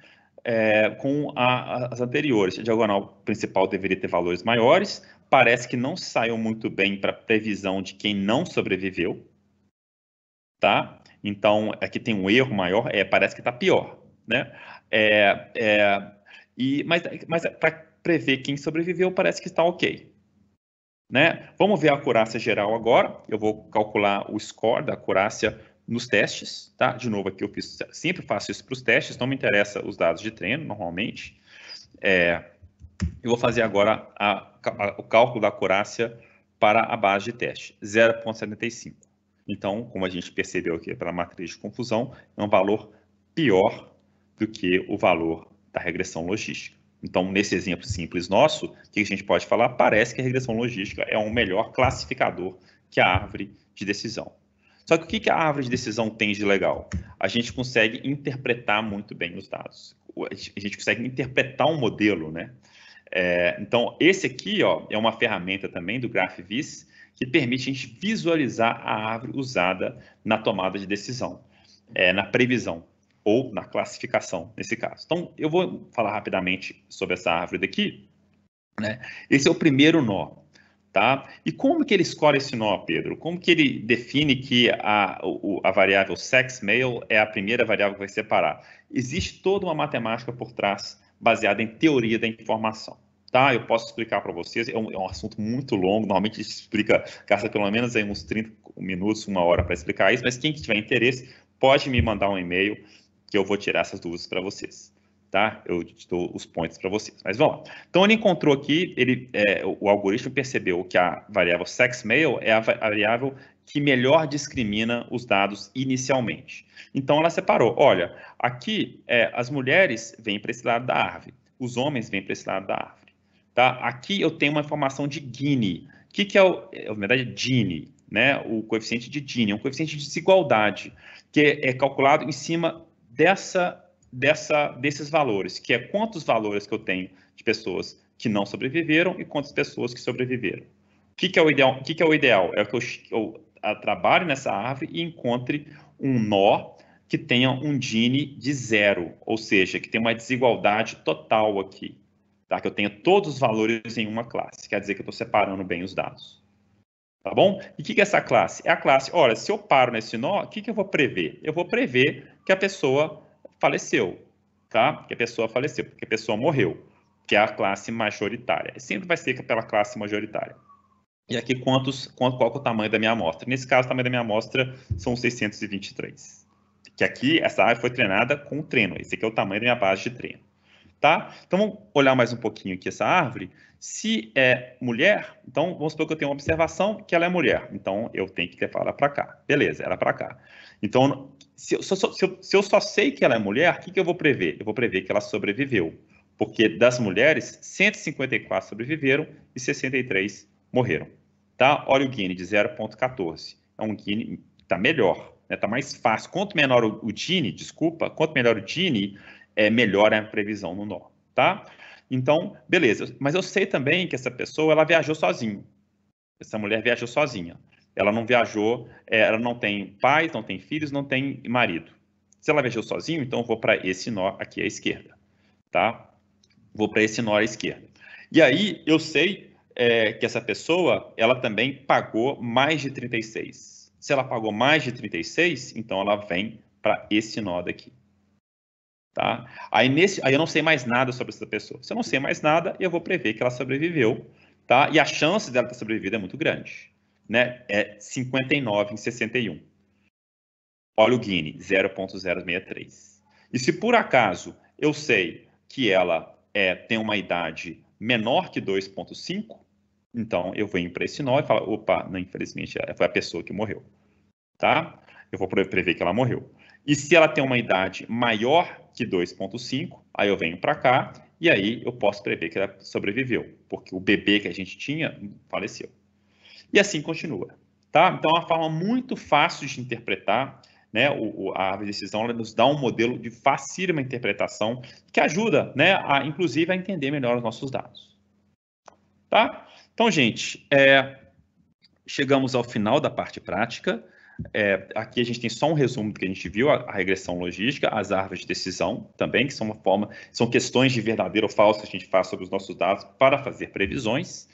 É, com a, as anteriores. A diagonal principal deveria ter valores maiores. Parece que não saiu muito bem para previsão de quem não sobreviveu. Tá? Então, aqui tem um erro maior, é, parece que está pior. Né? É, é, e, mas mas para prever quem sobreviveu, parece que está ok. Né? Vamos ver a acurácia geral agora. Eu vou calcular o score da acurácia nos testes, tá? De novo, aqui eu fiz, sempre faço isso para os testes, não me interessa os dados de treino, normalmente. É, eu vou fazer agora a, a, o cálculo da acurácia para a base de teste, 0,75. Então, como a gente percebeu aqui pela matriz de confusão, é um valor pior do que o valor da regressão logística. Então, nesse exemplo simples nosso, o que a gente pode falar? Parece que a regressão logística é um melhor classificador que a árvore de decisão. Só que o que a árvore de decisão tem de legal? A gente consegue interpretar muito bem os dados. A gente consegue interpretar um modelo, né? É, então, esse aqui ó, é uma ferramenta também do GraphVis que permite a gente visualizar a árvore usada na tomada de decisão, é, na previsão ou na classificação, nesse caso. Então, eu vou falar rapidamente sobre essa árvore daqui. Né? Esse é o primeiro nó. Tá? E como que ele escolhe esse nó, Pedro? Como que ele define que a, a variável sex male é a primeira variável que vai separar? Existe toda uma matemática por trás baseada em teoria da informação. Tá, eu posso explicar para vocês, é um, é um, assunto muito longo, normalmente explica, gasta pelo menos aí uns 30 minutos, uma hora para explicar isso, mas quem tiver interesse pode me mandar um e-mail que eu vou tirar essas dúvidas para vocês. Tá? Eu dou os pontos para vocês. Mas vamos lá. Então, ele encontrou aqui, ele, é, o algoritmo percebeu que a variável sex male é a variável que melhor discrimina os dados inicialmente. Então, ela separou. Olha, aqui é, as mulheres vêm para esse lado da árvore, os homens vêm para esse lado da árvore. Tá? Aqui eu tenho uma informação de Gini. O que, que é, o, na verdade, é Gini, né? o coeficiente de Gini, é um coeficiente de desigualdade, que é calculado em cima dessa, dessa, desses valores, que é quantos valores que eu tenho de pessoas que não sobreviveram e quantas pessoas que sobreviveram. O que, que é o ideal? O que, que é o ideal? É que eu, eu ah, trabalhe nessa árvore e encontre um nó que tenha um Gini de zero, ou seja, que tenha uma desigualdade total aqui, tá? que eu tenha todos os valores em uma classe, quer dizer que eu estou separando bem os dados. Tá bom? E o que, que é essa classe? É a classe, olha, se eu paro nesse nó, o que, que eu vou prever? Eu vou prever que a pessoa faleceu, tá? Que a pessoa faleceu, que a pessoa morreu, que é a classe majoritária. Sempre vai ser pela classe majoritária. E aqui quantos, qual, qual é o tamanho da minha amostra? Nesse caso, o tamanho da minha amostra são 623. Que aqui essa área foi treinada com treino. Esse aqui é o tamanho da minha base de treino tá? Então vamos olhar mais um pouquinho aqui essa árvore. Se é mulher, então vamos supor que eu tenho uma observação que ela é mulher. Então eu tenho que levar ela para cá. Beleza, ela para cá. Então, se eu, só, se, eu, se eu, só, sei que ela é mulher, o que, que eu vou prever? Eu vou prever que ela sobreviveu. Porque das mulheres, 154 sobreviveram e 63 morreram. Tá? Olha o Gini de 0,14. É um Gini está melhor, está né? Tá mais fácil. Quanto menor o, o Gini, desculpa, quanto melhor o Gini, é, melhora a previsão no nó, tá? Então, beleza. Mas eu sei também que essa pessoa, ela viajou sozinha. Essa mulher viajou sozinha. Ela não viajou, é, ela não tem pais, não tem filhos, não tem marido. Se ela viajou sozinho, então eu vou para esse nó aqui à esquerda, tá? Vou para esse nó à esquerda. E aí, eu sei é, que essa pessoa, ela também pagou mais de 36. Se ela pagou mais de 36, então ela vem para esse nó daqui. Tá? Aí, nesse, aí eu não sei mais nada sobre essa pessoa. Se eu não sei mais nada, eu vou prever que ela sobreviveu. Tá? E a chance dela ter sobrevivido é muito grande. Né? É 59 em 61. Olha o Guine, 0.063. E se por acaso eu sei que ela é, tem uma idade menor que 2.5, então eu venho para esse nó e falo, opa, não, infelizmente é, foi a pessoa que morreu. Tá? Eu vou prever que ela morreu. E se ela tem uma idade maior que 2,5, aí eu venho para cá e aí eu posso prever que ela sobreviveu, porque o bebê que a gente tinha faleceu. E assim continua. Tá? Então, é uma forma muito fácil de interpretar. Né, o, a árvore de decisão nos dá um modelo de facílima interpretação que ajuda, né, a, inclusive, a entender melhor os nossos dados. Tá? Então, gente, é, chegamos ao final da parte prática. É, aqui a gente tem só um resumo do que a gente viu, a, a, regressão logística, as árvores de decisão também, que são uma forma, são questões de verdadeiro ou falso que a gente faz sobre os nossos dados para fazer previsões,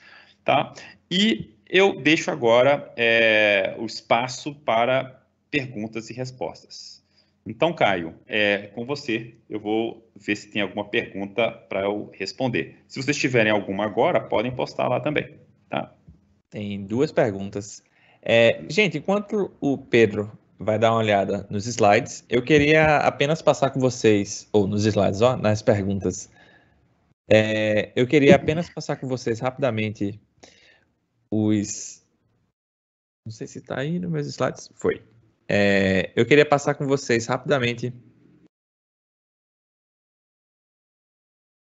tá? E eu deixo agora é, o espaço para perguntas e respostas. Então, Caio, é, com você, eu vou ver se tem alguma pergunta para eu responder. Se vocês tiverem alguma agora, podem postar lá também, tá? Tem duas perguntas. É, gente, enquanto o Pedro vai dar uma olhada nos slides, eu queria apenas passar com vocês, ou nos slides, ó, nas perguntas. É, eu queria apenas passar com vocês rapidamente os. Não sei se está aí nos meus slides. Foi. É, eu queria passar com vocês rapidamente.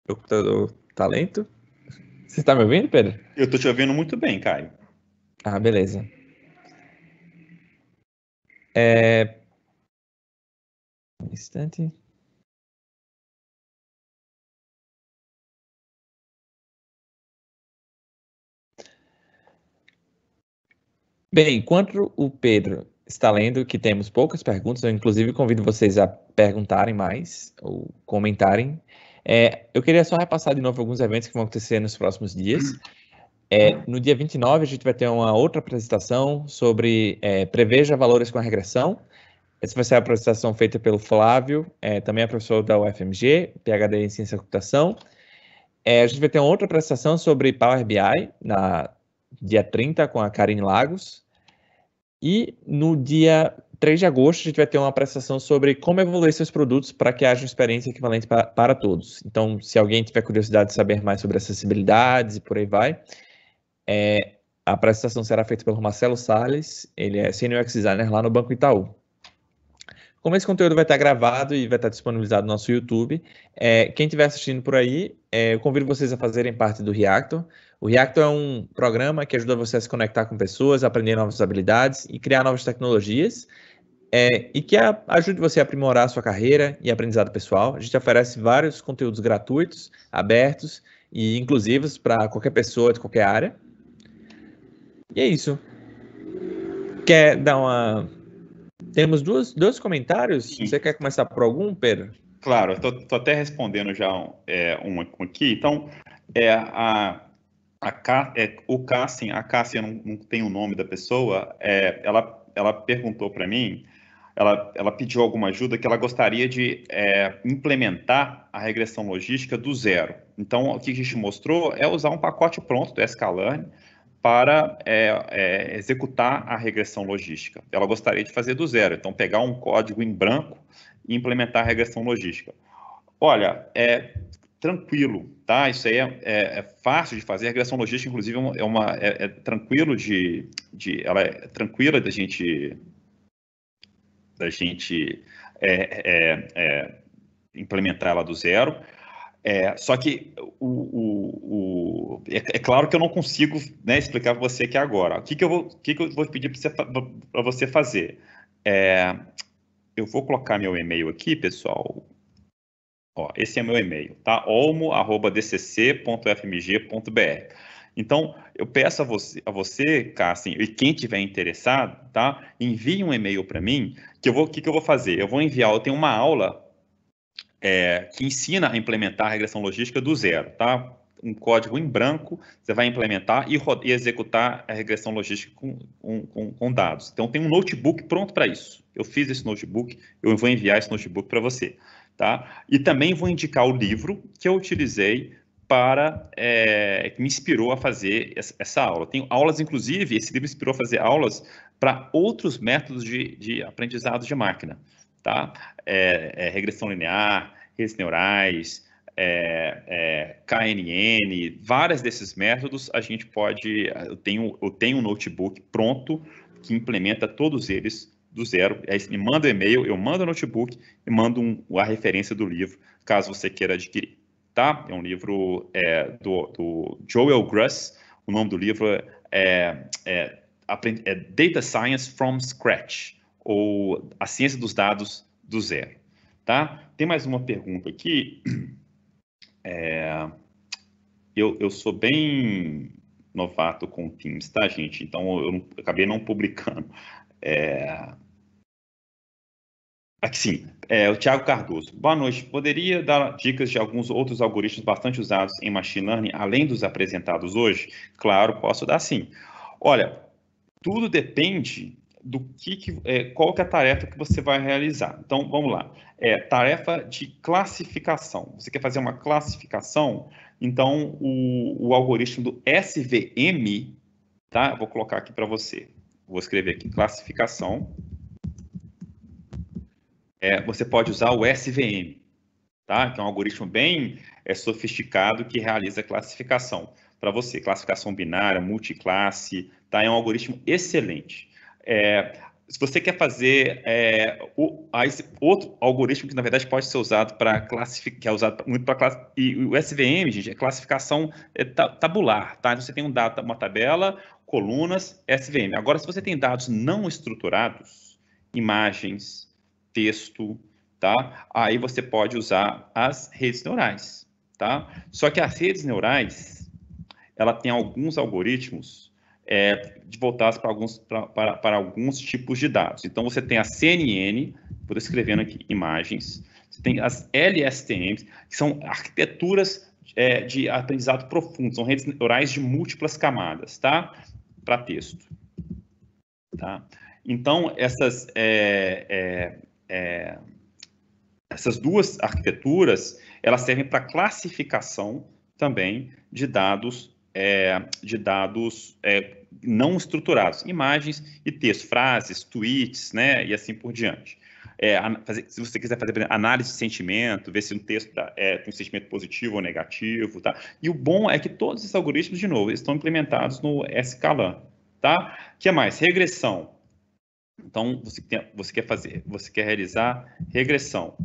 O computador está lento? Você está me ouvindo, Pedro? Eu estou te ouvindo muito bem, Caio. Ah, beleza. É... Um instante. Bem, enquanto o Pedro está lendo que temos poucas perguntas, eu inclusive convido vocês a perguntarem mais ou comentarem. É, eu queria só repassar de novo alguns eventos que vão acontecer nos próximos dias. É, no dia 29, a gente vai ter uma outra apresentação sobre é, preveja valores com regressão. Essa vai ser a apresentação feita pelo Flávio, é, também é professor da UFMG, PhD em Ciência da Computação. É, a gente vai ter uma outra apresentação sobre Power BI, na dia 30, com a Karine Lagos. E no dia 3 de agosto, a gente vai ter uma apresentação sobre como evoluir seus produtos para que haja uma experiência equivalente para todos. Então, se alguém tiver curiosidade de saber mais sobre acessibilidades e por aí vai, é, a apresentação será feita pelo Marcelo Sales, ele é Senior UX Designer lá no Banco Itaú. Como esse conteúdo vai estar gravado e vai estar disponibilizado no nosso YouTube, é, quem estiver assistindo por aí, é, eu convido vocês a fazerem parte do Reactor. O Reactor é um programa que ajuda você a se conectar com pessoas, aprender novas habilidades e criar novas tecnologias, é, e que a, ajude você a aprimorar a sua carreira e aprendizado pessoal. A gente oferece vários conteúdos gratuitos, abertos e inclusivos para qualquer pessoa de qualquer área. E é isso. Quer dar uma. Temos duas, dois comentários. Sim. Você quer começar por algum, Pedro? Claro, estou até respondendo já um, é, um aqui. Então, é, a, a Cá, é, o Cassian, a Cássia não, não, tem o nome da pessoa, é, ela, ela perguntou para mim, ela, ela pediu alguma ajuda que ela gostaria de é, implementar a regressão logística do zero. Então, o que a gente mostrou é usar um pacote pronto do Escalane, para é, é, executar a regressão logística. Ela gostaria de fazer do zero, então pegar um código em branco e implementar a regressão logística. Olha, é tranquilo, tá? Isso aí é, é, é fácil de fazer. A regressão logística, inclusive, é uma é, é, é, tranquilo de, de, ela é tranquila da gente da gente implementar ela do zero. É, só que o, o, o é, é, claro que eu não consigo né, explicar para você aqui agora. O que, que, eu, vou, que, que eu vou pedir para você fazer? É, eu vou colocar meu e-mail aqui, pessoal. Ó, esse é meu e-mail, tá? olmo.dcc.fmg.br. Então, eu peço a você, a você Cassim, e quem tiver interessado, tá? Envie um e-mail para mim, que eu vou, o que, que eu vou fazer? Eu vou enviar, eu tenho uma aula é, que ensina a implementar a regressão logística do zero, tá? Um código em branco, você vai implementar e, e executar a regressão logística com, com, com dados. Então, tem um notebook pronto para isso. Eu fiz esse notebook, eu vou enviar esse notebook para você, tá? E também vou indicar o livro que eu utilizei para é, me inspirou a fazer essa aula. Tenho aulas, inclusive, esse livro inspirou a fazer aulas para outros métodos de, de aprendizado de máquina tá? É, é, regressão linear, redes neurais, é, é KNN, vários desses métodos a gente pode. Eu tenho, eu tenho um notebook pronto que implementa todos eles do zero. Aí me manda um e-mail, eu mando o um notebook e mando um, a referência do livro, caso você queira adquirir. Tá? É um livro é, do, do, Joel Gruss. O nome do livro é, é Data Science from Scratch ou a ciência dos dados do zero, tá? Tem mais uma pergunta aqui. É, eu, eu sou bem novato com Teams, tá, gente? Então, eu, eu acabei não publicando. É, Aqui sim, é, o Thiago Cardoso. Boa noite. Poderia dar dicas de alguns outros algoritmos bastante usados em machine learning, além dos apresentados hoje? Claro, posso dar sim. Olha, tudo depende do que, que é, qual que é a tarefa que você vai realizar. Então, vamos lá. É tarefa de classificação. Você quer fazer uma classificação? Então, o, o algoritmo do SVM, tá? Eu vou colocar aqui para você. Vou escrever aqui classificação. É, você pode usar o SVM, tá? Que é um algoritmo bem é, sofisticado que realiza classificação para você. Classificação binária, multiclasse, tá? É um algoritmo excelente. É, se você quer fazer é, o, a, outro algoritmo que na verdade pode ser usado para classificar, que é usado muito para classificar e o SVM, gente, é classificação é, tabular, tá? Então, você tem um dado, uma tabela, colunas, SVM. Agora, se você tem dados não estruturados, imagens, texto, tá? Aí você pode usar as redes neurais, tá? Só que as redes neurais, ela tem alguns algoritmos é, de voltadas para alguns, para, para alguns tipos de dados. Então, você tem a CNN, por escrevendo aqui imagens, você tem as LSTMs, que são arquiteturas é, de aprendizado profundo, são redes neurais de múltiplas camadas, tá? Para texto. Tá? Então, essas, é, é, é, essas duas arquiteturas, elas servem para classificação também de dados é, de dados é, não estruturados, imagens e texto, frases, tweets, né, e assim por diante. É, fazer, se você quiser fazer exemplo, análise de sentimento, ver se um texto tá, é, tem um sentimento positivo ou negativo, tá? E o bom é que todos esses algoritmos, de novo, estão implementados no SKLAN, tá? O que mais? Regressão. Então, você, tem, você quer fazer, você quer realizar regressão.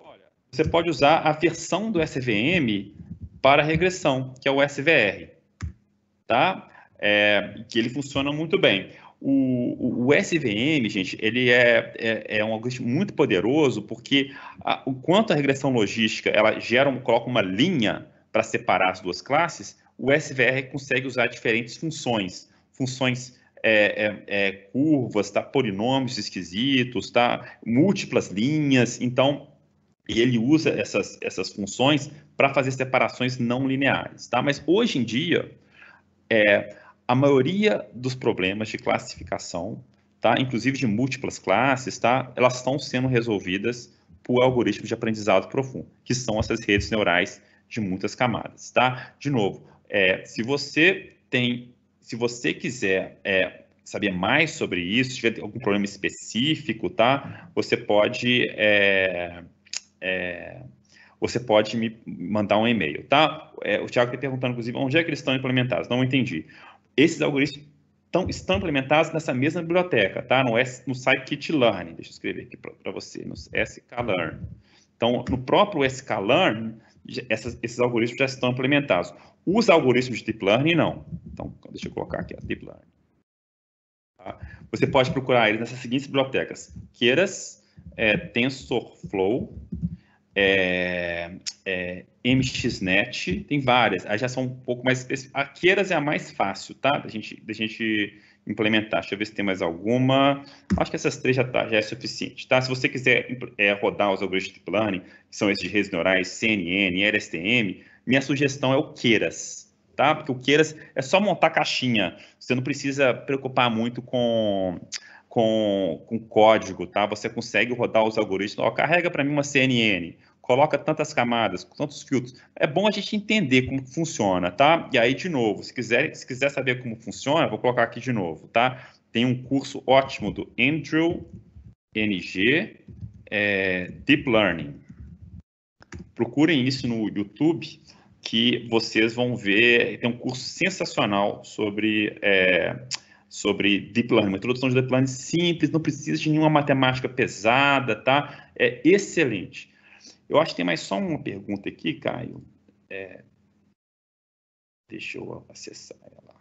Olha, você pode usar a versão do SVM para regressão, que é o SVR, tá? É, que ele funciona muito bem. O, o, o SVM, gente, ele é, é, é, um algoritmo muito poderoso porque a, o quanto a regressão logística ela gera, coloca uma linha para separar as duas classes, o SVR consegue usar diferentes funções, funções é, é, é, curvas, tá? polinômios esquisitos, tá? múltiplas linhas. Então, e ele usa essas, essas funções para fazer separações não lineares, tá? Mas hoje em dia, é, a maioria dos problemas de classificação, tá? Inclusive de múltiplas classes, tá? Elas estão sendo resolvidas por algoritmos de aprendizado profundo, que são essas redes neurais de muitas camadas, tá? De novo, é, se você tem, se você quiser é, saber mais sobre isso, se tiver algum problema específico, tá? Você pode é, é, você pode me mandar um e-mail, tá? É, o Thiago está perguntando, inclusive, onde é que eles estão implementados? Não entendi. Esses algoritmos estão, estão implementados nessa mesma biblioteca, tá? No, S, no site KitLearn, deixa eu escrever aqui para você, no SKLearn. Então, no próprio SKLearn, essas, esses algoritmos já estão implementados. Os algoritmos de Deep Learning, não. Então, deixa eu colocar aqui, ó, Deep Learning. Tá? Você pode procurar eles nessas seguintes bibliotecas, Keras, é, TensorFlow, é, é, MXNet, tem várias. Aí já são um pouco mais específicas. A Queiras é a mais fácil, tá? Da gente, da gente implementar. Deixa eu ver se tem mais alguma. Acho que essas três já, tá, já é suficiente, tá? Se você quiser é, rodar os algoritmos de planning, que são esses de redes neurais, CNN, LSTM, minha sugestão é o Queiras, tá? Porque o Queiras é só montar caixinha. Você não precisa preocupar muito com com, com código, tá? Você consegue rodar os algoritmos, ó, carrega para mim uma CNN, coloca tantas camadas, tantos filtros. É bom a gente entender como funciona, tá? E aí, de novo, se quiser, se quiser saber como funciona, vou colocar aqui de novo, tá? Tem um curso ótimo do Andrew NG é, Deep Learning. Procurem isso no YouTube, que vocês vão ver. Tem um curso sensacional sobre. É, sobre deep learning, uma introdução de deep learning simples, não precisa de nenhuma matemática pesada, tá? É excelente. Eu acho que tem mais só uma pergunta aqui, Caio. É... Deixa eu acessar ela.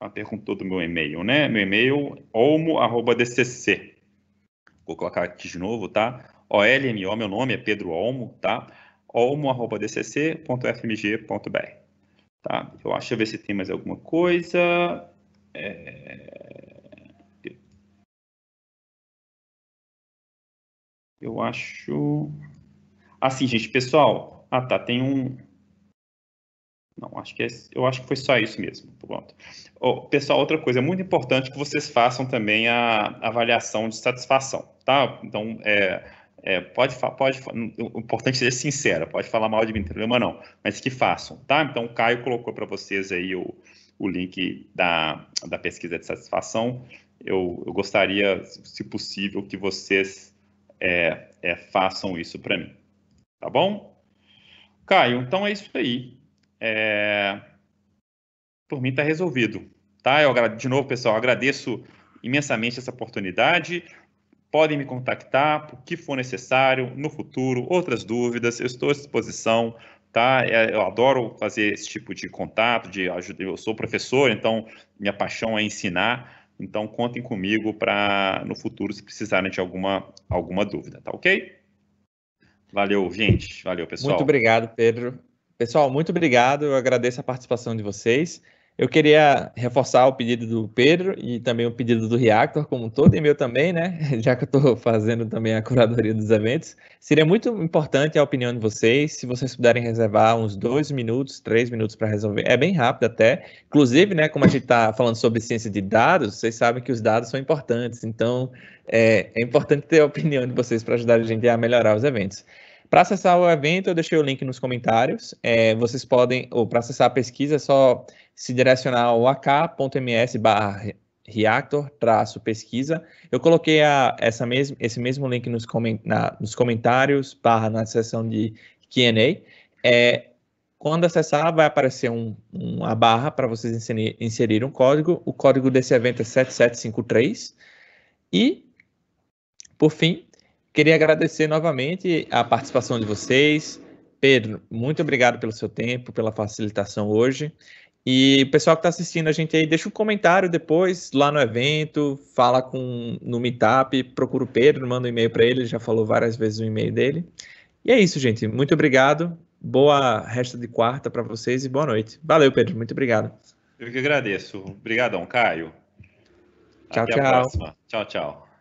Ela perguntou do meu e-mail, né? Meu e-mail, olmo.dcc. Vou colocar aqui de novo, tá? Olmo, meu nome é Pedro Olmo, tá? olmo.dcc.fmg.br. Tá? Eu acho, deixa eu ver se tem mais alguma coisa. É, eu acho. Assim, gente, pessoal. Ah, tá. Tem um. Não, acho que é... eu acho que foi só isso mesmo. Pronto. Oh, pessoal, outra coisa é muito importante que vocês façam também a avaliação de satisfação, tá? Então, é, é, pode, pode, o importante é ser sincera, pode falar mal de mim, não tem problema não, mas que façam, tá? Então, o Caio colocou para vocês aí o, o link da, da pesquisa de satisfação. Eu, eu gostaria, se possível, que vocês é, é, façam isso para mim. Tá bom? Caio, então é isso aí. É... Por mim está resolvido. Tá? Eu, de novo, pessoal, agradeço imensamente essa oportunidade. Podem me contactar o que for necessário no futuro, outras dúvidas, eu estou à disposição tá? É, eu adoro fazer esse tipo de contato, de ajuda. Eu sou professor, então minha paixão é ensinar. Então contem comigo para no futuro se precisarem de alguma alguma dúvida, tá ok? Valeu, gente. Valeu, pessoal. Muito obrigado, Pedro. Pessoal, muito obrigado. Eu agradeço a participação de vocês. Eu queria reforçar o pedido do Pedro e também o pedido do Reactor, como todo, e meu também, né? Já que eu estou fazendo também a curadoria dos eventos. Seria muito importante a opinião de vocês, se vocês puderem reservar uns dois minutos, três minutos para resolver. É bem rápido até. Inclusive, né, como a gente está falando sobre ciência de dados, vocês sabem que os dados são importantes. Então, é, é importante ter a opinião de vocês para ajudar a gente a melhorar os eventos. Para acessar o evento, eu deixei o link nos comentários. É, vocês podem, ou para acessar a pesquisa, é só se direcionar ao ak.ms reactor-pesquisa. Eu coloquei a, essa mes esse mesmo link nos, coment na, nos comentários, barra na seção de Q&A. É, quando acessar, vai aparecer um, uma barra para vocês inserir, inserir um código. O código desse evento é 7753. E, por fim, Queria agradecer novamente a participação de vocês. Pedro, muito obrigado pelo seu tempo, pela facilitação hoje. E o pessoal que está assistindo a gente aí, deixa um comentário depois lá no evento, fala com no Meetup, procura o Pedro, manda um e-mail para ele, já falou várias vezes o e-mail dele. E é isso, gente. Muito obrigado. Boa resta de quarta para vocês e boa noite. Valeu, Pedro. Muito obrigado. Eu que agradeço. Obrigadão, Caio. Tchau, Até tchau. a próxima. Tchau, tchau.